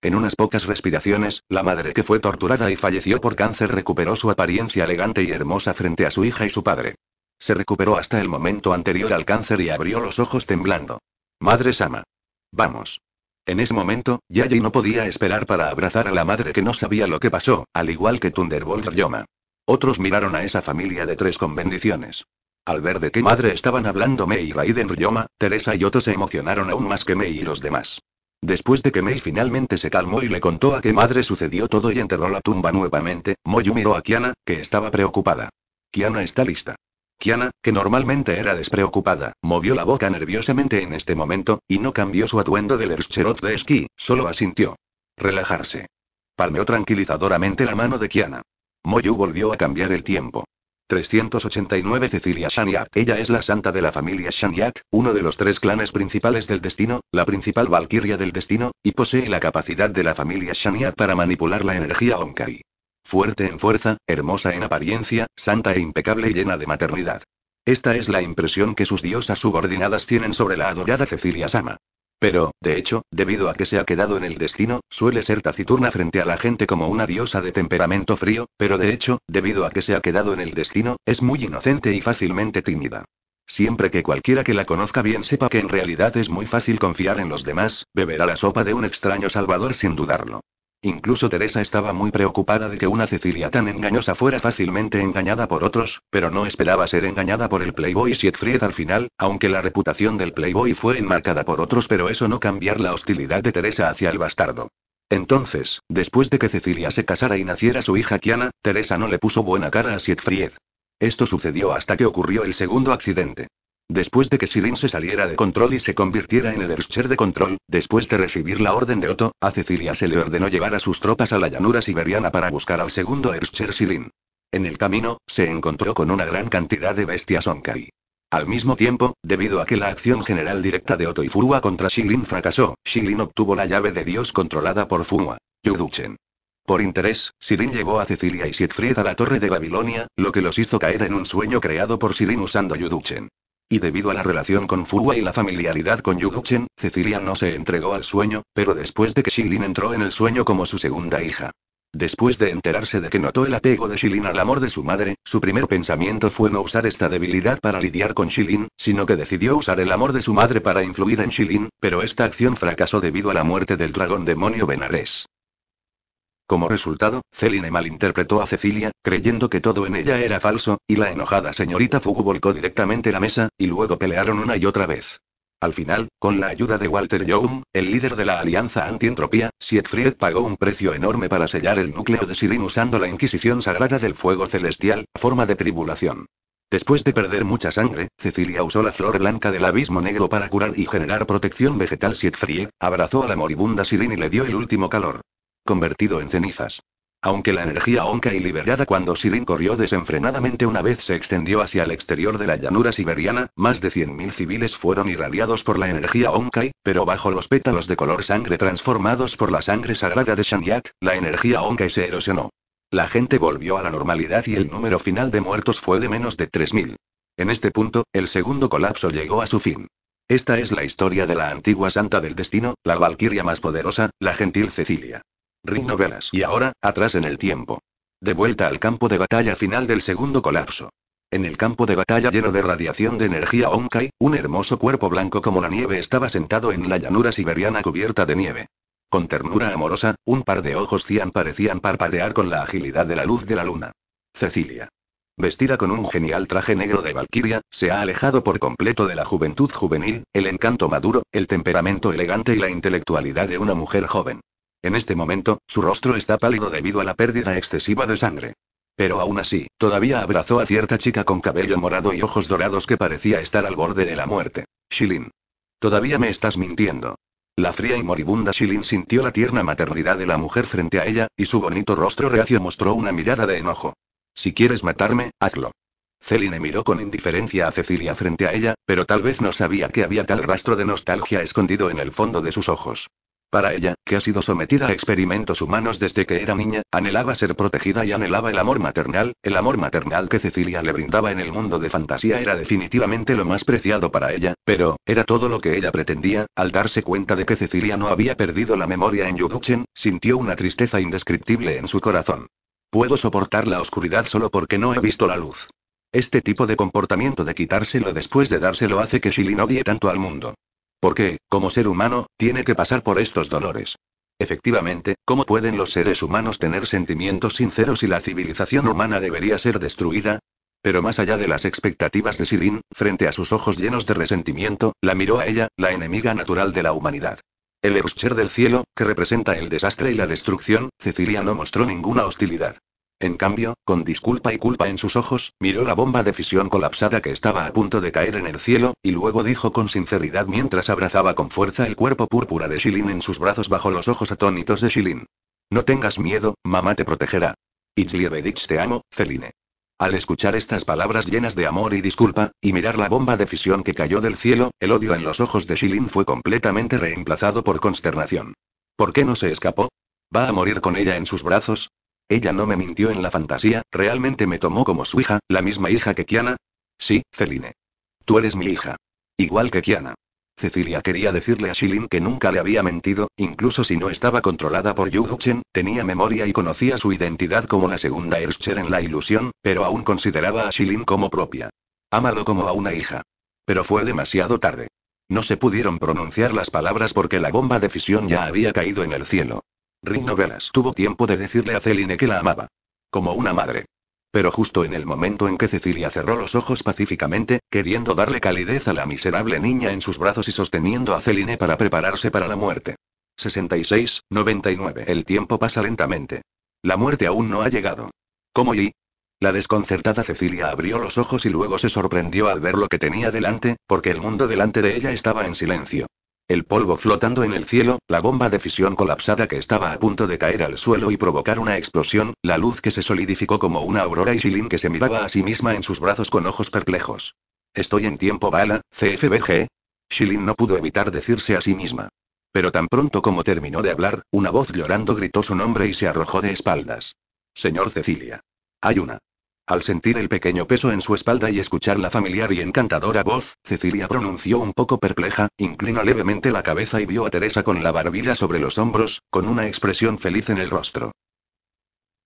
En unas pocas respiraciones, la madre que fue torturada y falleció por cáncer recuperó su apariencia elegante y hermosa frente a su hija y su padre. Se recuperó hasta el momento anterior al cáncer y abrió los ojos temblando. Madre Sama. Vamos. En ese momento, Yayi no podía esperar para abrazar a la madre que no sabía lo que pasó, al igual que Thunderbolt Ryoma. Otros miraron a esa familia de tres con bendiciones. Al ver de qué madre estaban hablando Mei y Raiden Ryoma, Teresa y otros se emocionaron aún más que Mei y los demás. Después de que Mei finalmente se calmó y le contó a qué madre sucedió todo y enterró la tumba nuevamente, Moyu miró a Kiana, que estaba preocupada. Kiana está lista. Kiana, que normalmente era despreocupada, movió la boca nerviosamente en este momento, y no cambió su atuendo del Erscheroth de esquí, solo asintió. Relajarse. Palmeó tranquilizadoramente la mano de Kiana. Moyu volvió a cambiar el tiempo. 389 Cecilia Shaniat. Ella es la santa de la familia Shaniat, uno de los tres clanes principales del destino, la principal valquiria del destino, y posee la capacidad de la familia Shaniat para manipular la energía Onkai. Fuerte en fuerza, hermosa en apariencia, santa e impecable y llena de maternidad. Esta es la impresión que sus diosas subordinadas tienen sobre la adorada Cecilia Sama. Pero, de hecho, debido a que se ha quedado en el destino, suele ser taciturna frente a la gente como una diosa de temperamento frío, pero de hecho, debido a que se ha quedado en el destino, es muy inocente y fácilmente tímida. Siempre que cualquiera que la conozca bien sepa que en realidad es muy fácil confiar en los demás, beberá la sopa de un extraño salvador sin dudarlo. Incluso Teresa estaba muy preocupada de que una Cecilia tan engañosa fuera fácilmente engañada por otros, pero no esperaba ser engañada por el Playboy Siegfried al final, aunque la reputación del Playboy fue enmarcada por otros, pero eso no cambiar la hostilidad de Teresa hacia el bastardo. Entonces, después de que Cecilia se casara y naciera su hija Kiana, Teresa no le puso buena cara a Siegfried. Esto sucedió hasta que ocurrió el segundo accidente. Después de que Sirin se saliera de control y se convirtiera en el Erscher de control, después de recibir la orden de Otto, a Cecilia se le ordenó llevar a sus tropas a la llanura siberiana para buscar al segundo Erscher Sirin. En el camino, se encontró con una gran cantidad de bestias Onkai. Al mismo tiempo, debido a que la acción general directa de Otto y Furua contra Sirin fracasó, Shilin obtuvo la llave de Dios controlada por Furua. Yuduchen. Por interés, Sirin llevó a Cecilia y Siegfried a la torre de Babilonia, lo que los hizo caer en un sueño creado por Sirin usando Yuduchen y debido a la relación con Fuwa y la familiaridad con Yuguchen, Cecilia no se entregó al sueño, pero después de que Shilin entró en el sueño como su segunda hija. Después de enterarse de que notó el apego de Shilin al amor de su madre, su primer pensamiento fue no usar esta debilidad para lidiar con Shilin, sino que decidió usar el amor de su madre para influir en Shilin, pero esta acción fracasó debido a la muerte del dragón demonio Benares. Como resultado, Celine malinterpretó a Cecilia, creyendo que todo en ella era falso, y la enojada señorita Fugu volcó directamente la mesa, y luego pelearon una y otra vez. Al final, con la ayuda de Walter Young, el líder de la Alianza Antientropía, Siegfried pagó un precio enorme para sellar el núcleo de Sirin usando la Inquisición Sagrada del Fuego Celestial, forma de tribulación. Después de perder mucha sangre, Cecilia usó la flor blanca del abismo negro para curar y generar protección vegetal. Siegfried abrazó a la moribunda Sirin y le dio el último calor convertido en cenizas. Aunque la energía Onkai y liberada cuando Sirin corrió desenfrenadamente una vez se extendió hacia el exterior de la llanura siberiana, más de 100.000 civiles fueron irradiados por la energía onkai, pero bajo los pétalos de color sangre transformados por la sangre sagrada de Shanyat, la energía onkai se erosionó. La gente volvió a la normalidad y el número final de muertos fue de menos de 3.000. En este punto, el segundo colapso llegó a su fin. Esta es la historia de la antigua santa del destino, la valquiria más poderosa, la gentil Cecilia. Ring novelas y ahora, atrás en el tiempo. De vuelta al campo de batalla final del segundo colapso. En el campo de batalla lleno de radiación de energía Onkai, un hermoso cuerpo blanco como la nieve estaba sentado en la llanura siberiana cubierta de nieve. Con ternura amorosa, un par de ojos cian parecían parpadear con la agilidad de la luz de la luna. Cecilia. Vestida con un genial traje negro de valquiria, se ha alejado por completo de la juventud juvenil, el encanto maduro, el temperamento elegante y la intelectualidad de una mujer joven. En este momento, su rostro está pálido debido a la pérdida excesiva de sangre. Pero aún así, todavía abrazó a cierta chica con cabello morado y ojos dorados que parecía estar al borde de la muerte. Shilin. Todavía me estás mintiendo. La fría y moribunda Shilin sintió la tierna maternidad de la mujer frente a ella, y su bonito rostro reacio mostró una mirada de enojo. Si quieres matarme, hazlo. Celine miró con indiferencia a Cecilia frente a ella, pero tal vez no sabía que había tal rastro de nostalgia escondido en el fondo de sus ojos. Para ella, que ha sido sometida a experimentos humanos desde que era niña, anhelaba ser protegida y anhelaba el amor maternal, el amor maternal que Cecilia le brindaba en el mundo de fantasía era definitivamente lo más preciado para ella, pero, era todo lo que ella pretendía, al darse cuenta de que Cecilia no había perdido la memoria en Yuduchen, sintió una tristeza indescriptible en su corazón. Puedo soportar la oscuridad solo porque no he visto la luz. Este tipo de comportamiento de quitárselo después de dárselo hace que Shili no odie tanto al mundo. Porque, como ser humano, tiene que pasar por estos dolores. Efectivamente, ¿cómo pueden los seres humanos tener sentimientos sinceros si la civilización humana debería ser destruida? Pero más allá de las expectativas de Sirin, frente a sus ojos llenos de resentimiento, la miró a ella, la enemiga natural de la humanidad. El Erscher del cielo, que representa el desastre y la destrucción, Cecilia no mostró ninguna hostilidad. En cambio, con disculpa y culpa en sus ojos, miró la bomba de fisión colapsada que estaba a punto de caer en el cielo, y luego dijo con sinceridad mientras abrazaba con fuerza el cuerpo púrpura de Shilin en sus brazos bajo los ojos atónitos de Shilin. No tengas miedo, mamá te protegerá. Itzlievevich te amo, Celine. Al escuchar estas palabras llenas de amor y disculpa, y mirar la bomba de fisión que cayó del cielo, el odio en los ojos de Shilin fue completamente reemplazado por consternación. ¿Por qué no se escapó? ¿Va a morir con ella en sus brazos? Ella no me mintió en la fantasía, realmente me tomó como su hija, la misma hija que Kiana. Sí, Celine. Tú eres mi hija. Igual que Kiana. Cecilia quería decirle a Shilin que nunca le había mentido, incluso si no estaba controlada por Chen, tenía memoria y conocía su identidad como la segunda Erscher en la ilusión, pero aún consideraba a Shilin como propia. Ámalo como a una hija. Pero fue demasiado tarde. No se pudieron pronunciar las palabras porque la bomba de fisión ya había caído en el cielo. Rino Velas tuvo tiempo de decirle a Celine que la amaba. Como una madre. Pero justo en el momento en que Cecilia cerró los ojos pacíficamente, queriendo darle calidez a la miserable niña en sus brazos y sosteniendo a Celine para prepararse para la muerte. 66, 99. El tiempo pasa lentamente. La muerte aún no ha llegado. ¿Cómo y? La desconcertada Cecilia abrió los ojos y luego se sorprendió al ver lo que tenía delante, porque el mundo delante de ella estaba en silencio. El polvo flotando en el cielo, la bomba de fisión colapsada que estaba a punto de caer al suelo y provocar una explosión, la luz que se solidificó como una aurora y Shilin que se miraba a sí misma en sus brazos con ojos perplejos. Estoy en tiempo bala, CFBG. Shilin no pudo evitar decirse a sí misma. Pero tan pronto como terminó de hablar, una voz llorando gritó su nombre y se arrojó de espaldas. Señor Cecilia. Hay una. Al sentir el pequeño peso en su espalda y escuchar la familiar y encantadora voz, Cecilia pronunció un poco perpleja, inclinó levemente la cabeza y vio a Teresa con la barbilla sobre los hombros, con una expresión feliz en el rostro.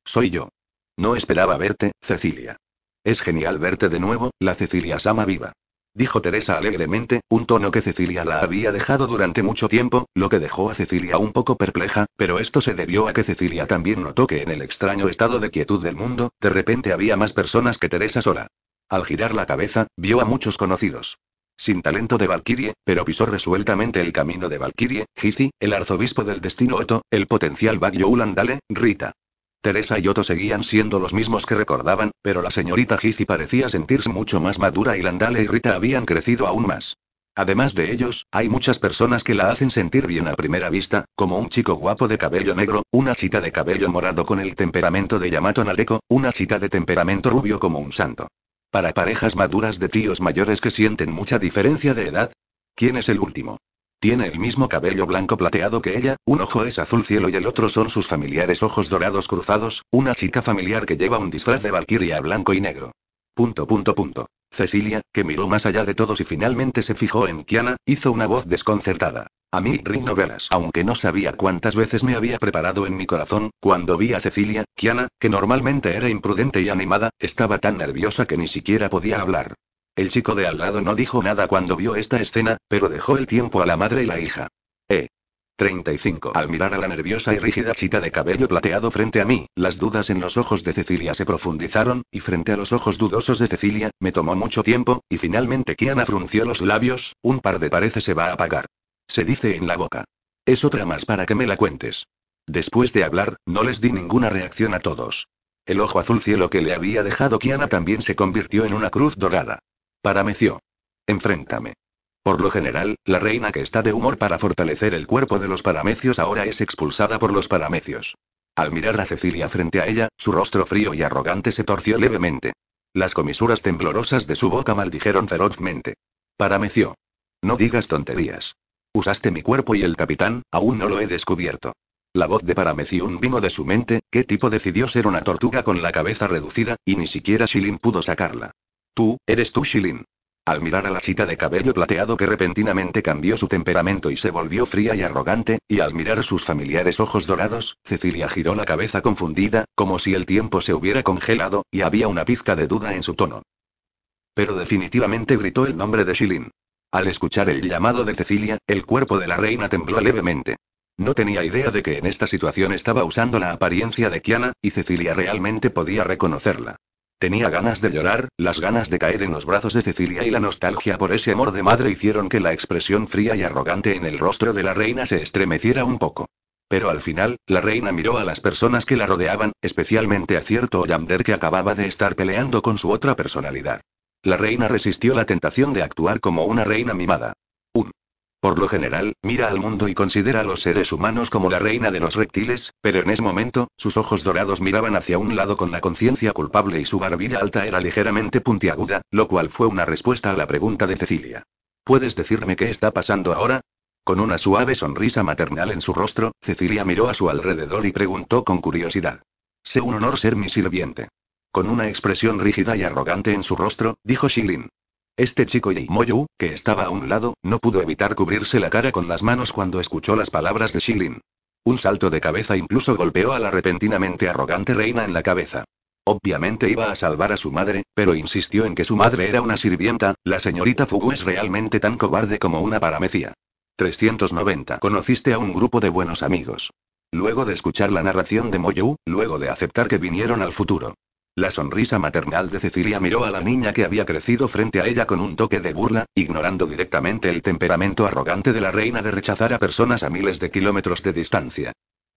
Soy yo. No esperaba verte, Cecilia. Es genial verte de nuevo, la Cecilia Sama viva dijo Teresa alegremente, un tono que Cecilia la había dejado durante mucho tiempo, lo que dejó a Cecilia un poco perpleja, pero esto se debió a que Cecilia también notó que en el extraño estado de quietud del mundo, de repente había más personas que Teresa sola. Al girar la cabeza, vio a muchos conocidos. Sin talento de Valkyrie, pero pisó resueltamente el camino de Valkyrie, Gizi, el arzobispo del destino Oto, el potencial Bagyoulandale, Ulandale, Rita. Teresa y Otto seguían siendo los mismos que recordaban, pero la señorita Gizzi parecía sentirse mucho más madura y Landale y Rita habían crecido aún más. Además de ellos, hay muchas personas que la hacen sentir bien a primera vista, como un chico guapo de cabello negro, una chica de cabello morado con el temperamento de Yamato Nareko, una chica de temperamento rubio como un santo. Para parejas maduras de tíos mayores que sienten mucha diferencia de edad. ¿Quién es el último? Tiene el mismo cabello blanco plateado que ella, un ojo es azul cielo y el otro son sus familiares ojos dorados cruzados, una chica familiar que lleva un disfraz de valquiria blanco y negro. Punto punto punto. Cecilia, que miró más allá de todos y finalmente se fijó en Kiana, hizo una voz desconcertada. A mí, Rin Novelas, aunque no sabía cuántas veces me había preparado en mi corazón, cuando vi a Cecilia, Kiana, que normalmente era imprudente y animada, estaba tan nerviosa que ni siquiera podía hablar. El chico de al lado no dijo nada cuando vio esta escena, pero dejó el tiempo a la madre y la hija. E. Eh. 35. Al mirar a la nerviosa y rígida chica de cabello plateado frente a mí, las dudas en los ojos de Cecilia se profundizaron, y frente a los ojos dudosos de Cecilia, me tomó mucho tiempo, y finalmente Kiana frunció los labios, un par de parece se va a apagar. Se dice en la boca. Es otra más para que me la cuentes. Después de hablar, no les di ninguna reacción a todos. El ojo azul cielo que le había dejado Kiana también se convirtió en una cruz dorada. Paramecio. Enfréntame. Por lo general, la reina que está de humor para fortalecer el cuerpo de los paramecios ahora es expulsada por los paramecios. Al mirar a Cecilia frente a ella, su rostro frío y arrogante se torció levemente. Las comisuras temblorosas de su boca maldijeron ferozmente. Paramecio. No digas tonterías. Usaste mi cuerpo y el capitán, aún no lo he descubierto. La voz de Paramecio vino de su mente, ¿qué tipo decidió ser una tortuga con la cabeza reducida, y ni siquiera Shilin pudo sacarla? Tú, eres tú Shilin. Al mirar a la chica de cabello plateado que repentinamente cambió su temperamento y se volvió fría y arrogante, y al mirar sus familiares ojos dorados, Cecilia giró la cabeza confundida, como si el tiempo se hubiera congelado, y había una pizca de duda en su tono. Pero definitivamente gritó el nombre de Shilin. Al escuchar el llamado de Cecilia, el cuerpo de la reina tembló levemente. No tenía idea de que en esta situación estaba usando la apariencia de Kiana, y Cecilia realmente podía reconocerla. Tenía ganas de llorar, las ganas de caer en los brazos de Cecilia y la nostalgia por ese amor de madre hicieron que la expresión fría y arrogante en el rostro de la reina se estremeciera un poco. Pero al final, la reina miró a las personas que la rodeaban, especialmente a cierto Yander que acababa de estar peleando con su otra personalidad. La reina resistió la tentación de actuar como una reina mimada. Por lo general, mira al mundo y considera a los seres humanos como la reina de los reptiles, pero en ese momento, sus ojos dorados miraban hacia un lado con la conciencia culpable y su barbilla alta era ligeramente puntiaguda, lo cual fue una respuesta a la pregunta de Cecilia. ¿Puedes decirme qué está pasando ahora? Con una suave sonrisa maternal en su rostro, Cecilia miró a su alrededor y preguntó con curiosidad. Sé un honor ser mi sirviente. Con una expresión rígida y arrogante en su rostro, dijo Shilin. Este chico Moyu, que estaba a un lado, no pudo evitar cubrirse la cara con las manos cuando escuchó las palabras de Shilin. Un salto de cabeza incluso golpeó a la repentinamente arrogante reina en la cabeza. Obviamente iba a salvar a su madre, pero insistió en que su madre era una sirvienta, la señorita Fugu es realmente tan cobarde como una paramecia. 390. Conociste a un grupo de buenos amigos. Luego de escuchar la narración de Moyu, luego de aceptar que vinieron al futuro, la sonrisa maternal de Cecilia miró a la niña que había crecido frente a ella con un toque de burla, ignorando directamente el temperamento arrogante de la reina de rechazar a personas a miles de kilómetros de distancia.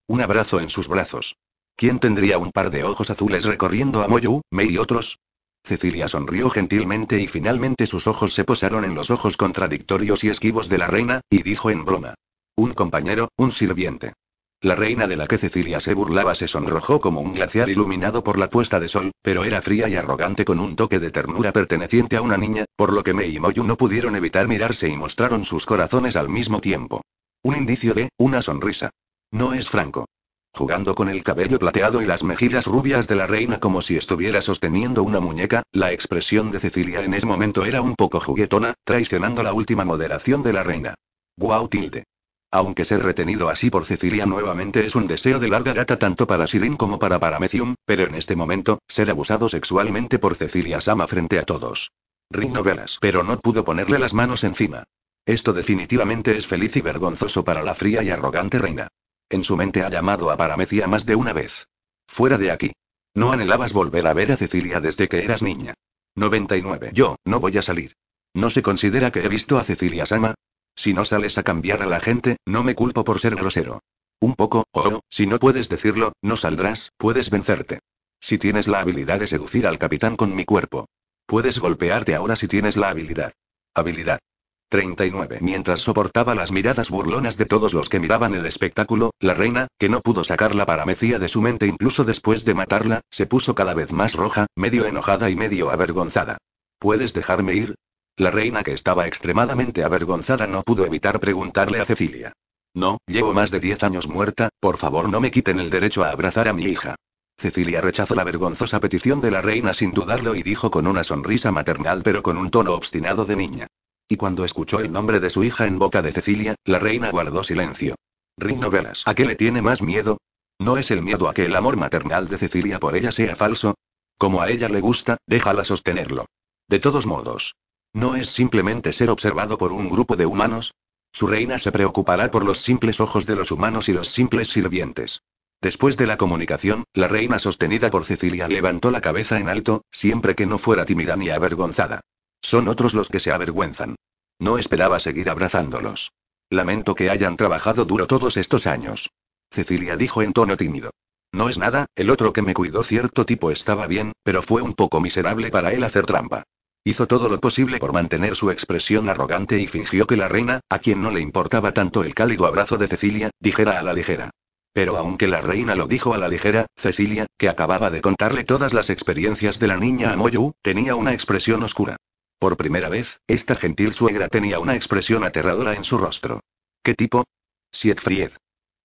Un abrazo en sus brazos. ¿Quién tendría un par de ojos azules recorriendo a Moyu, Mei y otros? Cecilia sonrió gentilmente y finalmente sus ojos se posaron en los ojos contradictorios y esquivos de la reina, y dijo en broma. Un compañero, un sirviente. La reina de la que Cecilia se burlaba se sonrojó como un glaciar iluminado por la puesta de sol, pero era fría y arrogante con un toque de ternura perteneciente a una niña, por lo que Mei y Moyu no pudieron evitar mirarse y mostraron sus corazones al mismo tiempo. Un indicio de, una sonrisa. No es Franco. Jugando con el cabello plateado y las mejillas rubias de la reina como si estuviera sosteniendo una muñeca, la expresión de Cecilia en ese momento era un poco juguetona, traicionando la última moderación de la reina. Guau tilde. Aunque ser retenido así por Cecilia nuevamente es un deseo de larga data tanto para Sirin como para Paramecium, pero en este momento, ser abusado sexualmente por Cecilia Sama frente a todos. Rin novelas, pero no pudo ponerle las manos encima. Esto definitivamente es feliz y vergonzoso para la fría y arrogante reina. En su mente ha llamado a Paramecia más de una vez. Fuera de aquí. No anhelabas volver a ver a Cecilia desde que eras niña. 99. Yo, no voy a salir. ¿No se considera que he visto a Cecilia Sama? Si no sales a cambiar a la gente, no me culpo por ser grosero. Un poco, o oh, si no puedes decirlo, no saldrás, puedes vencerte. Si tienes la habilidad de seducir al capitán con mi cuerpo. Puedes golpearte ahora si tienes la habilidad. Habilidad. 39. Mientras soportaba las miradas burlonas de todos los que miraban el espectáculo, la reina, que no pudo sacar la paramecía de su mente incluso después de matarla, se puso cada vez más roja, medio enojada y medio avergonzada. ¿Puedes dejarme ir? La reina que estaba extremadamente avergonzada no pudo evitar preguntarle a Cecilia. No, llevo más de diez años muerta, por favor no me quiten el derecho a abrazar a mi hija. Cecilia rechazó la vergonzosa petición de la reina sin dudarlo y dijo con una sonrisa maternal pero con un tono obstinado de niña. Y cuando escuchó el nombre de su hija en boca de Cecilia, la reina guardó silencio. Rino Velas, ¿a qué le tiene más miedo? ¿No es el miedo a que el amor maternal de Cecilia por ella sea falso? Como a ella le gusta, déjala sostenerlo. De todos modos, no es simplemente ser observado por un grupo de humanos. Su reina se preocupará por los simples ojos de los humanos y los simples sirvientes. Después de la comunicación, la reina sostenida por Cecilia levantó la cabeza en alto, siempre que no fuera tímida ni avergonzada. Son otros los que se avergüenzan. No esperaba seguir abrazándolos. Lamento que hayan trabajado duro todos estos años. Cecilia dijo en tono tímido. No es nada, el otro que me cuidó cierto tipo estaba bien, pero fue un poco miserable para él hacer trampa. Hizo todo lo posible por mantener su expresión arrogante y fingió que la reina, a quien no le importaba tanto el cálido abrazo de Cecilia, dijera a la ligera. Pero aunque la reina lo dijo a la ligera, Cecilia, que acababa de contarle todas las experiencias de la niña a tenía una expresión oscura. Por primera vez, esta gentil suegra tenía una expresión aterradora en su rostro. ¿Qué tipo? Siegfried.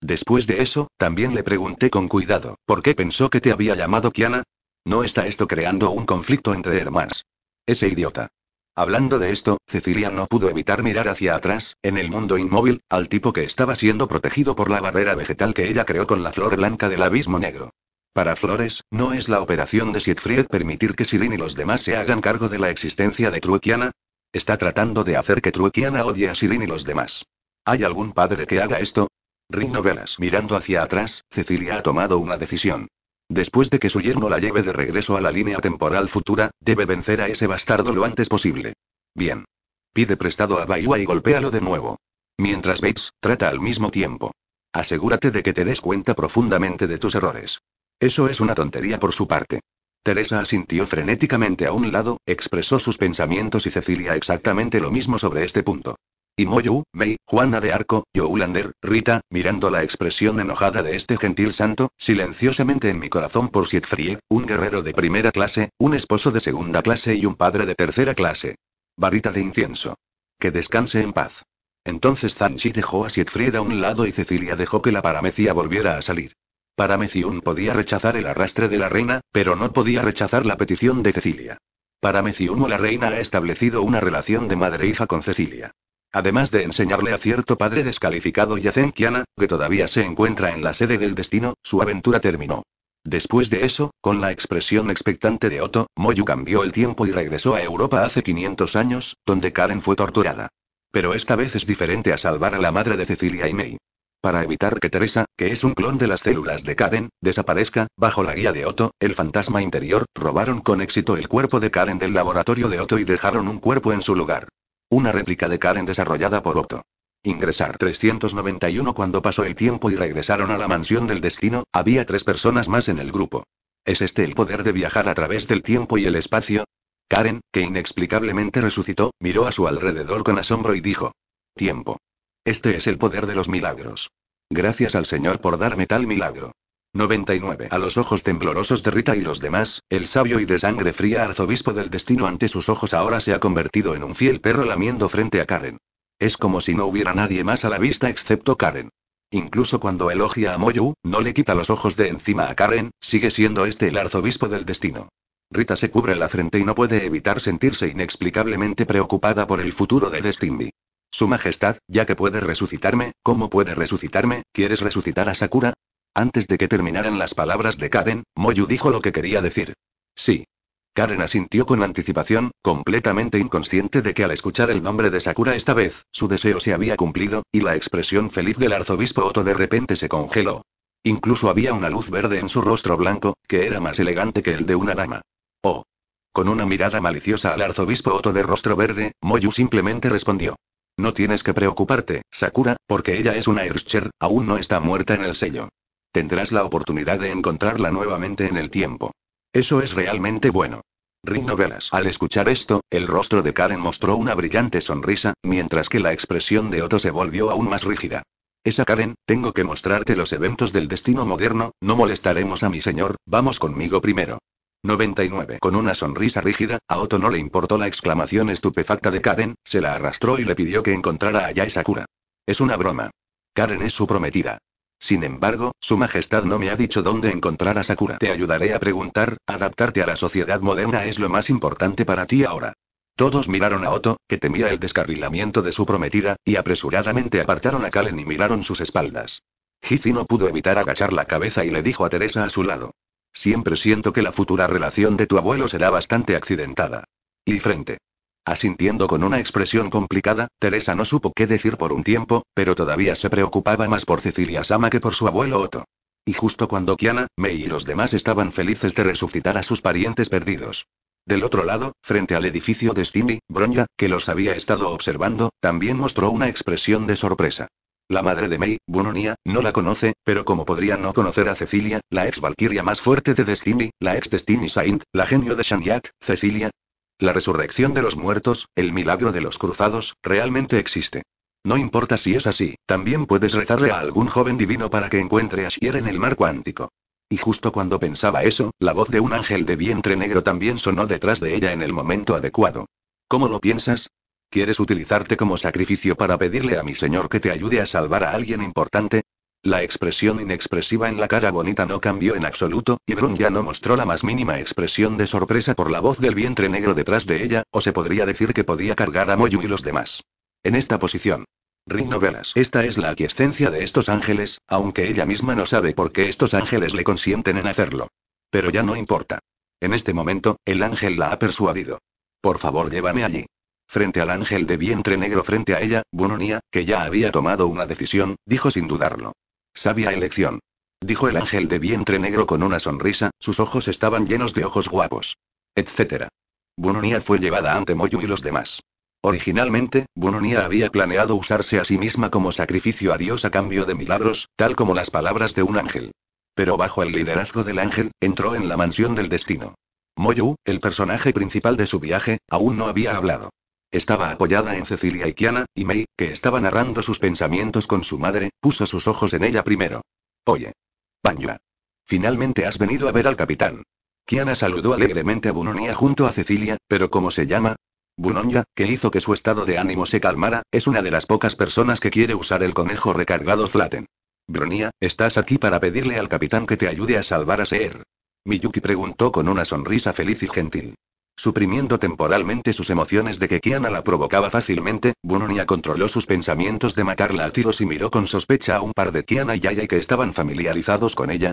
Después de eso, también le pregunté con cuidado, ¿por qué pensó que te había llamado Kiana? ¿No está esto creando un conflicto entre hermanas? Ese idiota. Hablando de esto, Cecilia no pudo evitar mirar hacia atrás, en el mundo inmóvil, al tipo que estaba siendo protegido por la barrera vegetal que ella creó con la flor blanca del abismo negro. Para Flores, no es la operación de Siegfried permitir que Sirin y los demás se hagan cargo de la existencia de Truquiana. Está tratando de hacer que Truquiana odie a Sirin y los demás. ¿Hay algún padre que haga esto? Rino Velas mirando hacia atrás, Cecilia ha tomado una decisión. Después de que su yerno la lleve de regreso a la línea temporal futura, debe vencer a ese bastardo lo antes posible. Bien. Pide prestado a Bayua y golpéalo de nuevo. Mientras Bates, trata al mismo tiempo. Asegúrate de que te des cuenta profundamente de tus errores. Eso es una tontería por su parte. Teresa asintió frenéticamente a un lado, expresó sus pensamientos y Cecilia exactamente lo mismo sobre este punto. Y Moyu, Mei, Juana de Arco, Youlander, Rita, mirando la expresión enojada de este gentil santo, silenciosamente en mi corazón por Siegfried, un guerrero de primera clase, un esposo de segunda clase y un padre de tercera clase. Varita de incienso. Que descanse en paz. Entonces Zanchi dejó a Siegfried a un lado y Cecilia dejó que la paramecia volviera a salir. Parameciún podía rechazar el arrastre de la reina, pero no podía rechazar la petición de Cecilia. Paramecium o la reina ha establecido una relación de madre-hija con Cecilia. Además de enseñarle a cierto padre descalificado Kiana, que todavía se encuentra en la sede del destino, su aventura terminó. Después de eso, con la expresión expectante de Otto, Moyu cambió el tiempo y regresó a Europa hace 500 años, donde Karen fue torturada. Pero esta vez es diferente a salvar a la madre de Cecilia y May. Para evitar que Teresa, que es un clon de las células de Karen, desaparezca, bajo la guía de Otto, el fantasma interior, robaron con éxito el cuerpo de Karen del laboratorio de Otto y dejaron un cuerpo en su lugar. Una réplica de Karen desarrollada por Otto. Ingresar 391 Cuando pasó el tiempo y regresaron a la mansión del destino, había tres personas más en el grupo. ¿Es este el poder de viajar a través del tiempo y el espacio? Karen, que inexplicablemente resucitó, miró a su alrededor con asombro y dijo. Tiempo. Este es el poder de los milagros. Gracias al Señor por darme tal milagro. 99. A los ojos temblorosos de Rita y los demás, el sabio y de sangre fría arzobispo del destino ante sus ojos ahora se ha convertido en un fiel perro lamiendo frente a Karen. Es como si no hubiera nadie más a la vista excepto Karen. Incluso cuando elogia a Moyu, no le quita los ojos de encima a Karen, sigue siendo este el arzobispo del destino. Rita se cubre la frente y no puede evitar sentirse inexplicablemente preocupada por el futuro de Destiny. Su Majestad, ya que puede resucitarme, ¿cómo puede resucitarme? ¿Quieres resucitar a Sakura? Antes de que terminaran las palabras de Karen, Moyu dijo lo que quería decir. Sí. Karen asintió con anticipación, completamente inconsciente de que al escuchar el nombre de Sakura esta vez, su deseo se había cumplido, y la expresión feliz del arzobispo Otto de repente se congeló. Incluso había una luz verde en su rostro blanco, que era más elegante que el de una dama. Oh. Con una mirada maliciosa al arzobispo Otto de rostro verde, Moyu simplemente respondió. No tienes que preocuparte, Sakura, porque ella es una Erscher, aún no está muerta en el sello. Tendrás la oportunidad de encontrarla nuevamente en el tiempo. Eso es realmente bueno. Rinovelas. Al escuchar esto, el rostro de Karen mostró una brillante sonrisa, mientras que la expresión de Otto se volvió aún más rígida. Esa Karen, tengo que mostrarte los eventos del destino moderno, no molestaremos a mi señor, vamos conmigo primero. 99. Con una sonrisa rígida, a Otto no le importó la exclamación estupefacta de Karen, se la arrastró y le pidió que encontrara a Yai Sakura. Es una broma. Karen es su prometida. Sin embargo, Su Majestad no me ha dicho dónde encontrar a Sakura. Te ayudaré a preguntar, adaptarte a la sociedad moderna es lo más importante para ti ahora. Todos miraron a Otto, que temía el descarrilamiento de su prometida, y apresuradamente apartaron a Kalen y miraron sus espaldas. Hizi no pudo evitar agachar la cabeza y le dijo a Teresa a su lado. Siempre siento que la futura relación de tu abuelo será bastante accidentada. Y frente. Asintiendo con una expresión complicada, Teresa no supo qué decir por un tiempo, pero todavía se preocupaba más por Cecilia Sama que por su abuelo Otto. Y justo cuando Kiana, Mei y los demás estaban felices de resucitar a sus parientes perdidos. Del otro lado, frente al edificio de Stimmy, Bronya, que los había estado observando, también mostró una expresión de sorpresa. La madre de Mei, Bunonia, no la conoce, pero como podría no conocer a Cecilia, la ex Valkyria más fuerte de Destiny, la ex Destiny Saint, la genio de Shaniat, Cecilia, la resurrección de los muertos, el milagro de los cruzados, realmente existe. No importa si es así, también puedes rezarle a algún joven divino para que encuentre a Shier en el mar cuántico. Y justo cuando pensaba eso, la voz de un ángel de vientre negro también sonó detrás de ella en el momento adecuado. ¿Cómo lo piensas? ¿Quieres utilizarte como sacrificio para pedirle a mi señor que te ayude a salvar a alguien importante? La expresión inexpresiva en la cara bonita no cambió en absoluto, y Brun ya no mostró la más mínima expresión de sorpresa por la voz del vientre negro detrás de ella, o se podría decir que podía cargar a Moyu y los demás. En esta posición. Rino Velas. Esta es la aquiescencia de estos ángeles, aunque ella misma no sabe por qué estos ángeles le consienten en hacerlo. Pero ya no importa. En este momento, el ángel la ha persuadido. Por favor, llévame allí. Frente al ángel de vientre negro frente a ella, Bononia, que ya había tomado una decisión, dijo sin dudarlo. Sabia elección. Dijo el ángel de vientre negro con una sonrisa, sus ojos estaban llenos de ojos guapos. Etcétera. Bunonia fue llevada ante Moyu y los demás. Originalmente, Bunonia había planeado usarse a sí misma como sacrificio a Dios a cambio de milagros, tal como las palabras de un ángel. Pero bajo el liderazgo del ángel, entró en la mansión del destino. Moyu, el personaje principal de su viaje, aún no había hablado. Estaba apoyada en Cecilia y Kiana, y Mei, que estaba narrando sus pensamientos con su madre, puso sus ojos en ella primero. Oye. Banjo. Finalmente has venido a ver al capitán. Kiana saludó alegremente a Bunonia junto a Cecilia, pero ¿cómo se llama? Bunonia, que hizo que su estado de ánimo se calmara, es una de las pocas personas que quiere usar el conejo recargado Flatten. Bronia, estás aquí para pedirle al capitán que te ayude a salvar a Seer. Miyuki preguntó con una sonrisa feliz y gentil. Suprimiendo temporalmente sus emociones de que Kiana la provocaba fácilmente, Bunonia controló sus pensamientos de matarla a tiros y miró con sospecha a un par de Kiana y Aya que estaban familiarizados con ella.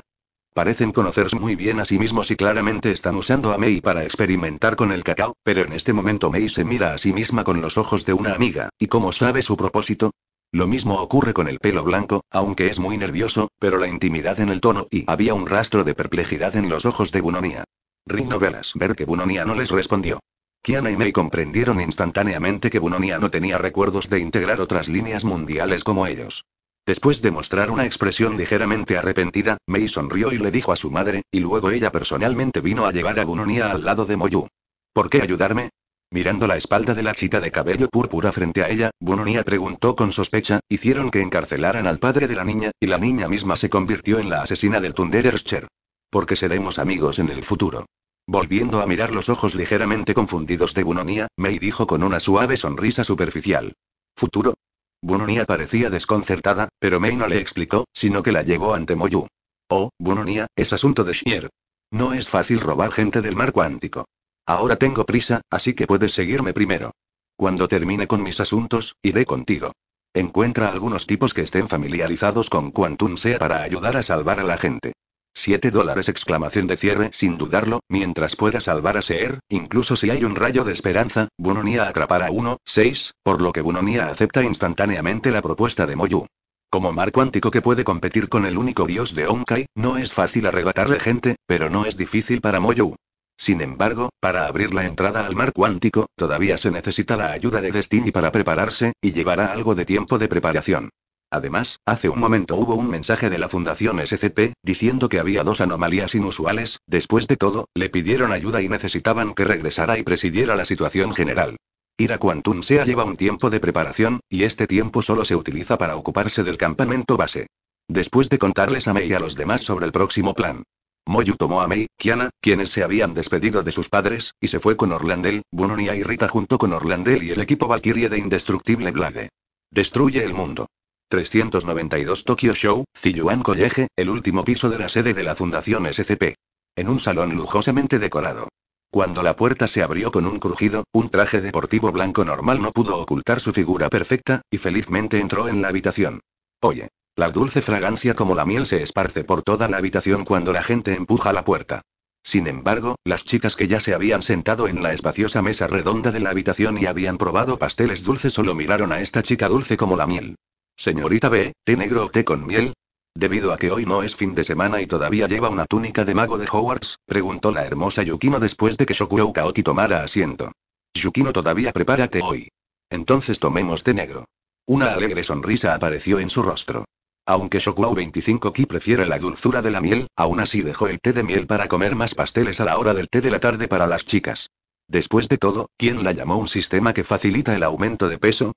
Parecen conocerse muy bien a sí mismos y claramente están usando a Mei para experimentar con el cacao, pero en este momento Mei se mira a sí misma con los ojos de una amiga, ¿y como sabe su propósito? Lo mismo ocurre con el pelo blanco, aunque es muy nervioso, pero la intimidad en el tono y había un rastro de perplejidad en los ojos de Bunonia. Rino Velas ver que Bunonia no les respondió. Kiana y May comprendieron instantáneamente que Bunonia no tenía recuerdos de integrar otras líneas mundiales como ellos. Después de mostrar una expresión ligeramente arrepentida, May sonrió y le dijo a su madre, y luego ella personalmente vino a llevar a Bunonia al lado de Moyu. ¿Por qué ayudarme? Mirando la espalda de la chica de cabello púrpura frente a ella, Bunonia preguntó con sospecha, hicieron que encarcelaran al padre de la niña, y la niña misma se convirtió en la asesina del Cher. Porque seremos amigos en el futuro. Volviendo a mirar los ojos ligeramente confundidos de Bunonia, Mei dijo con una suave sonrisa superficial. ¿Futuro? Bunonia parecía desconcertada, pero Mei no le explicó, sino que la llevó ante Moyu. Oh, Bunonia, es asunto de Shier. No es fácil robar gente del mar cuántico. Ahora tengo prisa, así que puedes seguirme primero. Cuando termine con mis asuntos, iré contigo. Encuentra algunos tipos que estén familiarizados con Quantum Sea para ayudar a salvar a la gente. 7 dólares exclamación de cierre sin dudarlo, mientras pueda salvar a Seer, incluso si hay un rayo de esperanza, Bunonia atrapará a uno, seis, por lo que Bunonia acepta instantáneamente la propuesta de Moyu. Como mar cuántico que puede competir con el único dios de Onkai, no es fácil arrebatarle gente, pero no es difícil para Moyu. Sin embargo, para abrir la entrada al mar cuántico, todavía se necesita la ayuda de Destiny para prepararse, y llevará algo de tiempo de preparación. Además, hace un momento hubo un mensaje de la Fundación SCP, diciendo que había dos anomalías inusuales, después de todo, le pidieron ayuda y necesitaban que regresara y presidiera la situación general. Ir a Quantum Sea lleva un tiempo de preparación, y este tiempo solo se utiliza para ocuparse del campamento base. Después de contarles a Mei y a los demás sobre el próximo plan, Moyu tomó a Mei, Kiana, quienes se habían despedido de sus padres, y se fue con Orlandel, Bunonia y Rita junto con Orlandel y el equipo Valkyrie de Indestructible Blade. Destruye el mundo. 392 Tokyo Show, Ziyuan College, el último piso de la sede de la Fundación SCP. En un salón lujosamente decorado. Cuando la puerta se abrió con un crujido, un traje deportivo blanco normal no pudo ocultar su figura perfecta, y felizmente entró en la habitación. Oye. La dulce fragancia como la miel se esparce por toda la habitación cuando la gente empuja la puerta. Sin embargo, las chicas que ya se habían sentado en la espaciosa mesa redonda de la habitación y habían probado pasteles dulces solo miraron a esta chica dulce como la miel. Señorita B, té negro o té con miel, Debido a que hoy no es fin de semana y todavía lleva una túnica de mago de Hogwarts, preguntó la hermosa Yukino después de que Shokurou Kaoti tomara asiento. Yukino todavía prepárate hoy. Entonces tomemos té negro. Una alegre sonrisa apareció en su rostro. Aunque Shokuro 25Ki prefiere la dulzura de la miel, aún así dejó el té de miel para comer más pasteles a la hora del té de la tarde para las chicas. Después de todo, ¿quién la llamó un sistema que facilita el aumento de peso?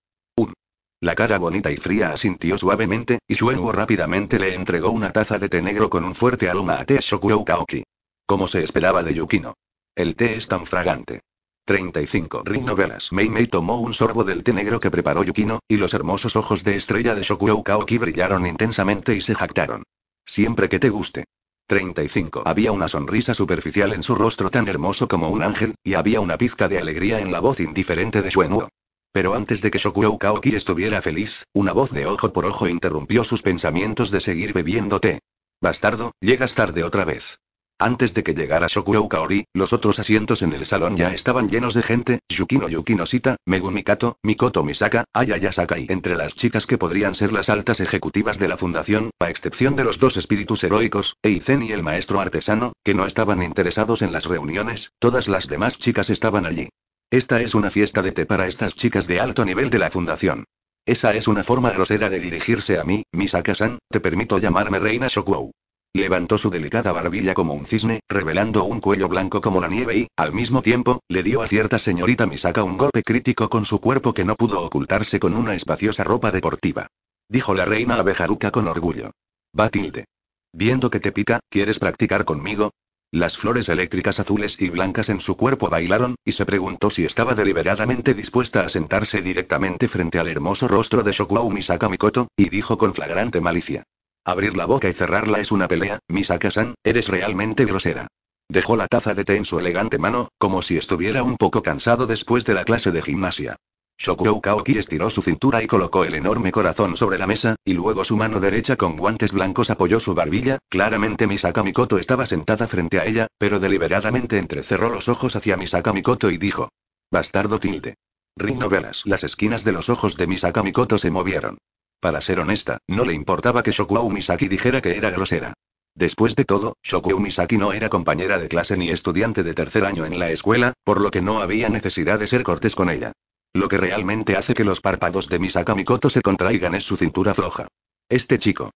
La cara bonita y fría asintió suavemente, y Shuenuo rápidamente le entregó una taza de té negro con un fuerte aroma a té Shokurou Kaoki. Como se esperaba de Yukino. El té es tan fragante. 35 Rin Novelas Mei Mei tomó un sorbo del té negro que preparó Yukino, y los hermosos ojos de estrella de Shokurou Kaoki brillaron intensamente y se jactaron. Siempre que te guste. 35 Había una sonrisa superficial en su rostro tan hermoso como un ángel, y había una pizca de alegría en la voz indiferente de Shuenuo. Pero antes de que Shokuro Kaoki estuviera feliz, una voz de ojo por ojo interrumpió sus pensamientos de seguir bebiendo té. Bastardo, llegas tarde otra vez. Antes de que llegara Shokuro Kaori, los otros asientos en el salón ya estaban llenos de gente, Yukino Yukinosita, Megumi Kato, Mikoto Misaka, Ayaya y, Entre las chicas que podrían ser las altas ejecutivas de la fundación, a excepción de los dos espíritus heroicos, Eizen y el maestro artesano, que no estaban interesados en las reuniones, todas las demás chicas estaban allí. Esta es una fiesta de té para estas chicas de alto nivel de la fundación. Esa es una forma grosera de dirigirse a mí, Misaka-san, te permito llamarme Reina Shokou». Levantó su delicada barbilla como un cisne, revelando un cuello blanco como la nieve y, al mismo tiempo, le dio a cierta señorita Misaka un golpe crítico con su cuerpo que no pudo ocultarse con una espaciosa ropa deportiva. Dijo la reina abejaruca con orgullo. Batilde. Viendo que te pica, ¿quieres practicar conmigo? Las flores eléctricas azules y blancas en su cuerpo bailaron, y se preguntó si estaba deliberadamente dispuesta a sentarse directamente frente al hermoso rostro de Shokuau Misaka Mikoto, y dijo con flagrante malicia. Abrir la boca y cerrarla es una pelea, Misaka-san, eres realmente grosera. Dejó la taza de té en su elegante mano, como si estuviera un poco cansado después de la clase de gimnasia. Shokuhou Kaoki estiró su cintura y colocó el enorme corazón sobre la mesa, y luego su mano derecha con guantes blancos apoyó su barbilla, claramente Misaka Mikoto estaba sentada frente a ella, pero deliberadamente entrecerró los ojos hacia Misaka Mikoto y dijo. Bastardo tilde. Rinovelas. Las esquinas de los ojos de Misaka Mikoto se movieron. Para ser honesta, no le importaba que Shokuhou Misaki dijera que era grosera. Después de todo, Shokuhou Misaki no era compañera de clase ni estudiante de tercer año en la escuela, por lo que no había necesidad de ser cortés con ella. Lo que realmente hace que los párpados de Misaka Mikoto se contraigan es su cintura floja. Este chico.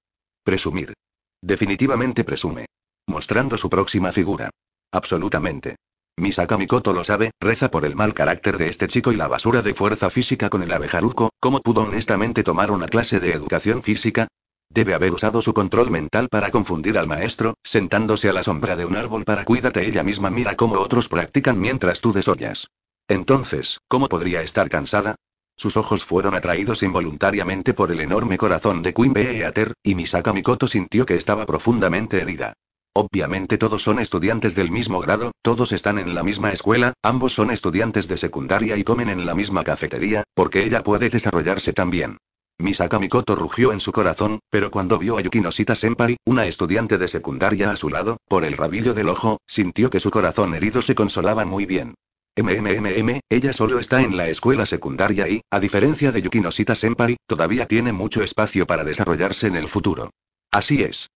Presumir. Definitivamente presume. Mostrando su próxima figura. Absolutamente. Misaka Mikoto lo sabe, reza por el mal carácter de este chico y la basura de fuerza física con el abejaruco, ¿cómo pudo honestamente tomar una clase de educación física? Debe haber usado su control mental para confundir al maestro, sentándose a la sombra de un árbol para cuídate ella misma mira cómo otros practican mientras tú desollas. Entonces, ¿cómo podría estar cansada? Sus ojos fueron atraídos involuntariamente por el enorme corazón de Queen Beater, y Misaka Mikoto sintió que estaba profundamente herida. Obviamente todos son estudiantes del mismo grado, todos están en la misma escuela, ambos son estudiantes de secundaria y comen en la misma cafetería, porque ella puede desarrollarse también. Misaka Mikoto rugió en su corazón, pero cuando vio a Yukinosita Senpai, una estudiante de secundaria a su lado, por el rabillo del ojo, sintió que su corazón herido se consolaba muy bien. MMMM, ella solo está en la escuela secundaria y, a diferencia de Sita Senpai, todavía tiene mucho espacio para desarrollarse en el futuro. Así es.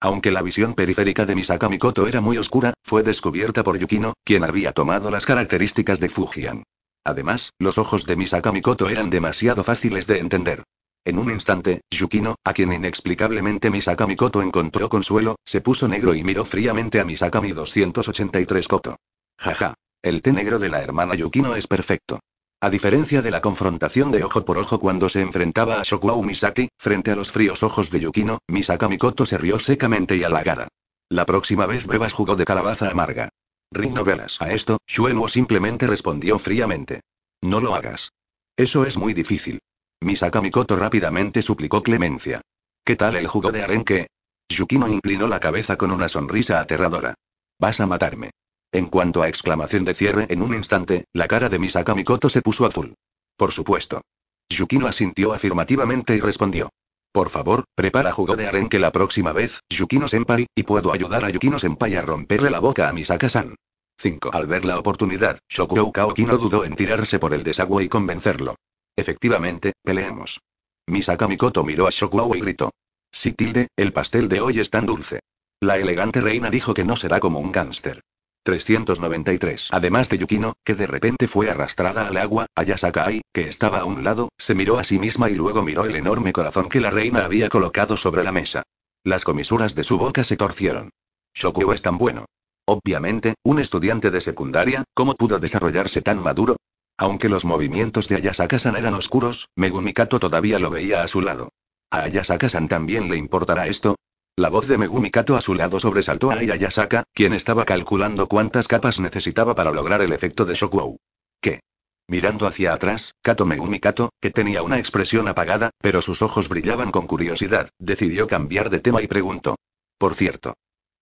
Aunque la visión periférica de Misakami Koto era muy oscura, fue descubierta por Yukino, quien había tomado las características de Fujian. Además, los ojos de Misakami Mikoto eran demasiado fáciles de entender. En un instante, Yukino, a quien inexplicablemente Misakami Koto encontró consuelo, se puso negro y miró fríamente a Misakami 283 Koto. Jaja. El té negro de la hermana Yukino es perfecto. A diferencia de la confrontación de ojo por ojo cuando se enfrentaba a Shokuau Misaki, frente a los fríos ojos de Yukino, Misaka Mikoto se rió secamente y halagada. La próxima vez bebas jugo de calabaza amarga. Rin velas a esto, Shuenuo simplemente respondió fríamente. No lo hagas. Eso es muy difícil. Misaka Mikoto rápidamente suplicó clemencia. ¿Qué tal el jugo de arenque? Yukino inclinó la cabeza con una sonrisa aterradora. Vas a matarme. En cuanto a exclamación de cierre en un instante, la cara de Misaka Mikoto se puso azul. Por supuesto. Yukino asintió afirmativamente y respondió. Por favor, prepara jugo de arenque la próxima vez, Yukino-senpai, y puedo ayudar a Yukino-senpai a romperle la boca a Misaka-san. 5. Al ver la oportunidad, Shokuyo Kaoki no dudó en tirarse por el desagüe y convencerlo. Efectivamente, peleemos. Misaka Mikoto miró a Shokuhou y gritó. Si tilde, el pastel de hoy es tan dulce. La elegante reina dijo que no será como un gánster. 393. Además de Yukino, que de repente fue arrastrada al agua, Ayasakai, que estaba a un lado, se miró a sí misma y luego miró el enorme corazón que la reina había colocado sobre la mesa. Las comisuras de su boca se torcieron. Shoku es tan bueno. Obviamente, un estudiante de secundaria, ¿cómo pudo desarrollarse tan maduro? Aunque los movimientos de Ayasaka-san eran oscuros, Megumi Kato todavía lo veía a su lado. ¿A Ayasaka-san también le importará esto? La voz de Megumi Kato a su lado sobresaltó a Ayayasaka, quien estaba calculando cuántas capas necesitaba para lograr el efecto de Shoku. ¿Qué? Mirando hacia atrás, Kato Megumi Kato, que tenía una expresión apagada, pero sus ojos brillaban con curiosidad, decidió cambiar de tema y preguntó. Por cierto.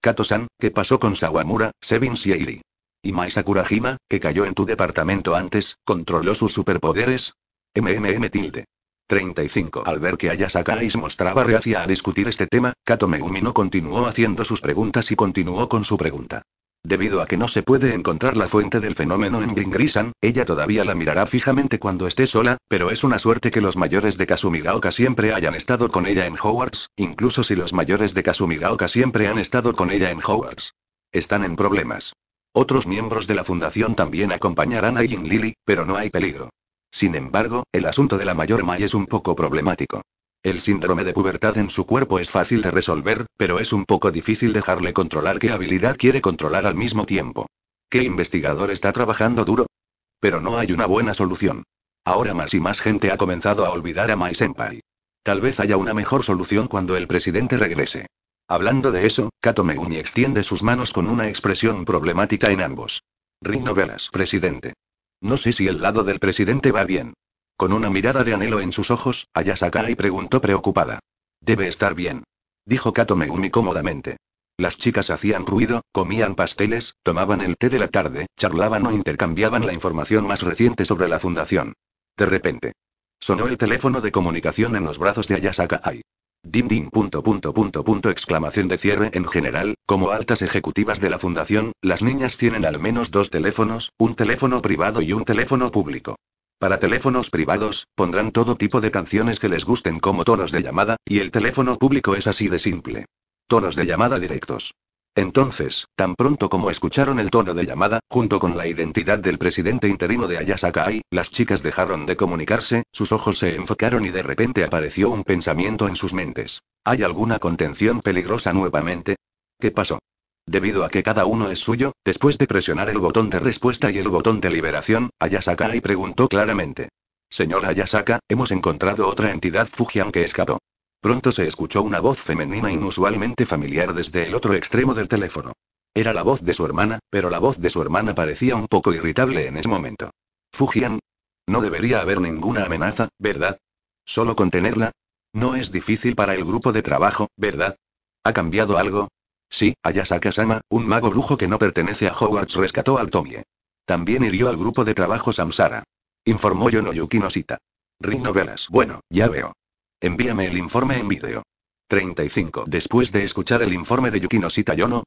Kato-san, ¿qué pasó con Sawamura, Sebin ¿Y Mai que cayó en tu departamento antes, controló sus superpoderes? MMM tilde. 35. Al ver que Ayasakais mostraba reacia a discutir este tema, Kato Megumi no continuó haciendo sus preguntas y continuó con su pregunta. Debido a que no se puede encontrar la fuente del fenómeno en Gingrisan, ella todavía la mirará fijamente cuando esté sola, pero es una suerte que los mayores de Kasumigaoka siempre hayan estado con ella en Hogwarts, incluso si los mayores de Kasumigaoka siempre han estado con ella en Hogwarts. Están en problemas. Otros miembros de la fundación también acompañarán a Yin Lily, pero no hay peligro. Sin embargo, el asunto de la mayor May es un poco problemático. El síndrome de pubertad en su cuerpo es fácil de resolver, pero es un poco difícil dejarle controlar qué habilidad quiere controlar al mismo tiempo. ¿Qué investigador está trabajando duro? Pero no hay una buena solución. Ahora más y más gente ha comenzado a olvidar a Mai Senpai. Tal vez haya una mejor solución cuando el presidente regrese. Hablando de eso, Kato Megumi extiende sus manos con una expresión problemática en ambos. Rino presidente. No sé si el lado del presidente va bien. Con una mirada de anhelo en sus ojos, Ayasakai preguntó preocupada. Debe estar bien. Dijo Kato cómodamente. Las chicas hacían ruido, comían pasteles, tomaban el té de la tarde, charlaban o intercambiaban la información más reciente sobre la fundación. De repente. Sonó el teléfono de comunicación en los brazos de Ayasakai. Dim punto punto punto punto exclamación de cierre en general, como altas ejecutivas de la fundación, las niñas tienen al menos dos teléfonos, un teléfono privado y un teléfono público. Para teléfonos privados, pondrán todo tipo de canciones que les gusten como tonos de llamada, y el teléfono público es así de simple. Tonos de llamada directos. Entonces, tan pronto como escucharon el tono de llamada, junto con la identidad del presidente interino de Ayasaka, las chicas dejaron de comunicarse, sus ojos se enfocaron y de repente apareció un pensamiento en sus mentes. ¿Hay alguna contención peligrosa nuevamente? ¿Qué pasó? Debido a que cada uno es suyo, después de presionar el botón de respuesta y el botón de liberación, Ayasaka preguntó claramente. Señor Ayasaka, hemos encontrado otra entidad Fujian que escapó. Pronto se escuchó una voz femenina inusualmente familiar desde el otro extremo del teléfono. Era la voz de su hermana, pero la voz de su hermana parecía un poco irritable en ese momento. Fujian. No debería haber ninguna amenaza, ¿verdad? Solo contenerla. No es difícil para el grupo de trabajo, ¿verdad? ¿Ha cambiado algo? Sí, Ayasaka-sama, un mago brujo que no pertenece a Hogwarts rescató al Tomie. También hirió al grupo de trabajo Samsara. Informó Yonoyuki Nosita. Rino Velas. Bueno, ya veo. Envíame el informe en vídeo. 35. Después de escuchar el informe de Yukino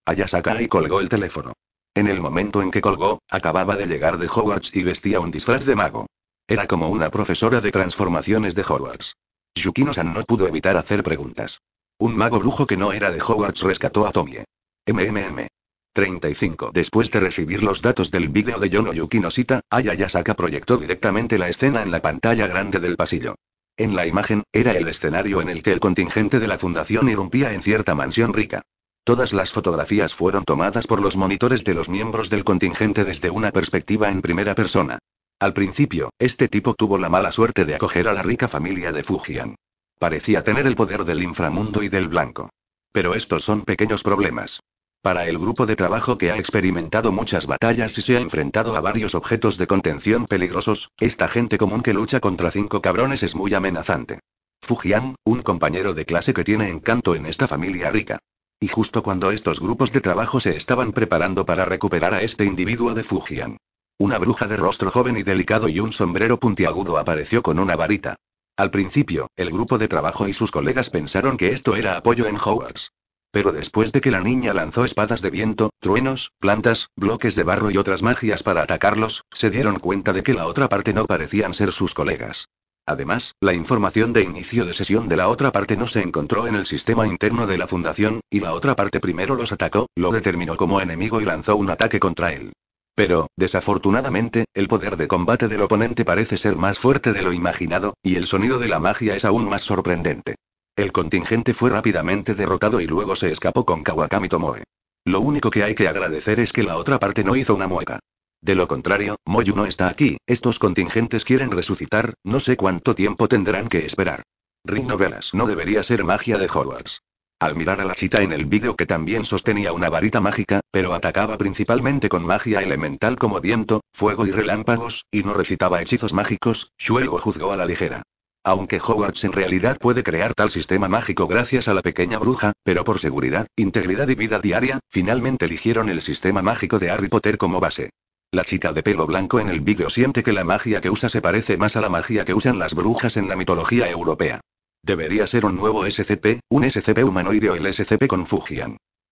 Ayasaka y colgó el teléfono. En el momento en que colgó, acababa de llegar de Hogwarts y vestía un disfraz de mago. Era como una profesora de transformaciones de Hogwarts. Yukino-san no pudo evitar hacer preguntas. Un mago brujo que no era de Hogwarts rescató a Tomie. MMM. 35. Después de recibir los datos del vídeo de Yono Yukino Sita, Ayayasaka proyectó directamente la escena en la pantalla grande del pasillo. En la imagen, era el escenario en el que el contingente de la fundación irrumpía en cierta mansión rica. Todas las fotografías fueron tomadas por los monitores de los miembros del contingente desde una perspectiva en primera persona. Al principio, este tipo tuvo la mala suerte de acoger a la rica familia de Fujian. Parecía tener el poder del inframundo y del blanco. Pero estos son pequeños problemas. Para el grupo de trabajo que ha experimentado muchas batallas y se ha enfrentado a varios objetos de contención peligrosos, esta gente común que lucha contra cinco cabrones es muy amenazante. Fujian, un compañero de clase que tiene encanto en esta familia rica. Y justo cuando estos grupos de trabajo se estaban preparando para recuperar a este individuo de Fujian. Una bruja de rostro joven y delicado y un sombrero puntiagudo apareció con una varita. Al principio, el grupo de trabajo y sus colegas pensaron que esto era apoyo en Hogwarts. Pero después de que la niña lanzó espadas de viento, truenos, plantas, bloques de barro y otras magias para atacarlos, se dieron cuenta de que la otra parte no parecían ser sus colegas. Además, la información de inicio de sesión de la otra parte no se encontró en el sistema interno de la fundación, y la otra parte primero los atacó, lo determinó como enemigo y lanzó un ataque contra él. Pero, desafortunadamente, el poder de combate del oponente parece ser más fuerte de lo imaginado, y el sonido de la magia es aún más sorprendente. El contingente fue rápidamente derrotado y luego se escapó con Kawakami Tomoe. Lo único que hay que agradecer es que la otra parte no hizo una mueca. De lo contrario, Moyu no está aquí, estos contingentes quieren resucitar, no sé cuánto tiempo tendrán que esperar. Ring Novelas no debería ser magia de Hogwarts. Al mirar a la chita en el vídeo que también sostenía una varita mágica, pero atacaba principalmente con magia elemental como viento, fuego y relámpagos, y no recitaba hechizos mágicos, Shuelo juzgó a la ligera. Aunque Hogwarts en realidad puede crear tal sistema mágico gracias a la pequeña bruja, pero por seguridad, integridad y vida diaria, finalmente eligieron el sistema mágico de Harry Potter como base. La chica de pelo blanco en el vídeo siente que la magia que usa se parece más a la magia que usan las brujas en la mitología europea. Debería ser un nuevo SCP, un SCP humanoide o el SCP con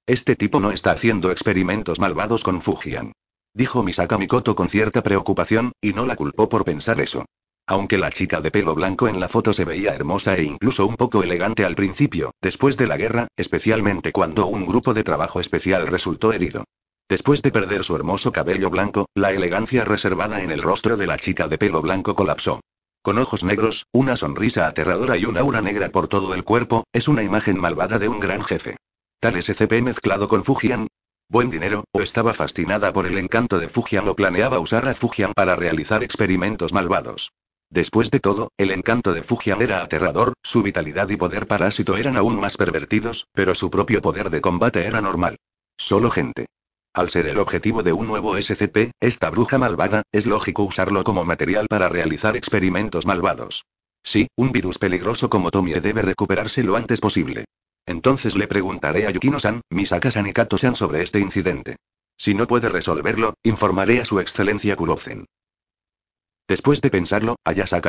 Este tipo no está haciendo experimentos malvados con Fujian. Dijo Misaka Mikoto con cierta preocupación, y no la culpó por pensar eso. Aunque la chica de pelo blanco en la foto se veía hermosa e incluso un poco elegante al principio, después de la guerra, especialmente cuando un grupo de trabajo especial resultó herido. Después de perder su hermoso cabello blanco, la elegancia reservada en el rostro de la chica de pelo blanco colapsó. Con ojos negros, una sonrisa aterradora y una aura negra por todo el cuerpo, es una imagen malvada de un gran jefe. Tal SCP mezclado con Fujian. Buen dinero, o estaba fascinada por el encanto de Fujian o planeaba usar a Fujian para realizar experimentos malvados. Después de todo, el encanto de Fujian era aterrador, su vitalidad y poder parásito eran aún más pervertidos, pero su propio poder de combate era normal. Solo gente. Al ser el objetivo de un nuevo SCP, esta bruja malvada, es lógico usarlo como material para realizar experimentos malvados. Sí, un virus peligroso como Tomie debe recuperarse lo antes posible. Entonces le preguntaré a Yukino-san, Misaka-san y Kato-san sobre este incidente. Si no puede resolverlo, informaré a su excelencia Kurozen. Después de pensarlo,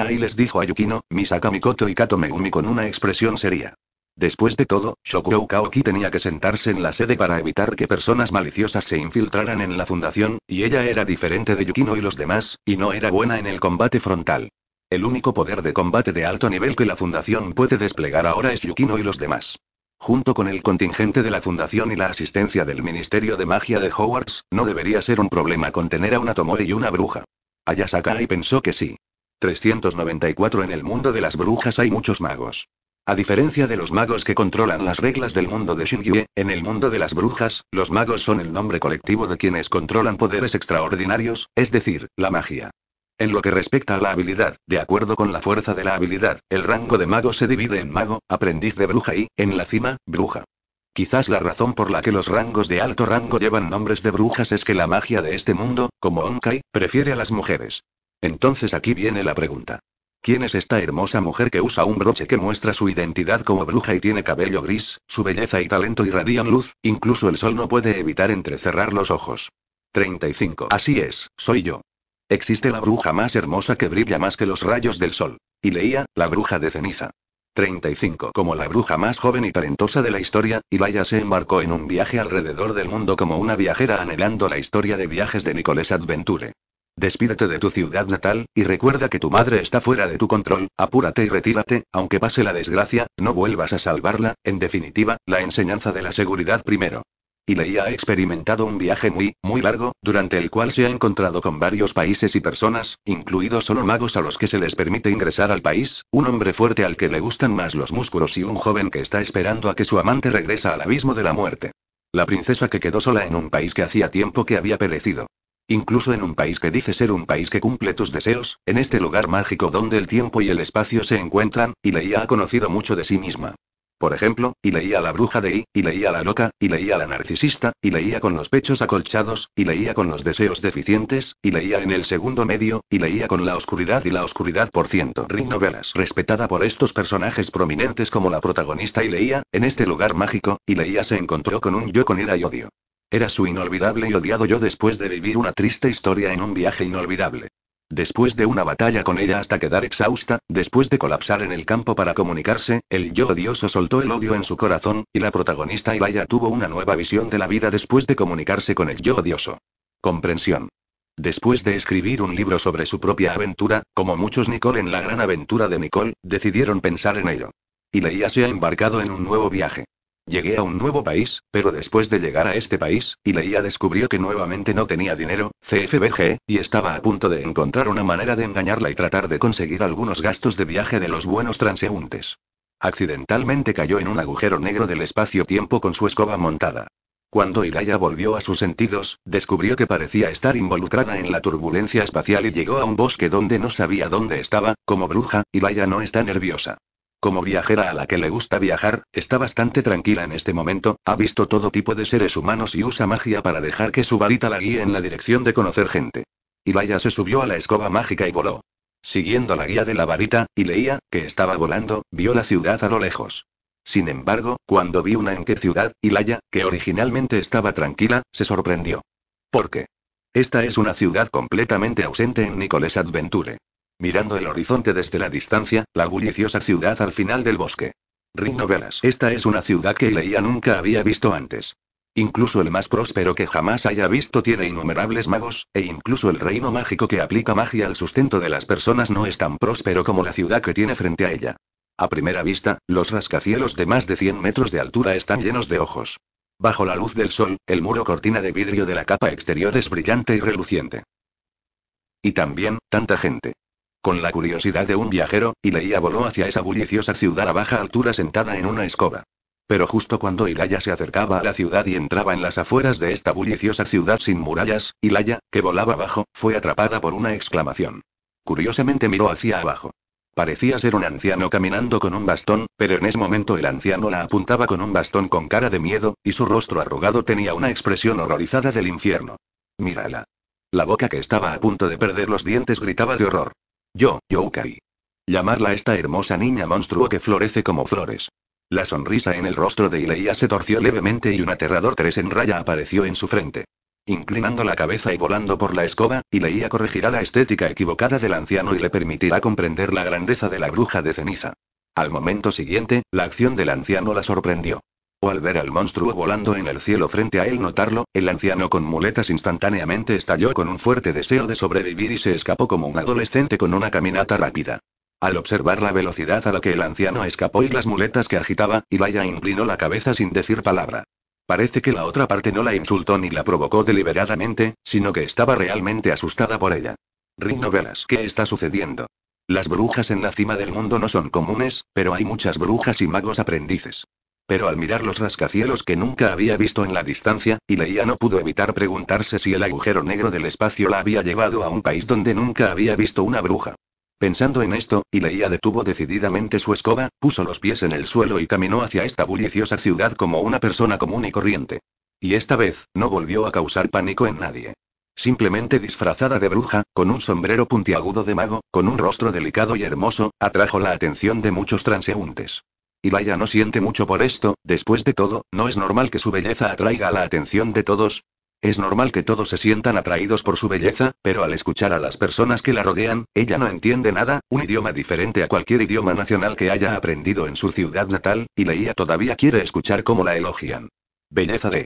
y les dijo a Yukino, Misaka Mikoto y Kato Megumi con una expresión seria. Después de todo, Shokuro Kaoki tenía que sentarse en la sede para evitar que personas maliciosas se infiltraran en la fundación, y ella era diferente de Yukino y los demás, y no era buena en el combate frontal. El único poder de combate de alto nivel que la fundación puede desplegar ahora es Yukino y los demás. Junto con el contingente de la fundación y la asistencia del Ministerio de Magia de Hogwarts, no debería ser un problema contener a una Tomoe y una bruja y pensó que sí. 394 En el mundo de las brujas hay muchos magos. A diferencia de los magos que controlan las reglas del mundo de Shingyue, en el mundo de las brujas, los magos son el nombre colectivo de quienes controlan poderes extraordinarios, es decir, la magia. En lo que respecta a la habilidad, de acuerdo con la fuerza de la habilidad, el rango de mago se divide en mago, aprendiz de bruja y, en la cima, bruja. Quizás la razón por la que los rangos de alto rango llevan nombres de brujas es que la magia de este mundo, como Onkai, prefiere a las mujeres. Entonces aquí viene la pregunta. ¿Quién es esta hermosa mujer que usa un broche que muestra su identidad como bruja y tiene cabello gris? Su belleza y talento irradian luz, incluso el sol no puede evitar entrecerrar los ojos. 35. Así es, soy yo. Existe la bruja más hermosa que brilla más que los rayos del sol. Y leía, la bruja de ceniza. 35. Como la bruja más joven y talentosa de la historia, Ilaya se embarcó en un viaje alrededor del mundo como una viajera anhelando la historia de viajes de Nicolás Adventure. Despídete de tu ciudad natal, y recuerda que tu madre está fuera de tu control, apúrate y retírate, aunque pase la desgracia, no vuelvas a salvarla, en definitiva, la enseñanza de la seguridad primero. Y Leía ha experimentado un viaje muy, muy largo, durante el cual se ha encontrado con varios países y personas, incluidos solo magos a los que se les permite ingresar al país, un hombre fuerte al que le gustan más los músculos y un joven que está esperando a que su amante regresa al abismo de la muerte. La princesa que quedó sola en un país que hacía tiempo que había perecido. Incluso en un país que dice ser un país que cumple tus deseos, en este lugar mágico donde el tiempo y el espacio se encuentran, y leía ha conocido mucho de sí misma. Por ejemplo, y leía la bruja de I, y leía la loca, y leía la narcisista, y leía con los pechos acolchados, y leía con los deseos deficientes, y leía en el segundo medio, y leía con la oscuridad y la oscuridad por ciento. Ring novelas respetada por estos personajes prominentes como la protagonista y leía, en este lugar mágico, y leía se encontró con un yo con ira y odio. Era su inolvidable y odiado yo después de vivir una triste historia en un viaje inolvidable. Después de una batalla con ella hasta quedar exhausta, después de colapsar en el campo para comunicarse, el yo odioso soltó el odio en su corazón, y la protagonista vaya tuvo una nueva visión de la vida después de comunicarse con el yo odioso. Comprensión. Después de escribir un libro sobre su propia aventura, como muchos Nicole en la gran aventura de Nicole, decidieron pensar en ello. Y Leia se ha embarcado en un nuevo viaje. Llegué a un nuevo país, pero después de llegar a este país, Leia descubrió que nuevamente no tenía dinero, CFBG, y estaba a punto de encontrar una manera de engañarla y tratar de conseguir algunos gastos de viaje de los buenos transeúntes. Accidentalmente cayó en un agujero negro del espacio-tiempo con su escoba montada. Cuando Ilaya volvió a sus sentidos, descubrió que parecía estar involucrada en la turbulencia espacial y llegó a un bosque donde no sabía dónde estaba, como bruja, Iraya no está nerviosa. Como viajera a la que le gusta viajar, está bastante tranquila en este momento, ha visto todo tipo de seres humanos y usa magia para dejar que su varita la guíe en la dirección de conocer gente. Ilaya se subió a la escoba mágica y voló. Siguiendo la guía de la varita, y leía, que estaba volando, vio la ciudad a lo lejos. Sin embargo, cuando vi una en qué ciudad, Ilaya, que originalmente estaba tranquila, se sorprendió. ¿Por qué? Esta es una ciudad completamente ausente en Nicolás Adventure. Mirando el horizonte desde la distancia, la bulliciosa ciudad al final del bosque. Rinovelas, Esta es una ciudad que Leia nunca había visto antes. Incluso el más próspero que jamás haya visto tiene innumerables magos, e incluso el reino mágico que aplica magia al sustento de las personas no es tan próspero como la ciudad que tiene frente a ella. A primera vista, los rascacielos de más de 100 metros de altura están llenos de ojos. Bajo la luz del sol, el muro cortina de vidrio de la capa exterior es brillante y reluciente. Y también, tanta gente con la curiosidad de un viajero, y Leia voló hacia esa bulliciosa ciudad a baja altura sentada en una escoba. Pero justo cuando Ilaya se acercaba a la ciudad y entraba en las afueras de esta bulliciosa ciudad sin murallas, Ilaya, que volaba abajo, fue atrapada por una exclamación. Curiosamente miró hacia abajo. Parecía ser un anciano caminando con un bastón, pero en ese momento el anciano la apuntaba con un bastón con cara de miedo, y su rostro arrugado tenía una expresión horrorizada del infierno. Mírala. La boca que estaba a punto de perder los dientes gritaba de horror. Yo, Yokai. Llamarla esta hermosa niña monstruo que florece como flores. La sonrisa en el rostro de Ileia se torció levemente y un aterrador tres en raya apareció en su frente. Inclinando la cabeza y volando por la escoba, Ileia corregirá la estética equivocada del anciano y le permitirá comprender la grandeza de la bruja de ceniza. Al momento siguiente, la acción del anciano la sorprendió. O al ver al monstruo volando en el cielo frente a él notarlo, el anciano con muletas instantáneamente estalló con un fuerte deseo de sobrevivir y se escapó como un adolescente con una caminata rápida. Al observar la velocidad a la que el anciano escapó y las muletas que agitaba, Ilaya inclinó la cabeza sin decir palabra. Parece que la otra parte no la insultó ni la provocó deliberadamente, sino que estaba realmente asustada por ella. Rinovelas, Velas, ¿qué está sucediendo? Las brujas en la cima del mundo no son comunes, pero hay muchas brujas y magos aprendices. Pero al mirar los rascacielos que nunca había visto en la distancia, Ileía no pudo evitar preguntarse si el agujero negro del espacio la había llevado a un país donde nunca había visto una bruja. Pensando en esto, Ileía detuvo decididamente su escoba, puso los pies en el suelo y caminó hacia esta bulliciosa ciudad como una persona común y corriente. Y esta vez, no volvió a causar pánico en nadie. Simplemente disfrazada de bruja, con un sombrero puntiagudo de mago, con un rostro delicado y hermoso, atrajo la atención de muchos transeúntes. Y Laia no siente mucho por esto, después de todo, no es normal que su belleza atraiga la atención de todos. Es normal que todos se sientan atraídos por su belleza, pero al escuchar a las personas que la rodean, ella no entiende nada, un idioma diferente a cualquier idioma nacional que haya aprendido en su ciudad natal, y leía todavía quiere escuchar cómo la elogian. Belleza de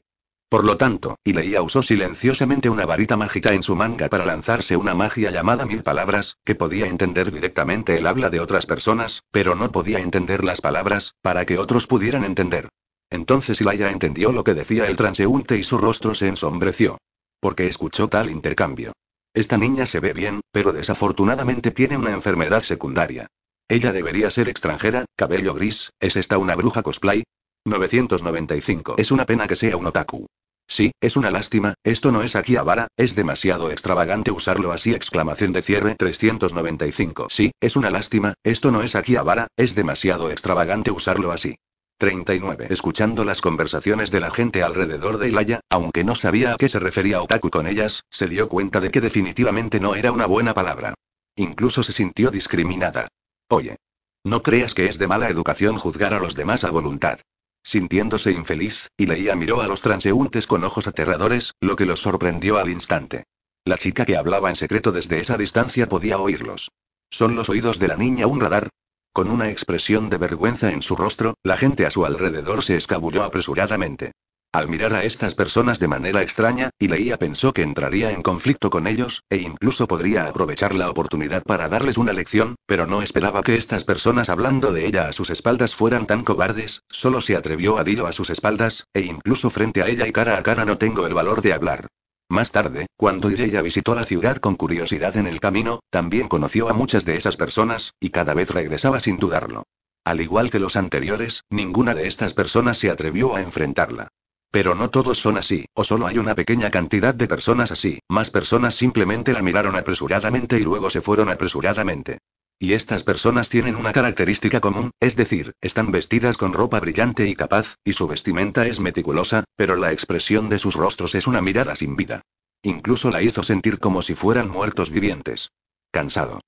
por lo tanto, Ileia usó silenciosamente una varita mágica en su manga para lanzarse una magia llamada Mil Palabras, que podía entender directamente el habla de otras personas, pero no podía entender las palabras, para que otros pudieran entender. Entonces Ilaya entendió lo que decía el transeúnte y su rostro se ensombreció. Porque escuchó tal intercambio. Esta niña se ve bien, pero desafortunadamente tiene una enfermedad secundaria. Ella debería ser extranjera, cabello gris, ¿es esta una bruja cosplay? 995. Es una pena que sea un otaku. Sí, es una lástima, esto no es aquí Avara, es demasiado extravagante usarlo así. Exclamación de cierre 395. Sí, es una lástima, esto no es aquí Avara, es demasiado extravagante usarlo así. 39. Escuchando las conversaciones de la gente alrededor de Ilaya, aunque no sabía a qué se refería Otaku con ellas, se dio cuenta de que definitivamente no era una buena palabra. Incluso se sintió discriminada. Oye. No creas que es de mala educación juzgar a los demás a voluntad sintiéndose infeliz, y Leía miró a los transeúntes con ojos aterradores, lo que los sorprendió al instante. La chica que hablaba en secreto desde esa distancia podía oírlos. ¿Son los oídos de la niña un radar? Con una expresión de vergüenza en su rostro, la gente a su alrededor se escabulló apresuradamente. Al mirar a estas personas de manera extraña, Ileia pensó que entraría en conflicto con ellos, e incluso podría aprovechar la oportunidad para darles una lección, pero no esperaba que estas personas hablando de ella a sus espaldas fueran tan cobardes, solo se atrevió a dilo a sus espaldas, e incluso frente a ella y cara a cara no tengo el valor de hablar. Más tarde, cuando Ireya visitó la ciudad con curiosidad en el camino, también conoció a muchas de esas personas, y cada vez regresaba sin dudarlo. Al igual que los anteriores, ninguna de estas personas se atrevió a enfrentarla. Pero no todos son así, o solo hay una pequeña cantidad de personas así. Más personas simplemente la miraron apresuradamente y luego se fueron apresuradamente. Y estas personas tienen una característica común, es decir, están vestidas con ropa brillante y capaz, y su vestimenta es meticulosa, pero la expresión de sus rostros es una mirada sin vida. Incluso la hizo sentir como si fueran muertos vivientes. Cansado.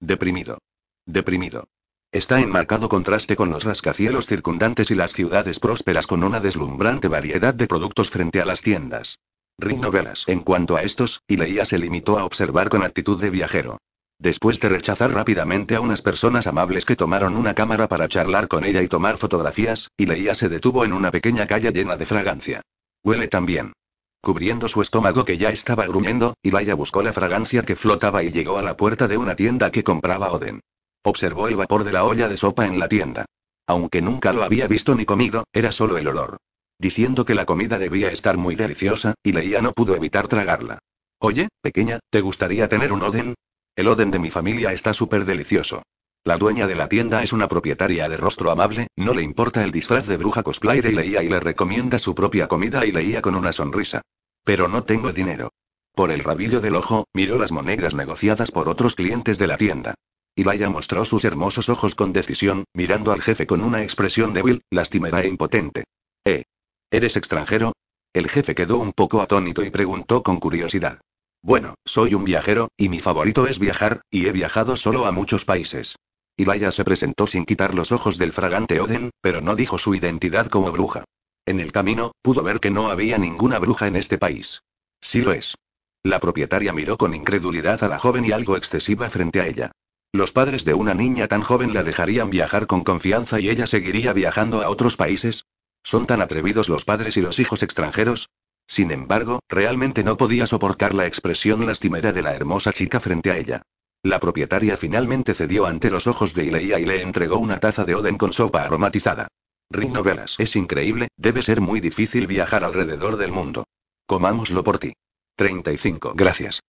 Deprimido. Deprimido. Está en marcado contraste con los rascacielos circundantes y las ciudades prósperas con una deslumbrante variedad de productos frente a las tiendas. Rick novelas en cuanto a estos, y Leía se limitó a observar con actitud de viajero. Después de rechazar rápidamente a unas personas amables que tomaron una cámara para charlar con ella y tomar fotografías, y se detuvo en una pequeña calle llena de fragancia. Huele también. Cubriendo su estómago que ya estaba gruñendo, Ilaya buscó la fragancia que flotaba y llegó a la puerta de una tienda que compraba Oden. Observó el vapor de la olla de sopa en la tienda. Aunque nunca lo había visto ni comido, era solo el olor. Diciendo que la comida debía estar muy deliciosa, y Leía no pudo evitar tragarla. Oye, pequeña, ¿te gustaría tener un oden? El oden de mi familia está súper delicioso. La dueña de la tienda es una propietaria de rostro amable, no le importa el disfraz de bruja cosplay de Leía y le recomienda su propia comida y Leía con una sonrisa. Pero no tengo dinero. Por el rabillo del ojo, miró las monedas negociadas por otros clientes de la tienda. Y mostró sus hermosos ojos con decisión, mirando al jefe con una expresión débil, lastimera e impotente. ¿Eh? ¿Eres extranjero? El jefe quedó un poco atónito y preguntó con curiosidad. Bueno, soy un viajero, y mi favorito es viajar, y he viajado solo a muchos países. Ilaya se presentó sin quitar los ojos del fragante Oden, pero no dijo su identidad como bruja. En el camino, pudo ver que no había ninguna bruja en este país. Sí lo es. La propietaria miró con incredulidad a la joven y algo excesiva frente a ella. Los padres de una niña tan joven la dejarían viajar con confianza y ella seguiría viajando a otros países. ¿Son tan atrevidos los padres y los hijos extranjeros? Sin embargo, realmente no podía soportar la expresión lastimera de la hermosa chica frente a ella. La propietaria finalmente cedió ante los ojos de Ileia y le entregó una taza de Oden con sopa aromatizada. Rinovelas es increíble, debe ser muy difícil viajar alrededor del mundo. Comámoslo por ti. 35. Gracias.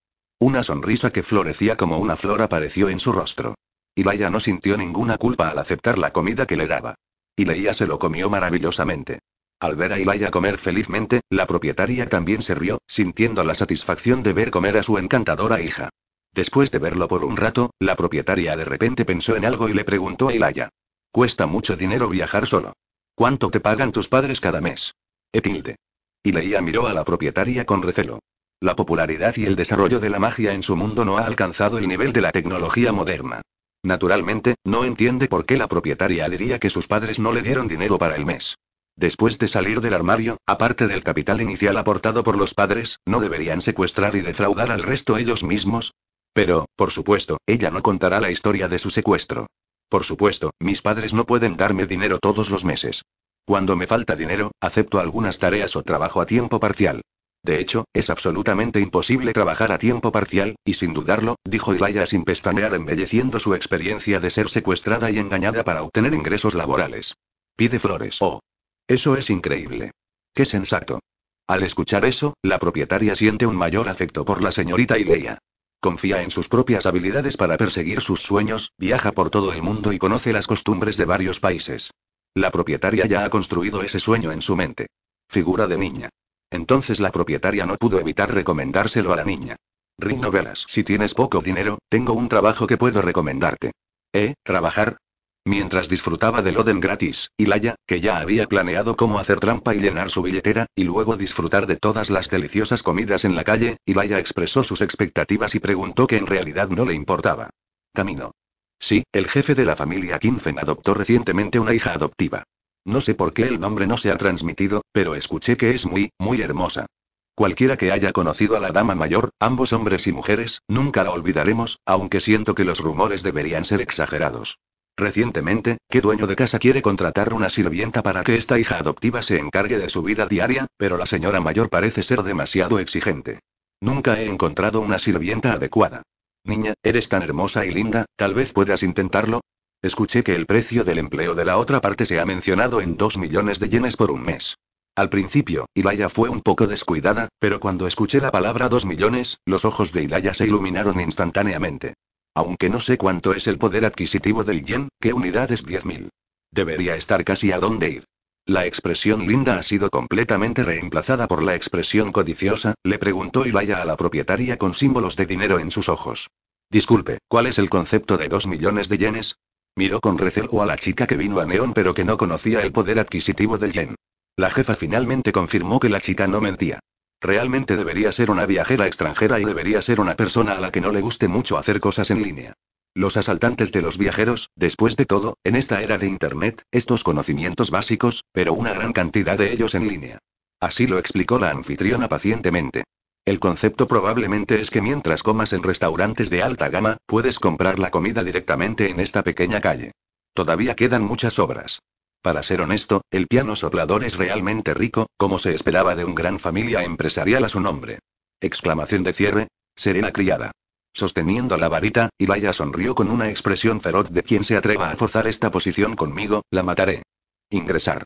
Una sonrisa que florecía como una flor apareció en su rostro. Ilaya no sintió ninguna culpa al aceptar la comida que le daba. Y Leía se lo comió maravillosamente. Al ver a Ilaya comer felizmente, la propietaria también se rió, sintiendo la satisfacción de ver comer a su encantadora hija. Después de verlo por un rato, la propietaria de repente pensó en algo y le preguntó a Ilaya. Cuesta mucho dinero viajar solo. ¿Cuánto te pagan tus padres cada mes? Etilde. Y miró a la propietaria con recelo. La popularidad y el desarrollo de la magia en su mundo no ha alcanzado el nivel de la tecnología moderna. Naturalmente, no entiende por qué la propietaria diría que sus padres no le dieron dinero para el mes. Después de salir del armario, aparte del capital inicial aportado por los padres, ¿no deberían secuestrar y defraudar al resto ellos mismos? Pero, por supuesto, ella no contará la historia de su secuestro. Por supuesto, mis padres no pueden darme dinero todos los meses. Cuando me falta dinero, acepto algunas tareas o trabajo a tiempo parcial. De hecho, es absolutamente imposible trabajar a tiempo parcial, y sin dudarlo, dijo Ilaya sin pestañear embelleciendo su experiencia de ser secuestrada y engañada para obtener ingresos laborales. Pide flores. Oh. Eso es increíble. Qué sensato. Al escuchar eso, la propietaria siente un mayor afecto por la señorita Ilaya. Confía en sus propias habilidades para perseguir sus sueños, viaja por todo el mundo y conoce las costumbres de varios países. La propietaria ya ha construido ese sueño en su mente. Figura de niña. Entonces la propietaria no pudo evitar recomendárselo a la niña. Rino Velas, si tienes poco dinero, tengo un trabajo que puedo recomendarte. ¿Eh? ¿Trabajar? Mientras disfrutaba del Oden gratis, Ilaya, que ya había planeado cómo hacer trampa y llenar su billetera, y luego disfrutar de todas las deliciosas comidas en la calle, Ilaya expresó sus expectativas y preguntó que en realidad no le importaba. Camino. Sí, el jefe de la familia Kinfen adoptó recientemente una hija adoptiva. No sé por qué el nombre no se ha transmitido, pero escuché que es muy, muy hermosa. Cualquiera que haya conocido a la dama mayor, ambos hombres y mujeres, nunca la olvidaremos, aunque siento que los rumores deberían ser exagerados. Recientemente, ¿qué dueño de casa quiere contratar una sirvienta para que esta hija adoptiva se encargue de su vida diaria? Pero la señora mayor parece ser demasiado exigente. Nunca he encontrado una sirvienta adecuada. Niña, eres tan hermosa y linda, tal vez puedas intentarlo, Escuché que el precio del empleo de la otra parte se ha mencionado en 2 millones de yenes por un mes. Al principio, Ilaya fue un poco descuidada, pero cuando escuché la palabra 2 millones, los ojos de Ilaya se iluminaron instantáneamente. Aunque no sé cuánto es el poder adquisitivo del yen, qué unidad es 10.000. Debería estar casi a dónde ir. La expresión linda ha sido completamente reemplazada por la expresión codiciosa, le preguntó Ilaya a la propietaria con símbolos de dinero en sus ojos. Disculpe, ¿cuál es el concepto de 2 millones de yenes? Miró con recelo a la chica que vino a Neón pero que no conocía el poder adquisitivo del Yen. La jefa finalmente confirmó que la chica no mentía. Realmente debería ser una viajera extranjera y debería ser una persona a la que no le guste mucho hacer cosas en línea. Los asaltantes de los viajeros, después de todo, en esta era de Internet, estos conocimientos básicos, pero una gran cantidad de ellos en línea. Así lo explicó la anfitriona pacientemente. El concepto probablemente es que mientras comas en restaurantes de alta gama, puedes comprar la comida directamente en esta pequeña calle. Todavía quedan muchas obras. Para ser honesto, el piano soplador es realmente rico, como se esperaba de un gran familia empresarial a su nombre. Exclamación de cierre. Serena criada. Sosteniendo la varita, Ilaya sonrió con una expresión feroz de quien se atreva a forzar esta posición conmigo, la mataré. Ingresar.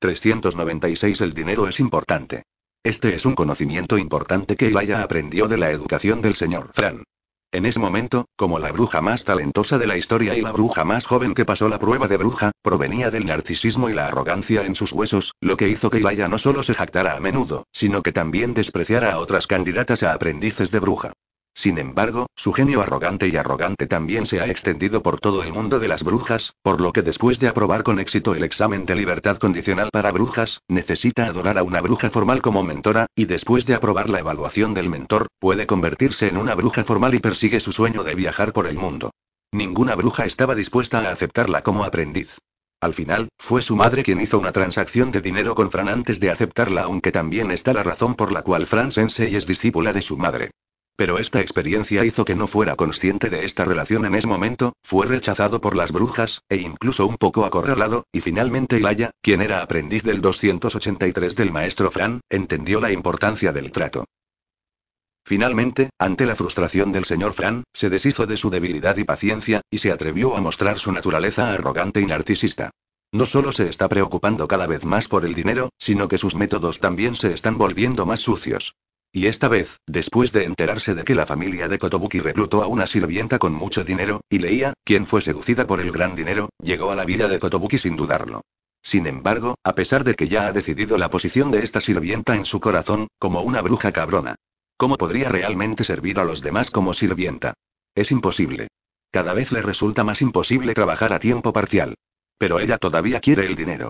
396 El dinero es importante. Este es un conocimiento importante que Ilaya aprendió de la educación del señor Fran. En ese momento, como la bruja más talentosa de la historia y la bruja más joven que pasó la prueba de bruja, provenía del narcisismo y la arrogancia en sus huesos, lo que hizo que Ilaya no solo se jactara a menudo, sino que también despreciara a otras candidatas a aprendices de bruja. Sin embargo, su genio arrogante y arrogante también se ha extendido por todo el mundo de las brujas, por lo que después de aprobar con éxito el examen de libertad condicional para brujas, necesita adorar a una bruja formal como mentora, y después de aprobar la evaluación del mentor, puede convertirse en una bruja formal y persigue su sueño de viajar por el mundo. Ninguna bruja estaba dispuesta a aceptarla como aprendiz. Al final, fue su madre quien hizo una transacción de dinero con Fran antes de aceptarla, aunque también está la razón por la cual Fran Sensei es discípula de su madre. Pero esta experiencia hizo que no fuera consciente de esta relación en ese momento, fue rechazado por las brujas, e incluso un poco acorralado, y finalmente Ilaya, quien era aprendiz del 283 del maestro Fran, entendió la importancia del trato. Finalmente, ante la frustración del señor Fran, se deshizo de su debilidad y paciencia, y se atrevió a mostrar su naturaleza arrogante y narcisista. No solo se está preocupando cada vez más por el dinero, sino que sus métodos también se están volviendo más sucios. Y esta vez, después de enterarse de que la familia de Kotobuki reclutó a una sirvienta con mucho dinero, y leía, quien fue seducida por el gran dinero, llegó a la vida de Kotobuki sin dudarlo. Sin embargo, a pesar de que ya ha decidido la posición de esta sirvienta en su corazón, como una bruja cabrona. ¿Cómo podría realmente servir a los demás como sirvienta? Es imposible. Cada vez le resulta más imposible trabajar a tiempo parcial. Pero ella todavía quiere el dinero.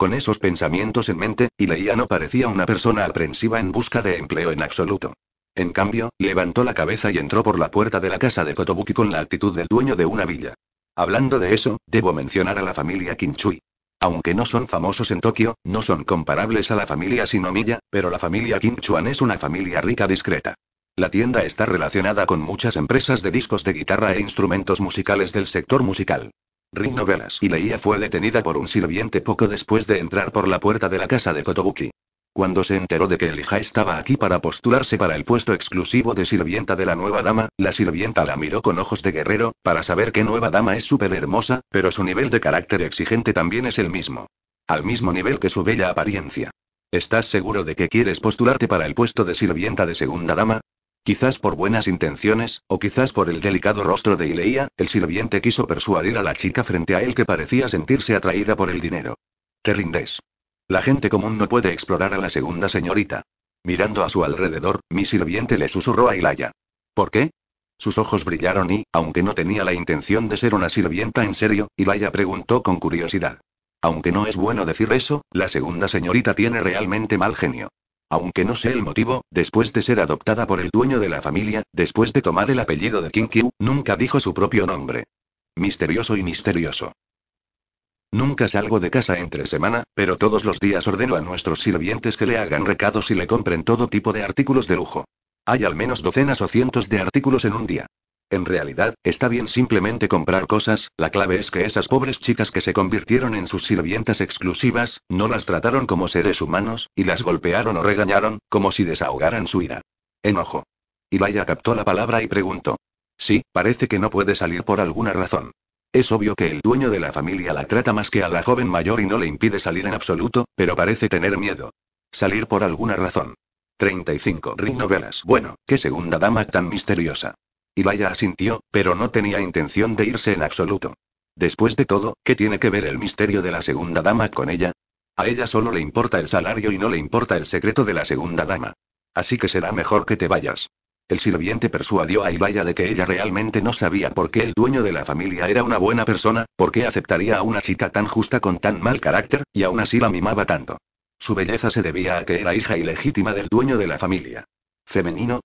Con esos pensamientos en mente, leía, no parecía una persona aprensiva en busca de empleo en absoluto. En cambio, levantó la cabeza y entró por la puerta de la casa de Kotobuki con la actitud del dueño de una villa. Hablando de eso, debo mencionar a la familia Kinchui. Aunque no son famosos en Tokio, no son comparables a la familia Shinomiya, pero la familia Kinchuan es una familia rica discreta. La tienda está relacionada con muchas empresas de discos de guitarra e instrumentos musicales del sector musical. Rin novelas y leía fue detenida por un sirviente poco después de entrar por la puerta de la casa de Kotobuki. Cuando se enteró de que Elija estaba aquí para postularse para el puesto exclusivo de sirvienta de la nueva dama, la sirvienta la miró con ojos de guerrero, para saber que nueva dama es súper hermosa, pero su nivel de carácter exigente también es el mismo. Al mismo nivel que su bella apariencia. ¿Estás seguro de que quieres postularte para el puesto de sirvienta de segunda dama? Quizás por buenas intenciones, o quizás por el delicado rostro de Ileia, el sirviente quiso persuadir a la chica frente a él que parecía sentirse atraída por el dinero. Te rindes. La gente común no puede explorar a la segunda señorita. Mirando a su alrededor, mi sirviente le susurró a Ilaya. ¿Por qué? Sus ojos brillaron y, aunque no tenía la intención de ser una sirvienta en serio, Ilaya preguntó con curiosidad. Aunque no es bueno decir eso, la segunda señorita tiene realmente mal genio. Aunque no sé el motivo, después de ser adoptada por el dueño de la familia, después de tomar el apellido de King nunca dijo su propio nombre. Misterioso y misterioso. Nunca salgo de casa entre semana, pero todos los días ordeno a nuestros sirvientes que le hagan recados y le compren todo tipo de artículos de lujo. Hay al menos docenas o cientos de artículos en un día. En realidad, está bien simplemente comprar cosas, la clave es que esas pobres chicas que se convirtieron en sus sirvientas exclusivas, no las trataron como seres humanos, y las golpearon o regañaron, como si desahogaran su ira. Enojo. Ilaya captó la palabra y preguntó. Sí, parece que no puede salir por alguna razón. Es obvio que el dueño de la familia la trata más que a la joven mayor y no le impide salir en absoluto, pero parece tener miedo. Salir por alguna razón. 35 Ring Novelas. Bueno, qué segunda dama tan misteriosa. Ivaya asintió, pero no tenía intención de irse en absoluto. Después de todo, ¿qué tiene que ver el misterio de la segunda dama con ella? A ella solo le importa el salario y no le importa el secreto de la segunda dama. Así que será mejor que te vayas. El sirviente persuadió a Ilaya de que ella realmente no sabía por qué el dueño de la familia era una buena persona, por qué aceptaría a una chica tan justa con tan mal carácter, y aún así la mimaba tanto. Su belleza se debía a que era hija ilegítima del dueño de la familia. Femenino,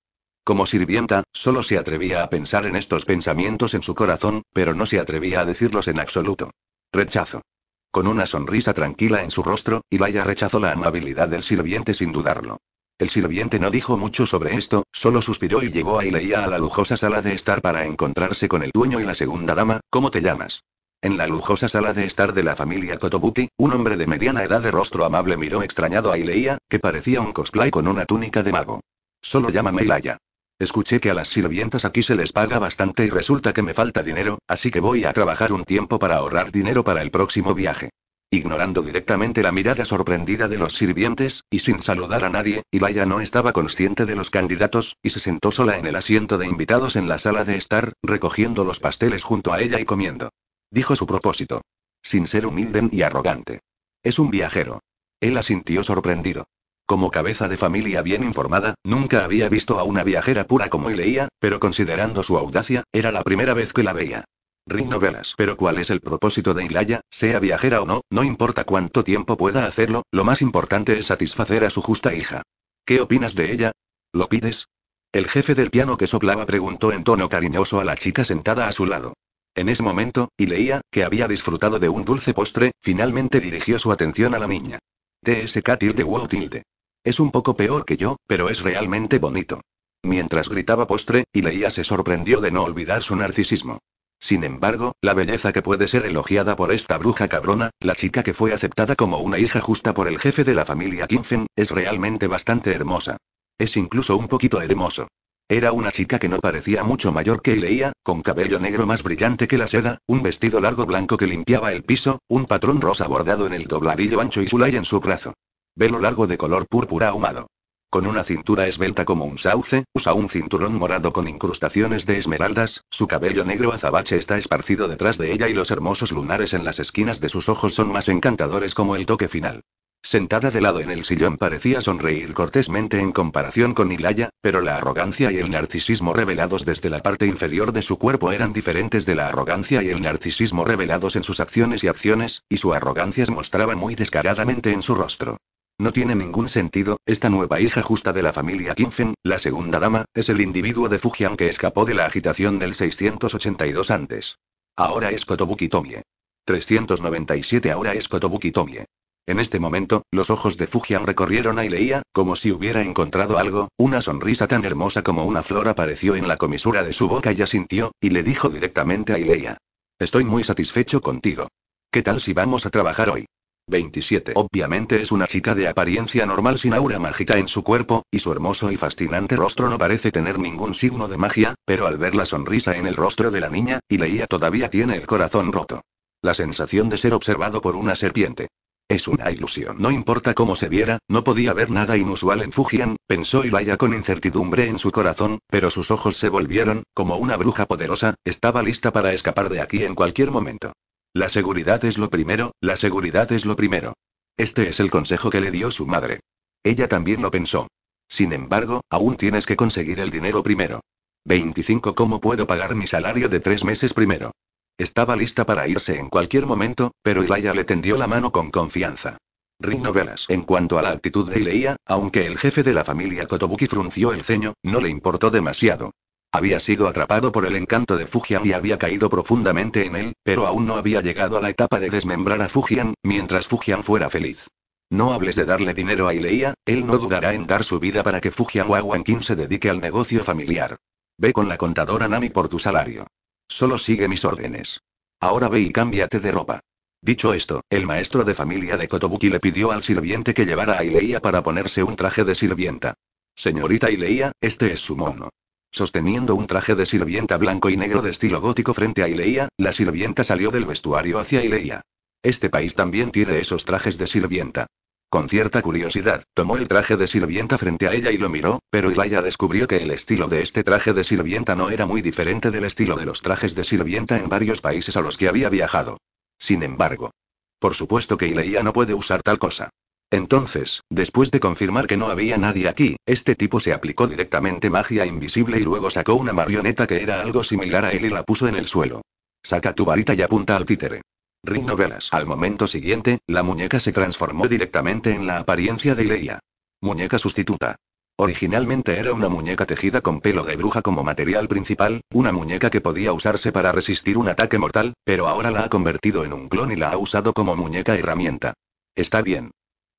como sirvienta, solo se atrevía a pensar en estos pensamientos en su corazón, pero no se atrevía a decirlos en absoluto. Rechazo. Con una sonrisa tranquila en su rostro, Ilaya rechazó la amabilidad del sirviente sin dudarlo. El sirviente no dijo mucho sobre esto, solo suspiró y llegó a Ilaya a la lujosa sala de estar para encontrarse con el dueño y la segunda dama, ¿cómo te llamas? En la lujosa sala de estar de la familia Kotobuki, un hombre de mediana edad de rostro amable miró extrañado a Ileia, que parecía un cosplay con una túnica de mago. Solo llámame Ilaya. Escuché que a las sirvientas aquí se les paga bastante y resulta que me falta dinero, así que voy a trabajar un tiempo para ahorrar dinero para el próximo viaje. Ignorando directamente la mirada sorprendida de los sirvientes, y sin saludar a nadie, Ilaya no estaba consciente de los candidatos, y se sentó sola en el asiento de invitados en la sala de estar, recogiendo los pasteles junto a ella y comiendo. Dijo su propósito. Sin ser humilde ni arrogante. Es un viajero. Él asintió sorprendido. Como cabeza de familia bien informada, nunca había visto a una viajera pura como Ileia, pero considerando su audacia, era la primera vez que la veía. Rin novelas. Pero cuál es el propósito de Ileia? sea viajera o no, no importa cuánto tiempo pueda hacerlo, lo más importante es satisfacer a su justa hija. ¿Qué opinas de ella? ¿Lo pides? El jefe del piano que soplaba preguntó en tono cariñoso a la chica sentada a su lado. En ese momento, Ileia, que había disfrutado de un dulce postre, finalmente dirigió su atención a la niña. TSK tilde de tilde. Es un poco peor que yo, pero es realmente bonito. Mientras gritaba postre, y se sorprendió de no olvidar su narcisismo. Sin embargo, la belleza que puede ser elogiada por esta bruja cabrona, la chica que fue aceptada como una hija justa por el jefe de la familia Kinfen, es realmente bastante hermosa. Es incluso un poquito hermoso. Era una chica que no parecía mucho mayor que leía, con cabello negro más brillante que la seda, un vestido largo blanco que limpiaba el piso, un patrón rosa bordado en el dobladillo ancho y su sulay en su brazo. Velo largo de color púrpura ahumado. Con una cintura esbelta como un sauce, usa un cinturón morado con incrustaciones de esmeraldas, su cabello negro azabache está esparcido detrás de ella y los hermosos lunares en las esquinas de sus ojos son más encantadores como el toque final. Sentada de lado en el sillón parecía sonreír cortésmente en comparación con Ilaya, pero la arrogancia y el narcisismo revelados desde la parte inferior de su cuerpo eran diferentes de la arrogancia y el narcisismo revelados en sus acciones y acciones, y su arrogancia se mostraba muy descaradamente en su rostro. No tiene ningún sentido, esta nueva hija justa de la familia Kinfen, la segunda dama, es el individuo de Fujian que escapó de la agitación del 682 antes. Ahora es Kotobuki Tomie. 397 ahora es Kotobuki Tomie. En este momento, los ojos de Fujian recorrieron a Ileia, como si hubiera encontrado algo, una sonrisa tan hermosa como una flor apareció en la comisura de su boca y asintió, y le dijo directamente a Ileia. Estoy muy satisfecho contigo. ¿Qué tal si vamos a trabajar hoy? 27. Obviamente es una chica de apariencia normal sin aura mágica en su cuerpo, y su hermoso y fascinante rostro no parece tener ningún signo de magia, pero al ver la sonrisa en el rostro de la niña, y leía todavía tiene el corazón roto. La sensación de ser observado por una serpiente. Es una ilusión. No importa cómo se viera, no podía ver nada inusual en Fujian, pensó Ilaya con incertidumbre en su corazón, pero sus ojos se volvieron, como una bruja poderosa, estaba lista para escapar de aquí en cualquier momento. La seguridad es lo primero, la seguridad es lo primero. Este es el consejo que le dio su madre. Ella también lo pensó. Sin embargo, aún tienes que conseguir el dinero primero. 25. ¿Cómo puedo pagar mi salario de tres meses primero? Estaba lista para irse en cualquier momento, pero Ilaya le tendió la mano con confianza. Rinovelas novelas. En cuanto a la actitud de Ileia, aunque el jefe de la familia Kotobuki frunció el ceño, no le importó demasiado. Había sido atrapado por el encanto de Fujian y había caído profundamente en él, pero aún no había llegado a la etapa de desmembrar a Fujian, mientras Fujian fuera feliz. No hables de darle dinero a Ileia, él no dudará en dar su vida para que Fujian Wawankin se dedique al negocio familiar. Ve con la contadora Nami por tu salario. Solo sigue mis órdenes. Ahora ve y cámbiate de ropa. Dicho esto, el maestro de familia de Kotobuki le pidió al sirviente que llevara a Ileia para ponerse un traje de sirvienta. Señorita Ileia, este es su mono sosteniendo un traje de sirvienta blanco y negro de estilo gótico frente a Ileia, la sirvienta salió del vestuario hacia Ileia. Este país también tiene esos trajes de sirvienta. Con cierta curiosidad, tomó el traje de sirvienta frente a ella y lo miró, pero Ileia descubrió que el estilo de este traje de sirvienta no era muy diferente del estilo de los trajes de sirvienta en varios países a los que había viajado. Sin embargo, por supuesto que Ileia no puede usar tal cosa. Entonces, después de confirmar que no había nadie aquí, este tipo se aplicó directamente magia invisible y luego sacó una marioneta que era algo similar a él y la puso en el suelo. Saca tu varita y apunta al títere. Ring novelas. Al momento siguiente, la muñeca se transformó directamente en la apariencia de Ileia. Muñeca sustituta. Originalmente era una muñeca tejida con pelo de bruja como material principal, una muñeca que podía usarse para resistir un ataque mortal, pero ahora la ha convertido en un clon y la ha usado como muñeca herramienta. Está bien,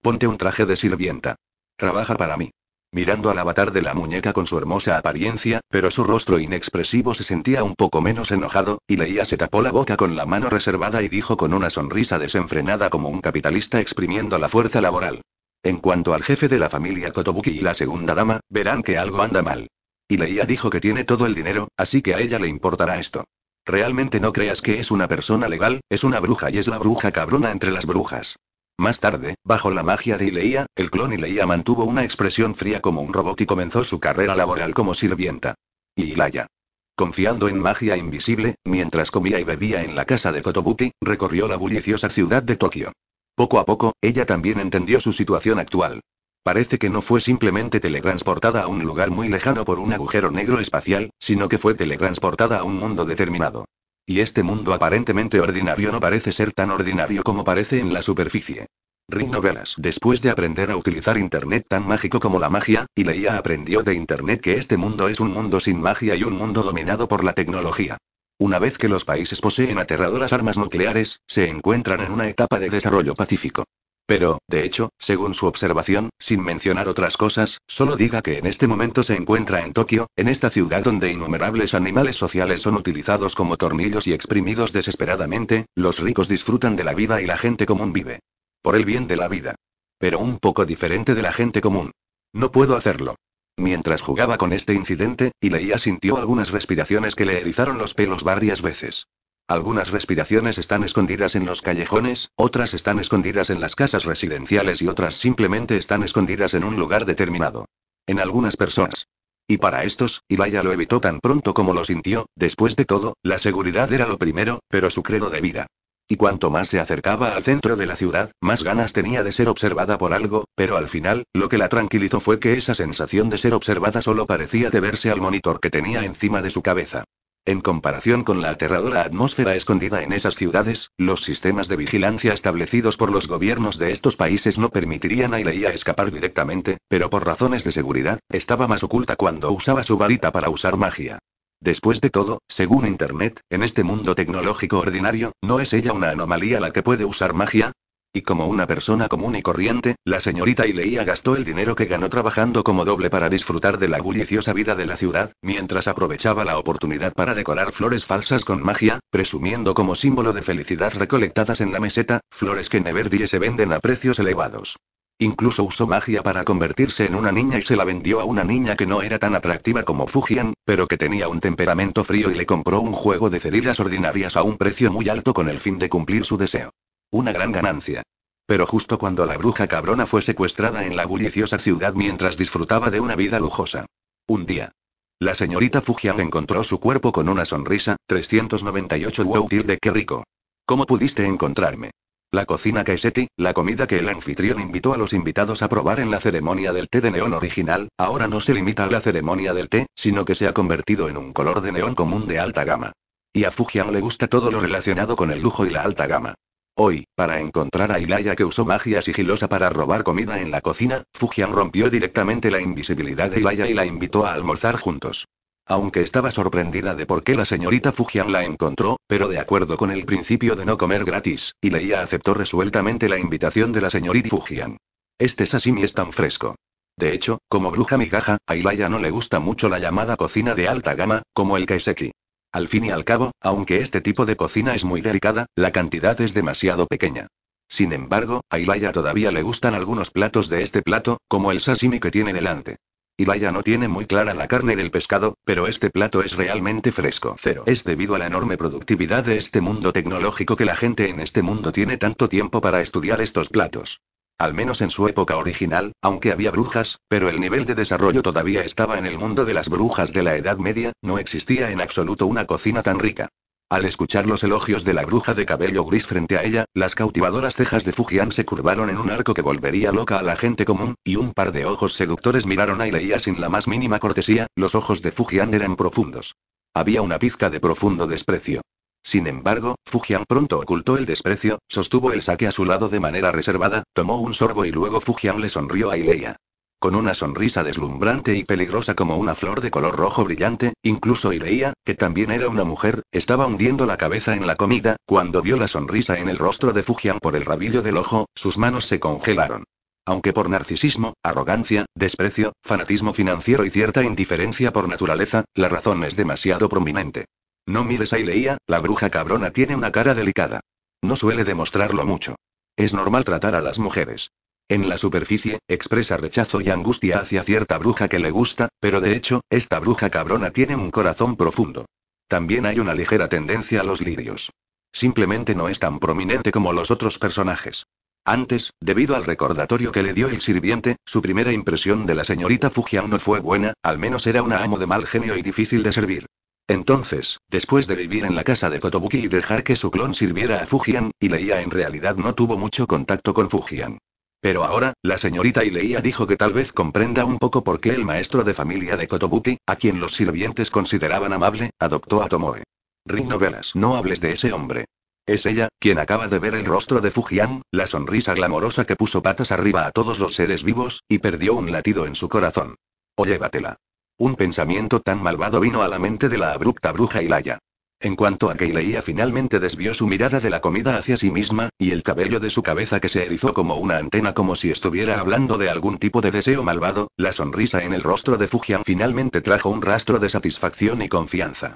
Ponte un traje de sirvienta. Trabaja para mí. Mirando al avatar de la muñeca con su hermosa apariencia, pero su rostro inexpresivo se sentía un poco menos enojado, y Leía se tapó la boca con la mano reservada y dijo con una sonrisa desenfrenada como un capitalista exprimiendo la fuerza laboral. En cuanto al jefe de la familia Kotobuki y la segunda dama, verán que algo anda mal. Y Leía dijo que tiene todo el dinero, así que a ella le importará esto. Realmente no creas que es una persona legal, es una bruja y es la bruja cabrona entre las brujas. Más tarde, bajo la magia de Ileia, el clon Ileia mantuvo una expresión fría como un robot y comenzó su carrera laboral como sirvienta. Y Ilaya. Confiando en magia invisible, mientras comía y bebía en la casa de Kotobuki, recorrió la bulliciosa ciudad de Tokio. Poco a poco, ella también entendió su situación actual. Parece que no fue simplemente teletransportada a un lugar muy lejano por un agujero negro espacial, sino que fue teletransportada a un mundo determinado. Y este mundo aparentemente ordinario no parece ser tan ordinario como parece en la superficie. Rick Novelas después de aprender a utilizar Internet tan mágico como la magia, y leía aprendió de Internet que este mundo es un mundo sin magia y un mundo dominado por la tecnología. Una vez que los países poseen aterradoras armas nucleares, se encuentran en una etapa de desarrollo pacífico. Pero, de hecho, según su observación, sin mencionar otras cosas, solo diga que en este momento se encuentra en Tokio, en esta ciudad donde innumerables animales sociales son utilizados como tornillos y exprimidos desesperadamente, los ricos disfrutan de la vida y la gente común vive. Por el bien de la vida. Pero un poco diferente de la gente común. No puedo hacerlo. Mientras jugaba con este incidente, y leía sintió algunas respiraciones que le erizaron los pelos varias veces. Algunas respiraciones están escondidas en los callejones, otras están escondidas en las casas residenciales y otras simplemente están escondidas en un lugar determinado. En algunas personas. Y para estos, Ilaya lo evitó tan pronto como lo sintió, después de todo, la seguridad era lo primero, pero su credo de vida. Y cuanto más se acercaba al centro de la ciudad, más ganas tenía de ser observada por algo, pero al final, lo que la tranquilizó fue que esa sensación de ser observada solo parecía deberse al monitor que tenía encima de su cabeza. En comparación con la aterradora atmósfera escondida en esas ciudades, los sistemas de vigilancia establecidos por los gobiernos de estos países no permitirían a Ileia escapar directamente, pero por razones de seguridad, estaba más oculta cuando usaba su varita para usar magia. Después de todo, según Internet, en este mundo tecnológico ordinario, ¿no es ella una anomalía la que puede usar magia? Y como una persona común y corriente, la señorita Ileía gastó el dinero que ganó trabajando como doble para disfrutar de la bulliciosa vida de la ciudad, mientras aprovechaba la oportunidad para decorar flores falsas con magia, presumiendo como símbolo de felicidad recolectadas en la meseta, flores que Neverdie se venden a precios elevados. Incluso usó magia para convertirse en una niña y se la vendió a una niña que no era tan atractiva como Fujian, pero que tenía un temperamento frío y le compró un juego de cerillas ordinarias a un precio muy alto con el fin de cumplir su deseo. Una gran ganancia. Pero justo cuando la bruja cabrona fue secuestrada en la bulliciosa ciudad mientras disfrutaba de una vida lujosa. Un día. La señorita Fujian encontró su cuerpo con una sonrisa, 398 wow de qué rico. ¿Cómo pudiste encontrarme? La cocina Kaiseki, la comida que el anfitrión invitó a los invitados a probar en la ceremonia del té de neón original, ahora no se limita a la ceremonia del té, sino que se ha convertido en un color de neón común de alta gama. Y a Fujian le gusta todo lo relacionado con el lujo y la alta gama. Hoy, para encontrar a Ilaya que usó magia sigilosa para robar comida en la cocina, Fujian rompió directamente la invisibilidad de Ilaya y la invitó a almorzar juntos. Aunque estaba sorprendida de por qué la señorita Fujian la encontró, pero de acuerdo con el principio de no comer gratis, Ilaya aceptó resueltamente la invitación de la señorita Fujian. Este sashimi es tan fresco. De hecho, como bruja migaja, a Ilaya no le gusta mucho la llamada cocina de alta gama, como el kaiseki. Al fin y al cabo, aunque este tipo de cocina es muy delicada, la cantidad es demasiado pequeña. Sin embargo, a Ilaya todavía le gustan algunos platos de este plato, como el sashimi que tiene delante. Ilaya no tiene muy clara la carne del pescado, pero este plato es realmente fresco. Cero. Es debido a la enorme productividad de este mundo tecnológico que la gente en este mundo tiene tanto tiempo para estudiar estos platos. Al menos en su época original, aunque había brujas, pero el nivel de desarrollo todavía estaba en el mundo de las brujas de la Edad Media, no existía en absoluto una cocina tan rica. Al escuchar los elogios de la bruja de cabello gris frente a ella, las cautivadoras cejas de Fujian se curvaron en un arco que volvería loca a la gente común, y un par de ojos seductores miraron a Ileia sin la más mínima cortesía, los ojos de Fujian eran profundos. Había una pizca de profundo desprecio. Sin embargo, Fujian pronto ocultó el desprecio, sostuvo el saque a su lado de manera reservada, tomó un sorbo y luego Fujian le sonrió a Ileia. Con una sonrisa deslumbrante y peligrosa como una flor de color rojo brillante, incluso Ileia, que también era una mujer, estaba hundiendo la cabeza en la comida, cuando vio la sonrisa en el rostro de Fujian por el rabillo del ojo, sus manos se congelaron. Aunque por narcisismo, arrogancia, desprecio, fanatismo financiero y cierta indiferencia por naturaleza, la razón es demasiado prominente. No mires ahí leía, la bruja cabrona tiene una cara delicada. No suele demostrarlo mucho. Es normal tratar a las mujeres. En la superficie, expresa rechazo y angustia hacia cierta bruja que le gusta, pero de hecho, esta bruja cabrona tiene un corazón profundo. También hay una ligera tendencia a los lirios. Simplemente no es tan prominente como los otros personajes. Antes, debido al recordatorio que le dio el sirviente, su primera impresión de la señorita Fujian no fue buena, al menos era una amo de mal genio y difícil de servir. Entonces, después de vivir en la casa de Kotobuki y dejar que su clon sirviera a Fujian, Ileia en realidad no tuvo mucho contacto con Fujian. Pero ahora, la señorita Ileia dijo que tal vez comprenda un poco por qué el maestro de familia de Kotobuki, a quien los sirvientes consideraban amable, adoptó a Tomoe. Rino no hables de ese hombre. Es ella, quien acaba de ver el rostro de Fujian, la sonrisa glamorosa que puso patas arriba a todos los seres vivos, y perdió un latido en su corazón. O llévatela. Un pensamiento tan malvado vino a la mente de la abrupta bruja Ilaya. En cuanto a que Keileia finalmente desvió su mirada de la comida hacia sí misma, y el cabello de su cabeza que se erizó como una antena como si estuviera hablando de algún tipo de deseo malvado, la sonrisa en el rostro de Fujian finalmente trajo un rastro de satisfacción y confianza.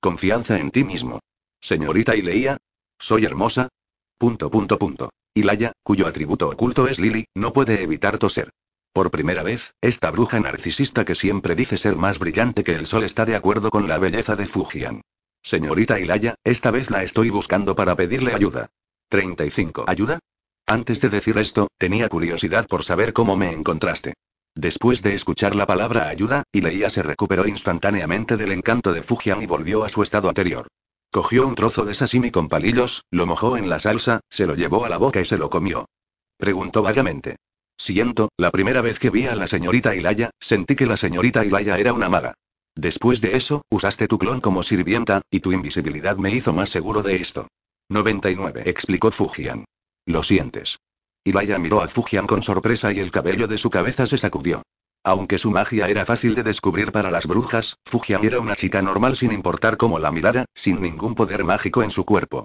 Confianza en ti mismo. Señorita Ilaya. Soy hermosa. Punto punto punto. Ilaya, cuyo atributo oculto es Lily, no puede evitar toser. Por primera vez, esta bruja narcisista que siempre dice ser más brillante que el sol está de acuerdo con la belleza de Fujian. Señorita Ilaya, esta vez la estoy buscando para pedirle ayuda. 35. ¿Ayuda? Antes de decir esto, tenía curiosidad por saber cómo me encontraste. Después de escuchar la palabra ayuda, Ilaya se recuperó instantáneamente del encanto de Fujian y volvió a su estado anterior. Cogió un trozo de sashimi con palillos, lo mojó en la salsa, se lo llevó a la boca y se lo comió. Preguntó vagamente. Siento, la primera vez que vi a la señorita Ilaya, sentí que la señorita Ilaya era una maga. Después de eso, usaste tu clon como sirvienta, y tu invisibilidad me hizo más seguro de esto. 99. Explicó Fujian. Lo sientes. Ilaya miró a Fujian con sorpresa y el cabello de su cabeza se sacudió. Aunque su magia era fácil de descubrir para las brujas, Fujian era una chica normal sin importar cómo la mirara, sin ningún poder mágico en su cuerpo.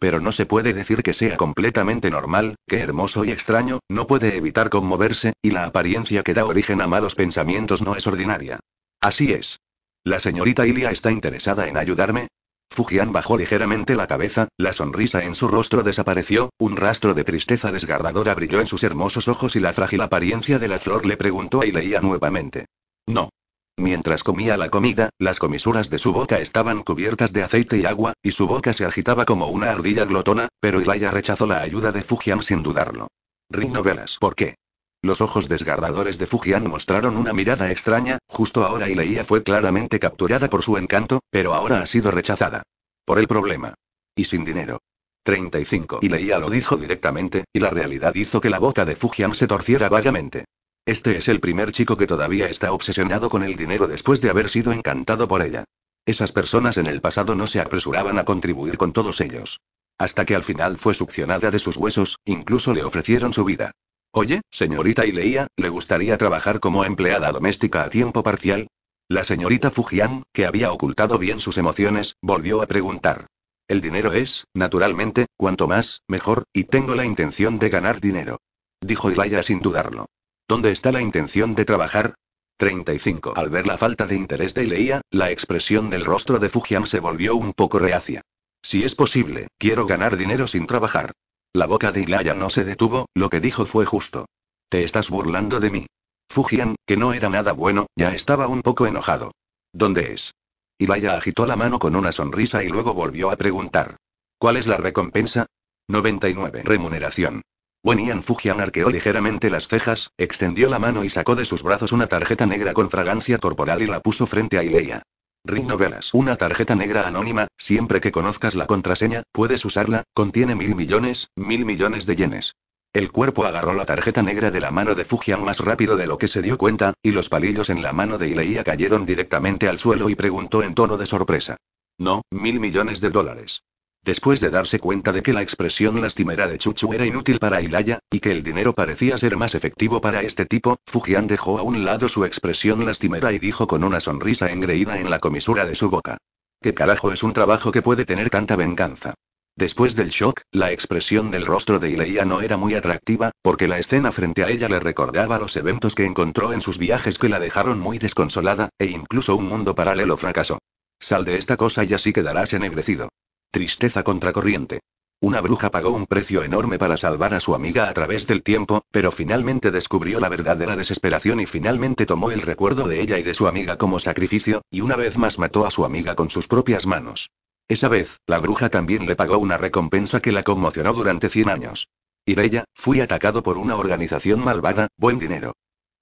Pero no se puede decir que sea completamente normal, que hermoso y extraño, no puede evitar conmoverse, y la apariencia que da origen a malos pensamientos no es ordinaria. Así es. ¿La señorita Ilia está interesada en ayudarme? Fujian bajó ligeramente la cabeza, la sonrisa en su rostro desapareció, un rastro de tristeza desgarradora brilló en sus hermosos ojos y la frágil apariencia de la flor le preguntó a leía nuevamente. No. Mientras comía la comida, las comisuras de su boca estaban cubiertas de aceite y agua, y su boca se agitaba como una ardilla glotona, pero Ilaya rechazó la ayuda de Fujian sin dudarlo. Rino Velas, ¿por qué? Los ojos desgarradores de Fujian mostraron una mirada extraña, justo ahora Ilaya fue claramente capturada por su encanto, pero ahora ha sido rechazada. Por el problema. Y sin dinero. 35. Ilaya lo dijo directamente, y la realidad hizo que la boca de Fujian se torciera vagamente. Este es el primer chico que todavía está obsesionado con el dinero después de haber sido encantado por ella. Esas personas en el pasado no se apresuraban a contribuir con todos ellos. Hasta que al final fue succionada de sus huesos, incluso le ofrecieron su vida. Oye, señorita Ileia, ¿le gustaría trabajar como empleada doméstica a tiempo parcial? La señorita Fujian, que había ocultado bien sus emociones, volvió a preguntar. El dinero es, naturalmente, cuanto más, mejor, y tengo la intención de ganar dinero. Dijo Ilaya sin dudarlo. ¿Dónde está la intención de trabajar? 35. Al ver la falta de interés de leía, la expresión del rostro de Fujian se volvió un poco reacia. Si es posible, quiero ganar dinero sin trabajar. La boca de Ilaya no se detuvo, lo que dijo fue justo. Te estás burlando de mí. Fujian, que no era nada bueno, ya estaba un poco enojado. ¿Dónde es? Ilaya agitó la mano con una sonrisa y luego volvió a preguntar. ¿Cuál es la recompensa? 99. Remuneración. Wen Yan Fujian arqueó ligeramente las cejas, extendió la mano y sacó de sus brazos una tarjeta negra con fragancia corporal y la puso frente a Ileia. Ring Novelas. Una tarjeta negra anónima, siempre que conozcas la contraseña, puedes usarla, contiene mil millones, mil millones de yenes. El cuerpo agarró la tarjeta negra de la mano de Fujian más rápido de lo que se dio cuenta, y los palillos en la mano de Ileia cayeron directamente al suelo y preguntó en tono de sorpresa. No, mil millones de dólares. Después de darse cuenta de que la expresión lastimera de Chuchu era inútil para Ilaya, y que el dinero parecía ser más efectivo para este tipo, Fujian dejó a un lado su expresión lastimera y dijo con una sonrisa engreída en la comisura de su boca. ¿Qué carajo es un trabajo que puede tener tanta venganza? Después del shock, la expresión del rostro de Ilaya no era muy atractiva, porque la escena frente a ella le recordaba los eventos que encontró en sus viajes que la dejaron muy desconsolada, e incluso un mundo paralelo fracasó. Sal de esta cosa y así quedarás ennegrecido. Tristeza contracorriente. Una bruja pagó un precio enorme para salvar a su amiga a través del tiempo, pero finalmente descubrió la verdadera desesperación y finalmente tomó el recuerdo de ella y de su amiga como sacrificio, y una vez más mató a su amiga con sus propias manos. Esa vez, la bruja también le pagó una recompensa que la conmocionó durante 100 años. Y bella, fui atacado por una organización malvada, buen dinero.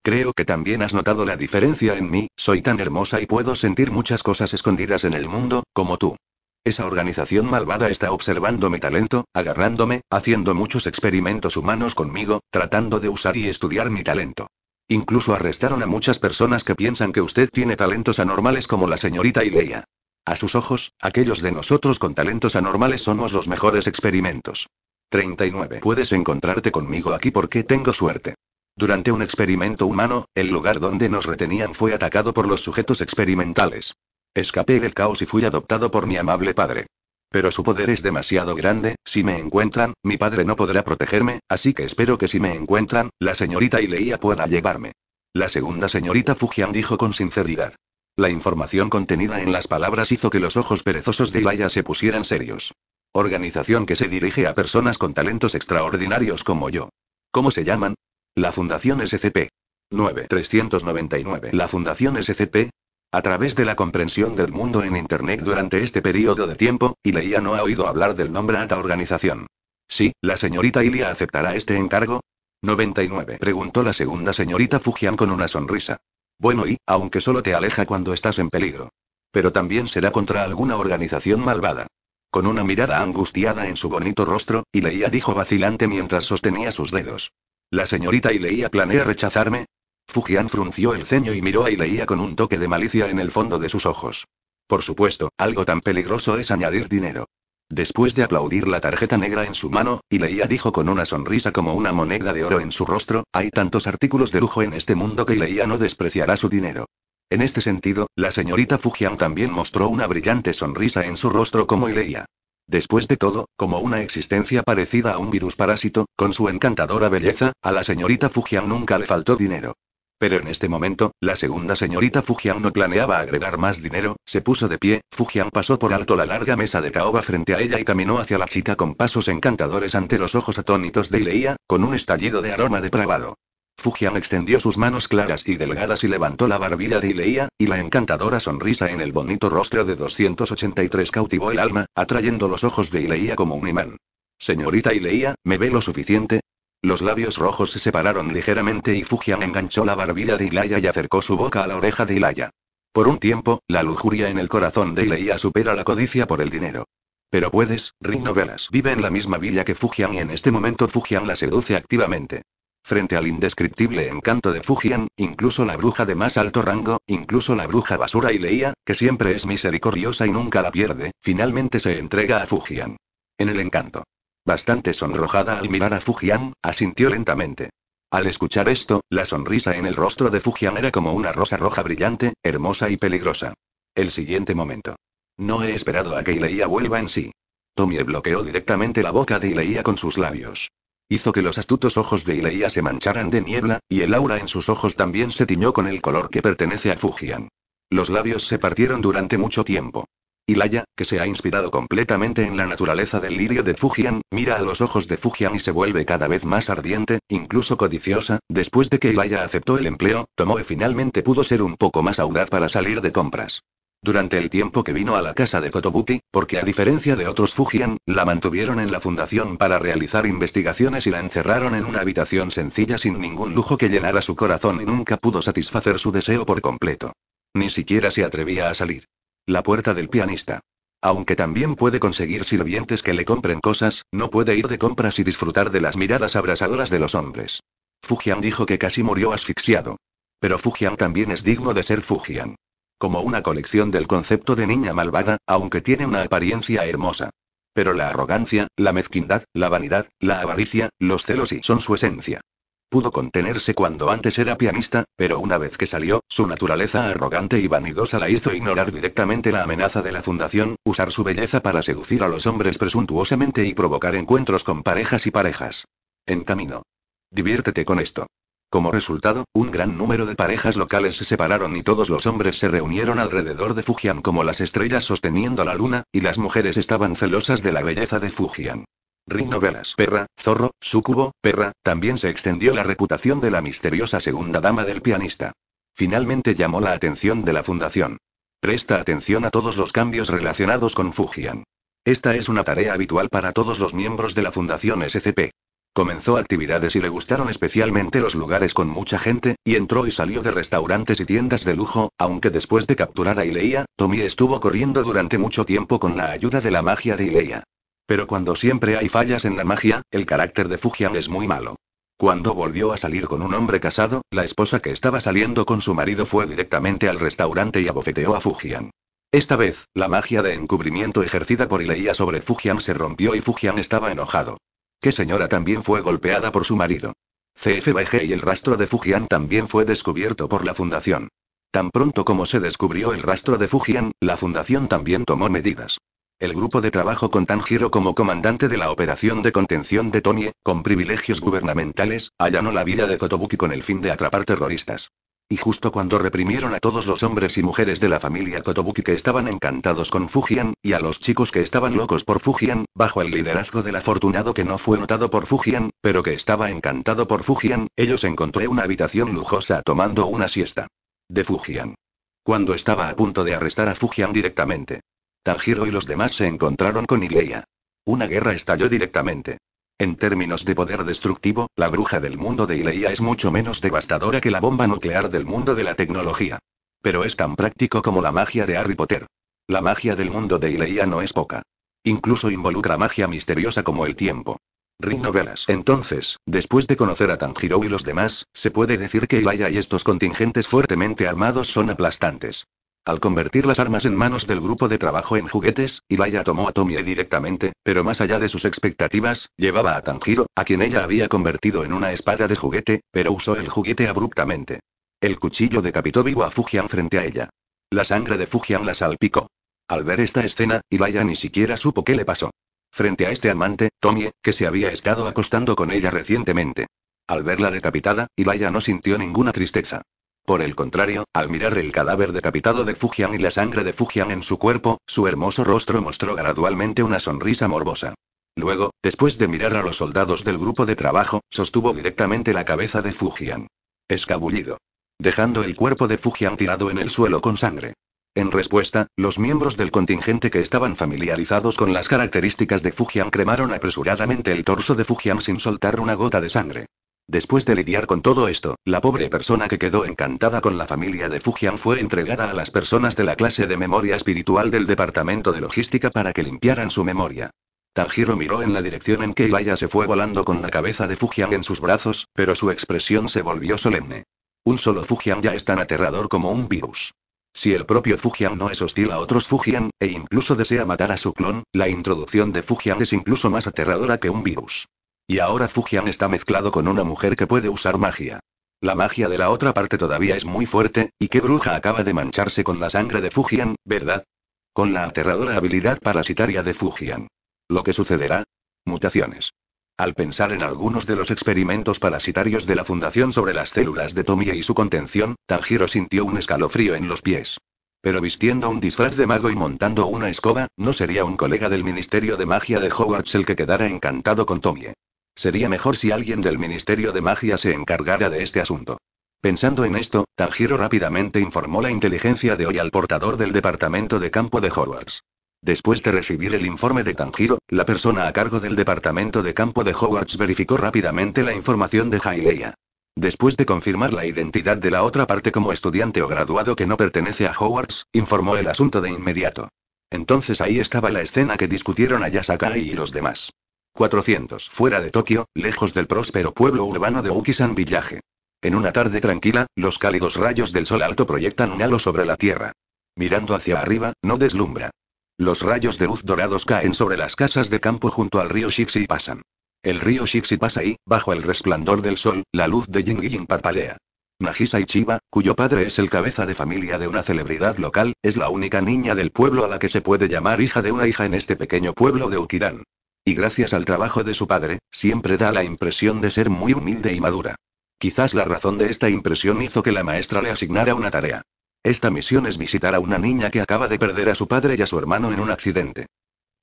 Creo que también has notado la diferencia en mí, soy tan hermosa y puedo sentir muchas cosas escondidas en el mundo, como tú. Esa organización malvada está observando mi talento, agarrándome, haciendo muchos experimentos humanos conmigo, tratando de usar y estudiar mi talento. Incluso arrestaron a muchas personas que piensan que usted tiene talentos anormales como la señorita Ileia. A sus ojos, aquellos de nosotros con talentos anormales somos los mejores experimentos. 39. Puedes encontrarte conmigo aquí porque tengo suerte. Durante un experimento humano, el lugar donde nos retenían fue atacado por los sujetos experimentales. Escapé del caos y fui adoptado por mi amable padre. Pero su poder es demasiado grande, si me encuentran, mi padre no podrá protegerme, así que espero que si me encuentran, la señorita Ileia pueda llevarme. La segunda señorita Fujian dijo con sinceridad. La información contenida en las palabras hizo que los ojos perezosos de Ilaya se pusieran serios. Organización que se dirige a personas con talentos extraordinarios como yo. ¿Cómo se llaman? La Fundación SCP. 9399. La Fundación SCP, a través de la comprensión del mundo en Internet durante este periodo de tiempo, y no ha oído hablar del nombre a la organización. Sí, la señorita Ilia aceptará este encargo. 99. Preguntó la segunda señorita Fujian con una sonrisa. Bueno y, aunque solo te aleja cuando estás en peligro. Pero también será contra alguna organización malvada. Con una mirada angustiada en su bonito rostro, Ileia dijo vacilante mientras sostenía sus dedos. ¿La señorita Ileia planea rechazarme? Fujian frunció el ceño y miró a Ileia con un toque de malicia en el fondo de sus ojos. Por supuesto, algo tan peligroso es añadir dinero. Después de aplaudir la tarjeta negra en su mano, Ileia dijo con una sonrisa como una moneda de oro en su rostro, hay tantos artículos de lujo en este mundo que Ileia no despreciará su dinero. En este sentido, la señorita Fujian también mostró una brillante sonrisa en su rostro como Ileia. Después de todo, como una existencia parecida a un virus parásito, con su encantadora belleza, a la señorita Fujian nunca le faltó dinero. Pero en este momento, la segunda señorita Fujian no planeaba agregar más dinero, se puso de pie, Fujian pasó por alto la larga mesa de caoba frente a ella y caminó hacia la chica con pasos encantadores ante los ojos atónitos de Ileia, con un estallido de aroma depravado. Fujian extendió sus manos claras y delgadas y levantó la barbilla de Ileia, y la encantadora sonrisa en el bonito rostro de 283 cautivó el alma, atrayendo los ojos de Ileia como un imán. Señorita Ileia, ¿me ve lo suficiente? Los labios rojos se separaron ligeramente y Fujian enganchó la barbilla de Ilaya y acercó su boca a la oreja de Ilaya. Por un tiempo, la lujuria en el corazón de Ilaya supera la codicia por el dinero. Pero puedes, Rino Velas vive en la misma villa que Fujian y en este momento Fujian la seduce activamente. Frente al indescriptible encanto de Fujian, incluso la bruja de más alto rango, incluso la bruja basura y que siempre es misericordiosa y nunca la pierde, finalmente se entrega a Fujian. En el encanto bastante sonrojada al mirar a Fujian, asintió lentamente. Al escuchar esto, la sonrisa en el rostro de Fujian era como una rosa roja brillante, hermosa y peligrosa. El siguiente momento. No he esperado a que Ileia vuelva en sí. Tomie bloqueó directamente la boca de Ileia con sus labios. Hizo que los astutos ojos de Ileia se mancharan de niebla, y el aura en sus ojos también se tiñó con el color que pertenece a Fujian. Los labios se partieron durante mucho tiempo. Ilaya, que se ha inspirado completamente en la naturaleza del lirio de Fujian, mira a los ojos de Fujian y se vuelve cada vez más ardiente, incluso codiciosa, después de que Ilaya aceptó el empleo, Tomoe finalmente pudo ser un poco más audaz para salir de compras. Durante el tiempo que vino a la casa de Kotobuki, porque a diferencia de otros Fujian, la mantuvieron en la fundación para realizar investigaciones y la encerraron en una habitación sencilla sin ningún lujo que llenara su corazón y nunca pudo satisfacer su deseo por completo. Ni siquiera se atrevía a salir. La puerta del pianista. Aunque también puede conseguir sirvientes que le compren cosas, no puede ir de compras y disfrutar de las miradas abrasadoras de los hombres. Fujian dijo que casi murió asfixiado. Pero Fujian también es digno de ser Fujian. Como una colección del concepto de niña malvada, aunque tiene una apariencia hermosa. Pero la arrogancia, la mezquindad, la vanidad, la avaricia, los celos y son su esencia. Pudo contenerse cuando antes era pianista, pero una vez que salió, su naturaleza arrogante y vanidosa la hizo ignorar directamente la amenaza de la fundación, usar su belleza para seducir a los hombres presuntuosamente y provocar encuentros con parejas y parejas. En camino. Diviértete con esto. Como resultado, un gran número de parejas locales se separaron y todos los hombres se reunieron alrededor de Fujian como las estrellas sosteniendo la luna, y las mujeres estaban celosas de la belleza de Fujian. Rinovelas, perra, zorro, sucubo, perra, también se extendió la reputación de la misteriosa segunda dama del pianista. Finalmente llamó la atención de la fundación. Presta atención a todos los cambios relacionados con Fujian. Esta es una tarea habitual para todos los miembros de la fundación SCP. Comenzó actividades y le gustaron especialmente los lugares con mucha gente, y entró y salió de restaurantes y tiendas de lujo, aunque después de capturar a Ileia, Tommy estuvo corriendo durante mucho tiempo con la ayuda de la magia de Ileia. Pero cuando siempre hay fallas en la magia, el carácter de Fujian es muy malo. Cuando volvió a salir con un hombre casado, la esposa que estaba saliendo con su marido fue directamente al restaurante y abofeteó a Fujian. Esta vez, la magia de encubrimiento ejercida por Ileía sobre Fujian se rompió y Fujian estaba enojado. ¿Qué señora también fue golpeada por su marido. CFBG y el rastro de Fujian también fue descubierto por la fundación. Tan pronto como se descubrió el rastro de Fujian, la fundación también tomó medidas el grupo de trabajo con Tanjiro como comandante de la operación de contención de Tony con privilegios gubernamentales, allanó la vida de Kotobuki con el fin de atrapar terroristas. Y justo cuando reprimieron a todos los hombres y mujeres de la familia Kotobuki que estaban encantados con Fujian, y a los chicos que estaban locos por Fujian, bajo el liderazgo del afortunado que no fue notado por Fujian, pero que estaba encantado por Fujian, ellos encontré una habitación lujosa tomando una siesta. De Fujian. Cuando estaba a punto de arrestar a Fujian directamente. Tanjiro y los demás se encontraron con Ileia. Una guerra estalló directamente. En términos de poder destructivo, la bruja del mundo de Ileia es mucho menos devastadora que la bomba nuclear del mundo de la tecnología. Pero es tan práctico como la magia de Harry Potter. La magia del mundo de Ileia no es poca. Incluso involucra magia misteriosa como el tiempo. Rino Velas. Entonces, después de conocer a Tanjiro y los demás, se puede decir que Ileia y estos contingentes fuertemente armados son aplastantes. Al convertir las armas en manos del grupo de trabajo en juguetes, Ilaya tomó a Tomie directamente, pero más allá de sus expectativas, llevaba a Tanjiro, a quien ella había convertido en una espada de juguete, pero usó el juguete abruptamente. El cuchillo decapitó vivo a Fujian frente a ella. La sangre de Fujian la salpicó. Al ver esta escena, Ilaya ni siquiera supo qué le pasó. Frente a este amante, Tomie, que se había estado acostando con ella recientemente. Al verla decapitada, Ilaya no sintió ninguna tristeza. Por el contrario, al mirar el cadáver decapitado de Fujian y la sangre de Fujian en su cuerpo, su hermoso rostro mostró gradualmente una sonrisa morbosa. Luego, después de mirar a los soldados del grupo de trabajo, sostuvo directamente la cabeza de Fujian. Escabullido. Dejando el cuerpo de Fujian tirado en el suelo con sangre. En respuesta, los miembros del contingente que estaban familiarizados con las características de Fujian cremaron apresuradamente el torso de Fujian sin soltar una gota de sangre. Después de lidiar con todo esto, la pobre persona que quedó encantada con la familia de Fujian fue entregada a las personas de la clase de memoria espiritual del departamento de logística para que limpiaran su memoria. Tanjiro miró en la dirección en que Ilaya se fue volando con la cabeza de Fujian en sus brazos, pero su expresión se volvió solemne. Un solo Fujian ya es tan aterrador como un virus. Si el propio Fujian no es hostil a otros Fujian, e incluso desea matar a su clon, la introducción de Fujian es incluso más aterradora que un virus. Y ahora Fujian está mezclado con una mujer que puede usar magia. La magia de la otra parte todavía es muy fuerte, y qué bruja acaba de mancharse con la sangre de Fujian, ¿verdad? Con la aterradora habilidad parasitaria de Fujian. Lo que sucederá. Mutaciones. Al pensar en algunos de los experimentos parasitarios de la Fundación sobre las células de Tomie y su contención, Tanjiro sintió un escalofrío en los pies. Pero vistiendo un disfraz de mago y montando una escoba, no sería un colega del Ministerio de Magia de Hogwarts el que quedara encantado con Tomie. Sería mejor si alguien del Ministerio de Magia se encargara de este asunto. Pensando en esto, Tanjiro rápidamente informó la inteligencia de hoy al portador del departamento de campo de Hogwarts. Después de recibir el informe de Tanjiro, la persona a cargo del departamento de campo de Hogwarts verificó rápidamente la información de Haileia. Después de confirmar la identidad de la otra parte como estudiante o graduado que no pertenece a Hogwarts, informó el asunto de inmediato. Entonces ahí estaba la escena que discutieron Ayasakai y los demás. 400 fuera de Tokio, lejos del próspero pueblo urbano de Ukisan Villaje. En una tarde tranquila, los cálidos rayos del sol alto proyectan un halo sobre la tierra. Mirando hacia arriba, no deslumbra. Los rayos de luz dorados caen sobre las casas de campo junto al río Shixi y pasan. El río Shixi pasa y, bajo el resplandor del sol, la luz de Yingying parpadea. parpalea. Nagisa Ichiba, cuyo padre es el cabeza de familia de una celebridad local, es la única niña del pueblo a la que se puede llamar hija de una hija en este pequeño pueblo de Ukiran. Y gracias al trabajo de su padre, siempre da la impresión de ser muy humilde y madura. Quizás la razón de esta impresión hizo que la maestra le asignara una tarea. Esta misión es visitar a una niña que acaba de perder a su padre y a su hermano en un accidente.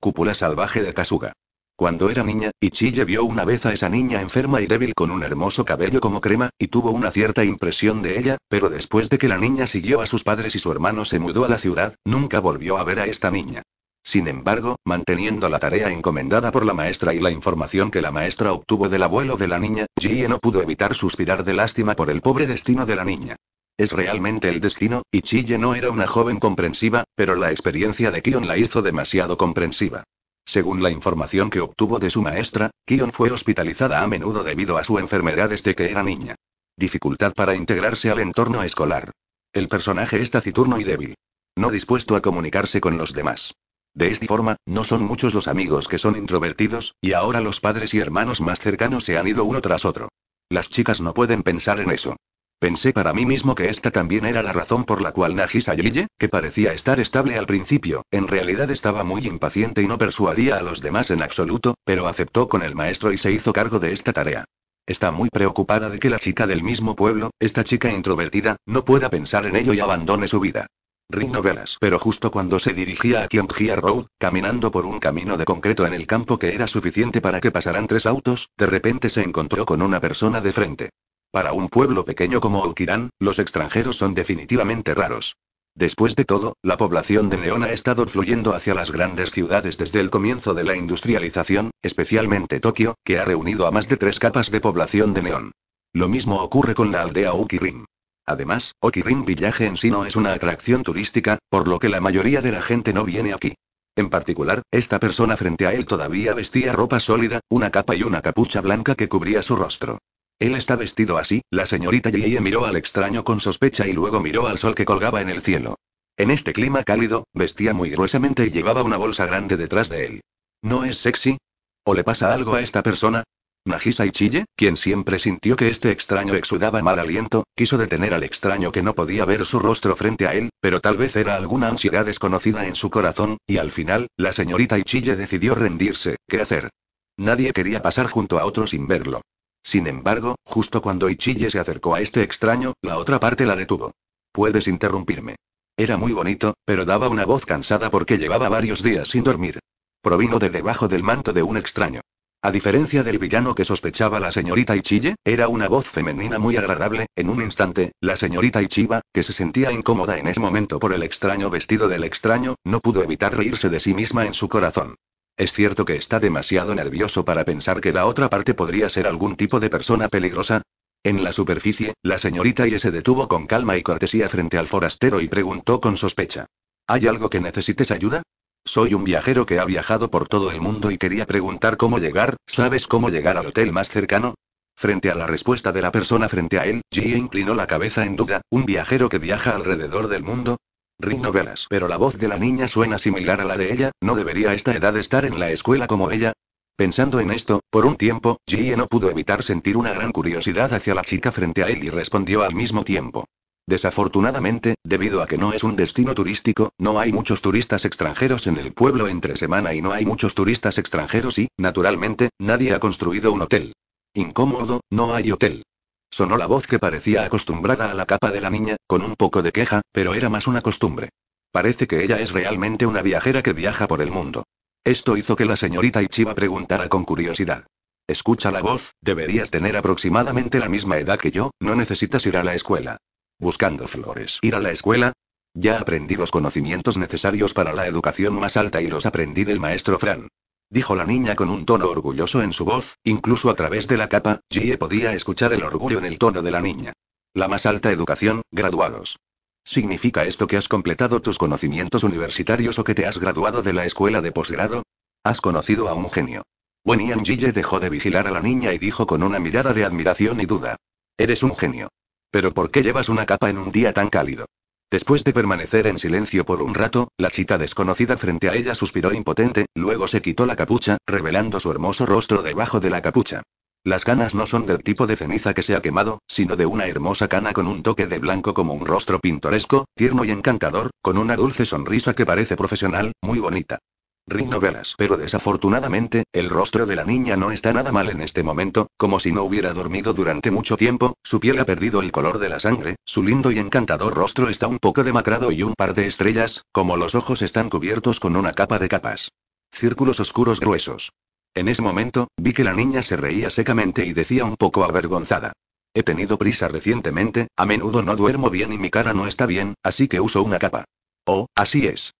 Cúpula salvaje de Kasuga. Cuando era niña, Ichille vio una vez a esa niña enferma y débil con un hermoso cabello como crema, y tuvo una cierta impresión de ella, pero después de que la niña siguió a sus padres y su hermano se mudó a la ciudad, nunca volvió a ver a esta niña. Sin embargo, manteniendo la tarea encomendada por la maestra y la información que la maestra obtuvo del abuelo de la niña, Jie no pudo evitar suspirar de lástima por el pobre destino de la niña. Es realmente el destino, y Chille no era una joven comprensiva, pero la experiencia de Kion la hizo demasiado comprensiva. Según la información que obtuvo de su maestra, Kion fue hospitalizada a menudo debido a su enfermedad desde que era niña. Dificultad para integrarse al entorno escolar. El personaje es taciturno y débil. No dispuesto a comunicarse con los demás. De esta forma, no son muchos los amigos que son introvertidos, y ahora los padres y hermanos más cercanos se han ido uno tras otro. Las chicas no pueden pensar en eso. Pensé para mí mismo que esta también era la razón por la cual Nagisa Yeye, que parecía estar estable al principio, en realidad estaba muy impaciente y no persuadía a los demás en absoluto, pero aceptó con el maestro y se hizo cargo de esta tarea. Está muy preocupada de que la chica del mismo pueblo, esta chica introvertida, no pueda pensar en ello y abandone su vida ring Novelas. Pero justo cuando se dirigía a Kyonghia Road, caminando por un camino de concreto en el campo que era suficiente para que pasaran tres autos, de repente se encontró con una persona de frente. Para un pueblo pequeño como Okiran, los extranjeros son definitivamente raros. Después de todo, la población de Neón ha estado fluyendo hacia las grandes ciudades desde el comienzo de la industrialización, especialmente Tokio, que ha reunido a más de tres capas de población de Neón. Lo mismo ocurre con la aldea Ukirin. Además, Okirin Villaje en sí no es una atracción turística, por lo que la mayoría de la gente no viene aquí. En particular, esta persona frente a él todavía vestía ropa sólida, una capa y una capucha blanca que cubría su rostro. Él está vestido así, la señorita Yeye miró al extraño con sospecha y luego miró al sol que colgaba en el cielo. En este clima cálido, vestía muy gruesamente y llevaba una bolsa grande detrás de él. ¿No es sexy? ¿O le pasa algo a esta persona? Nagisa Ichille, quien siempre sintió que este extraño exudaba mal aliento, quiso detener al extraño que no podía ver su rostro frente a él, pero tal vez era alguna ansiedad desconocida en su corazón, y al final, la señorita Ichille decidió rendirse, ¿qué hacer? Nadie quería pasar junto a otro sin verlo. Sin embargo, justo cuando Ichille se acercó a este extraño, la otra parte la detuvo. Puedes interrumpirme. Era muy bonito, pero daba una voz cansada porque llevaba varios días sin dormir. Provino de debajo del manto de un extraño. A diferencia del villano que sospechaba la señorita Ichille, era una voz femenina muy agradable, en un instante, la señorita Ichiba, que se sentía incómoda en ese momento por el extraño vestido del extraño, no pudo evitar reírse de sí misma en su corazón. Es cierto que está demasiado nervioso para pensar que la otra parte podría ser algún tipo de persona peligrosa. En la superficie, la señorita Y se detuvo con calma y cortesía frente al forastero y preguntó con sospecha. ¿Hay algo que necesites ayuda? Soy un viajero que ha viajado por todo el mundo y quería preguntar cómo llegar, ¿sabes cómo llegar al hotel más cercano? Frente a la respuesta de la persona frente a él, G inclinó la cabeza en duda, ¿un viajero que viaja alrededor del mundo? Rino Velas, Pero la voz de la niña suena similar a la de ella, ¿no debería a esta edad estar en la escuela como ella? Pensando en esto, por un tiempo, G no pudo evitar sentir una gran curiosidad hacia la chica frente a él y respondió al mismo tiempo. Desafortunadamente, debido a que no es un destino turístico, no hay muchos turistas extranjeros en el pueblo entre semana y no hay muchos turistas extranjeros y, naturalmente, nadie ha construido un hotel. Incómodo, no hay hotel. Sonó la voz que parecía acostumbrada a la capa de la niña, con un poco de queja, pero era más una costumbre. Parece que ella es realmente una viajera que viaja por el mundo. Esto hizo que la señorita Ichiba preguntara con curiosidad. Escucha la voz, deberías tener aproximadamente la misma edad que yo, no necesitas ir a la escuela buscando flores, ir a la escuela. Ya aprendí los conocimientos necesarios para la educación más alta y los aprendí del maestro Fran. Dijo la niña con un tono orgulloso en su voz, incluso a través de la capa, Jie podía escuchar el orgullo en el tono de la niña. La más alta educación, graduados. ¿Significa esto que has completado tus conocimientos universitarios o que te has graduado de la escuela de posgrado? Has conocido a un genio. Wenian Jie dejó de vigilar a la niña y dijo con una mirada de admiración y duda. Eres un genio. ¿Pero por qué llevas una capa en un día tan cálido? Después de permanecer en silencio por un rato, la chica desconocida frente a ella suspiró impotente, luego se quitó la capucha, revelando su hermoso rostro debajo de la capucha. Las canas no son del tipo de ceniza que se ha quemado, sino de una hermosa cana con un toque de blanco como un rostro pintoresco, tierno y encantador, con una dulce sonrisa que parece profesional, muy bonita. Rino velas, Pero desafortunadamente, el rostro de la niña no está nada mal en este momento, como si no hubiera dormido durante mucho tiempo, su piel ha perdido el color de la sangre, su lindo y encantador rostro está un poco demacrado y un par de estrellas, como los ojos están cubiertos con una capa de capas. Círculos oscuros gruesos. En ese momento, vi que la niña se reía secamente y decía un poco avergonzada. He tenido prisa recientemente, a menudo no duermo bien y mi cara no está bien, así que uso una capa. Oh, así es.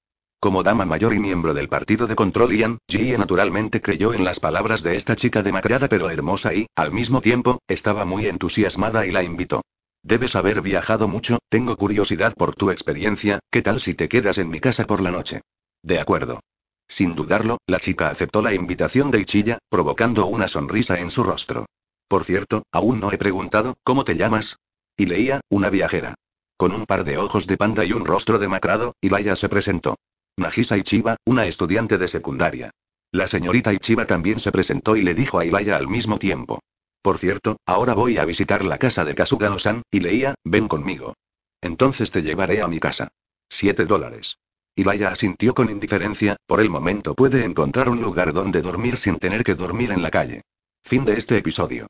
Como dama mayor y miembro del partido de control Ian, Gia naturalmente creyó en las palabras de esta chica demacrada pero hermosa y, al mismo tiempo, estaba muy entusiasmada y la invitó. Debes haber viajado mucho, tengo curiosidad por tu experiencia, ¿qué tal si te quedas en mi casa por la noche? De acuerdo. Sin dudarlo, la chica aceptó la invitación de Ichilla, provocando una sonrisa en su rostro. Por cierto, aún no he preguntado, ¿cómo te llamas? Y leía, una viajera. Con un par de ojos de panda y un rostro demacrado, Ilaya se presentó. Najisa Ichiba, una estudiante de secundaria. La señorita Ichiba también se presentó y le dijo a Ilaya al mismo tiempo. Por cierto, ahora voy a visitar la casa de no san y leía, ven conmigo. Entonces te llevaré a mi casa. Siete dólares. Ilaya asintió con indiferencia, por el momento puede encontrar un lugar donde dormir sin tener que dormir en la calle. Fin de este episodio.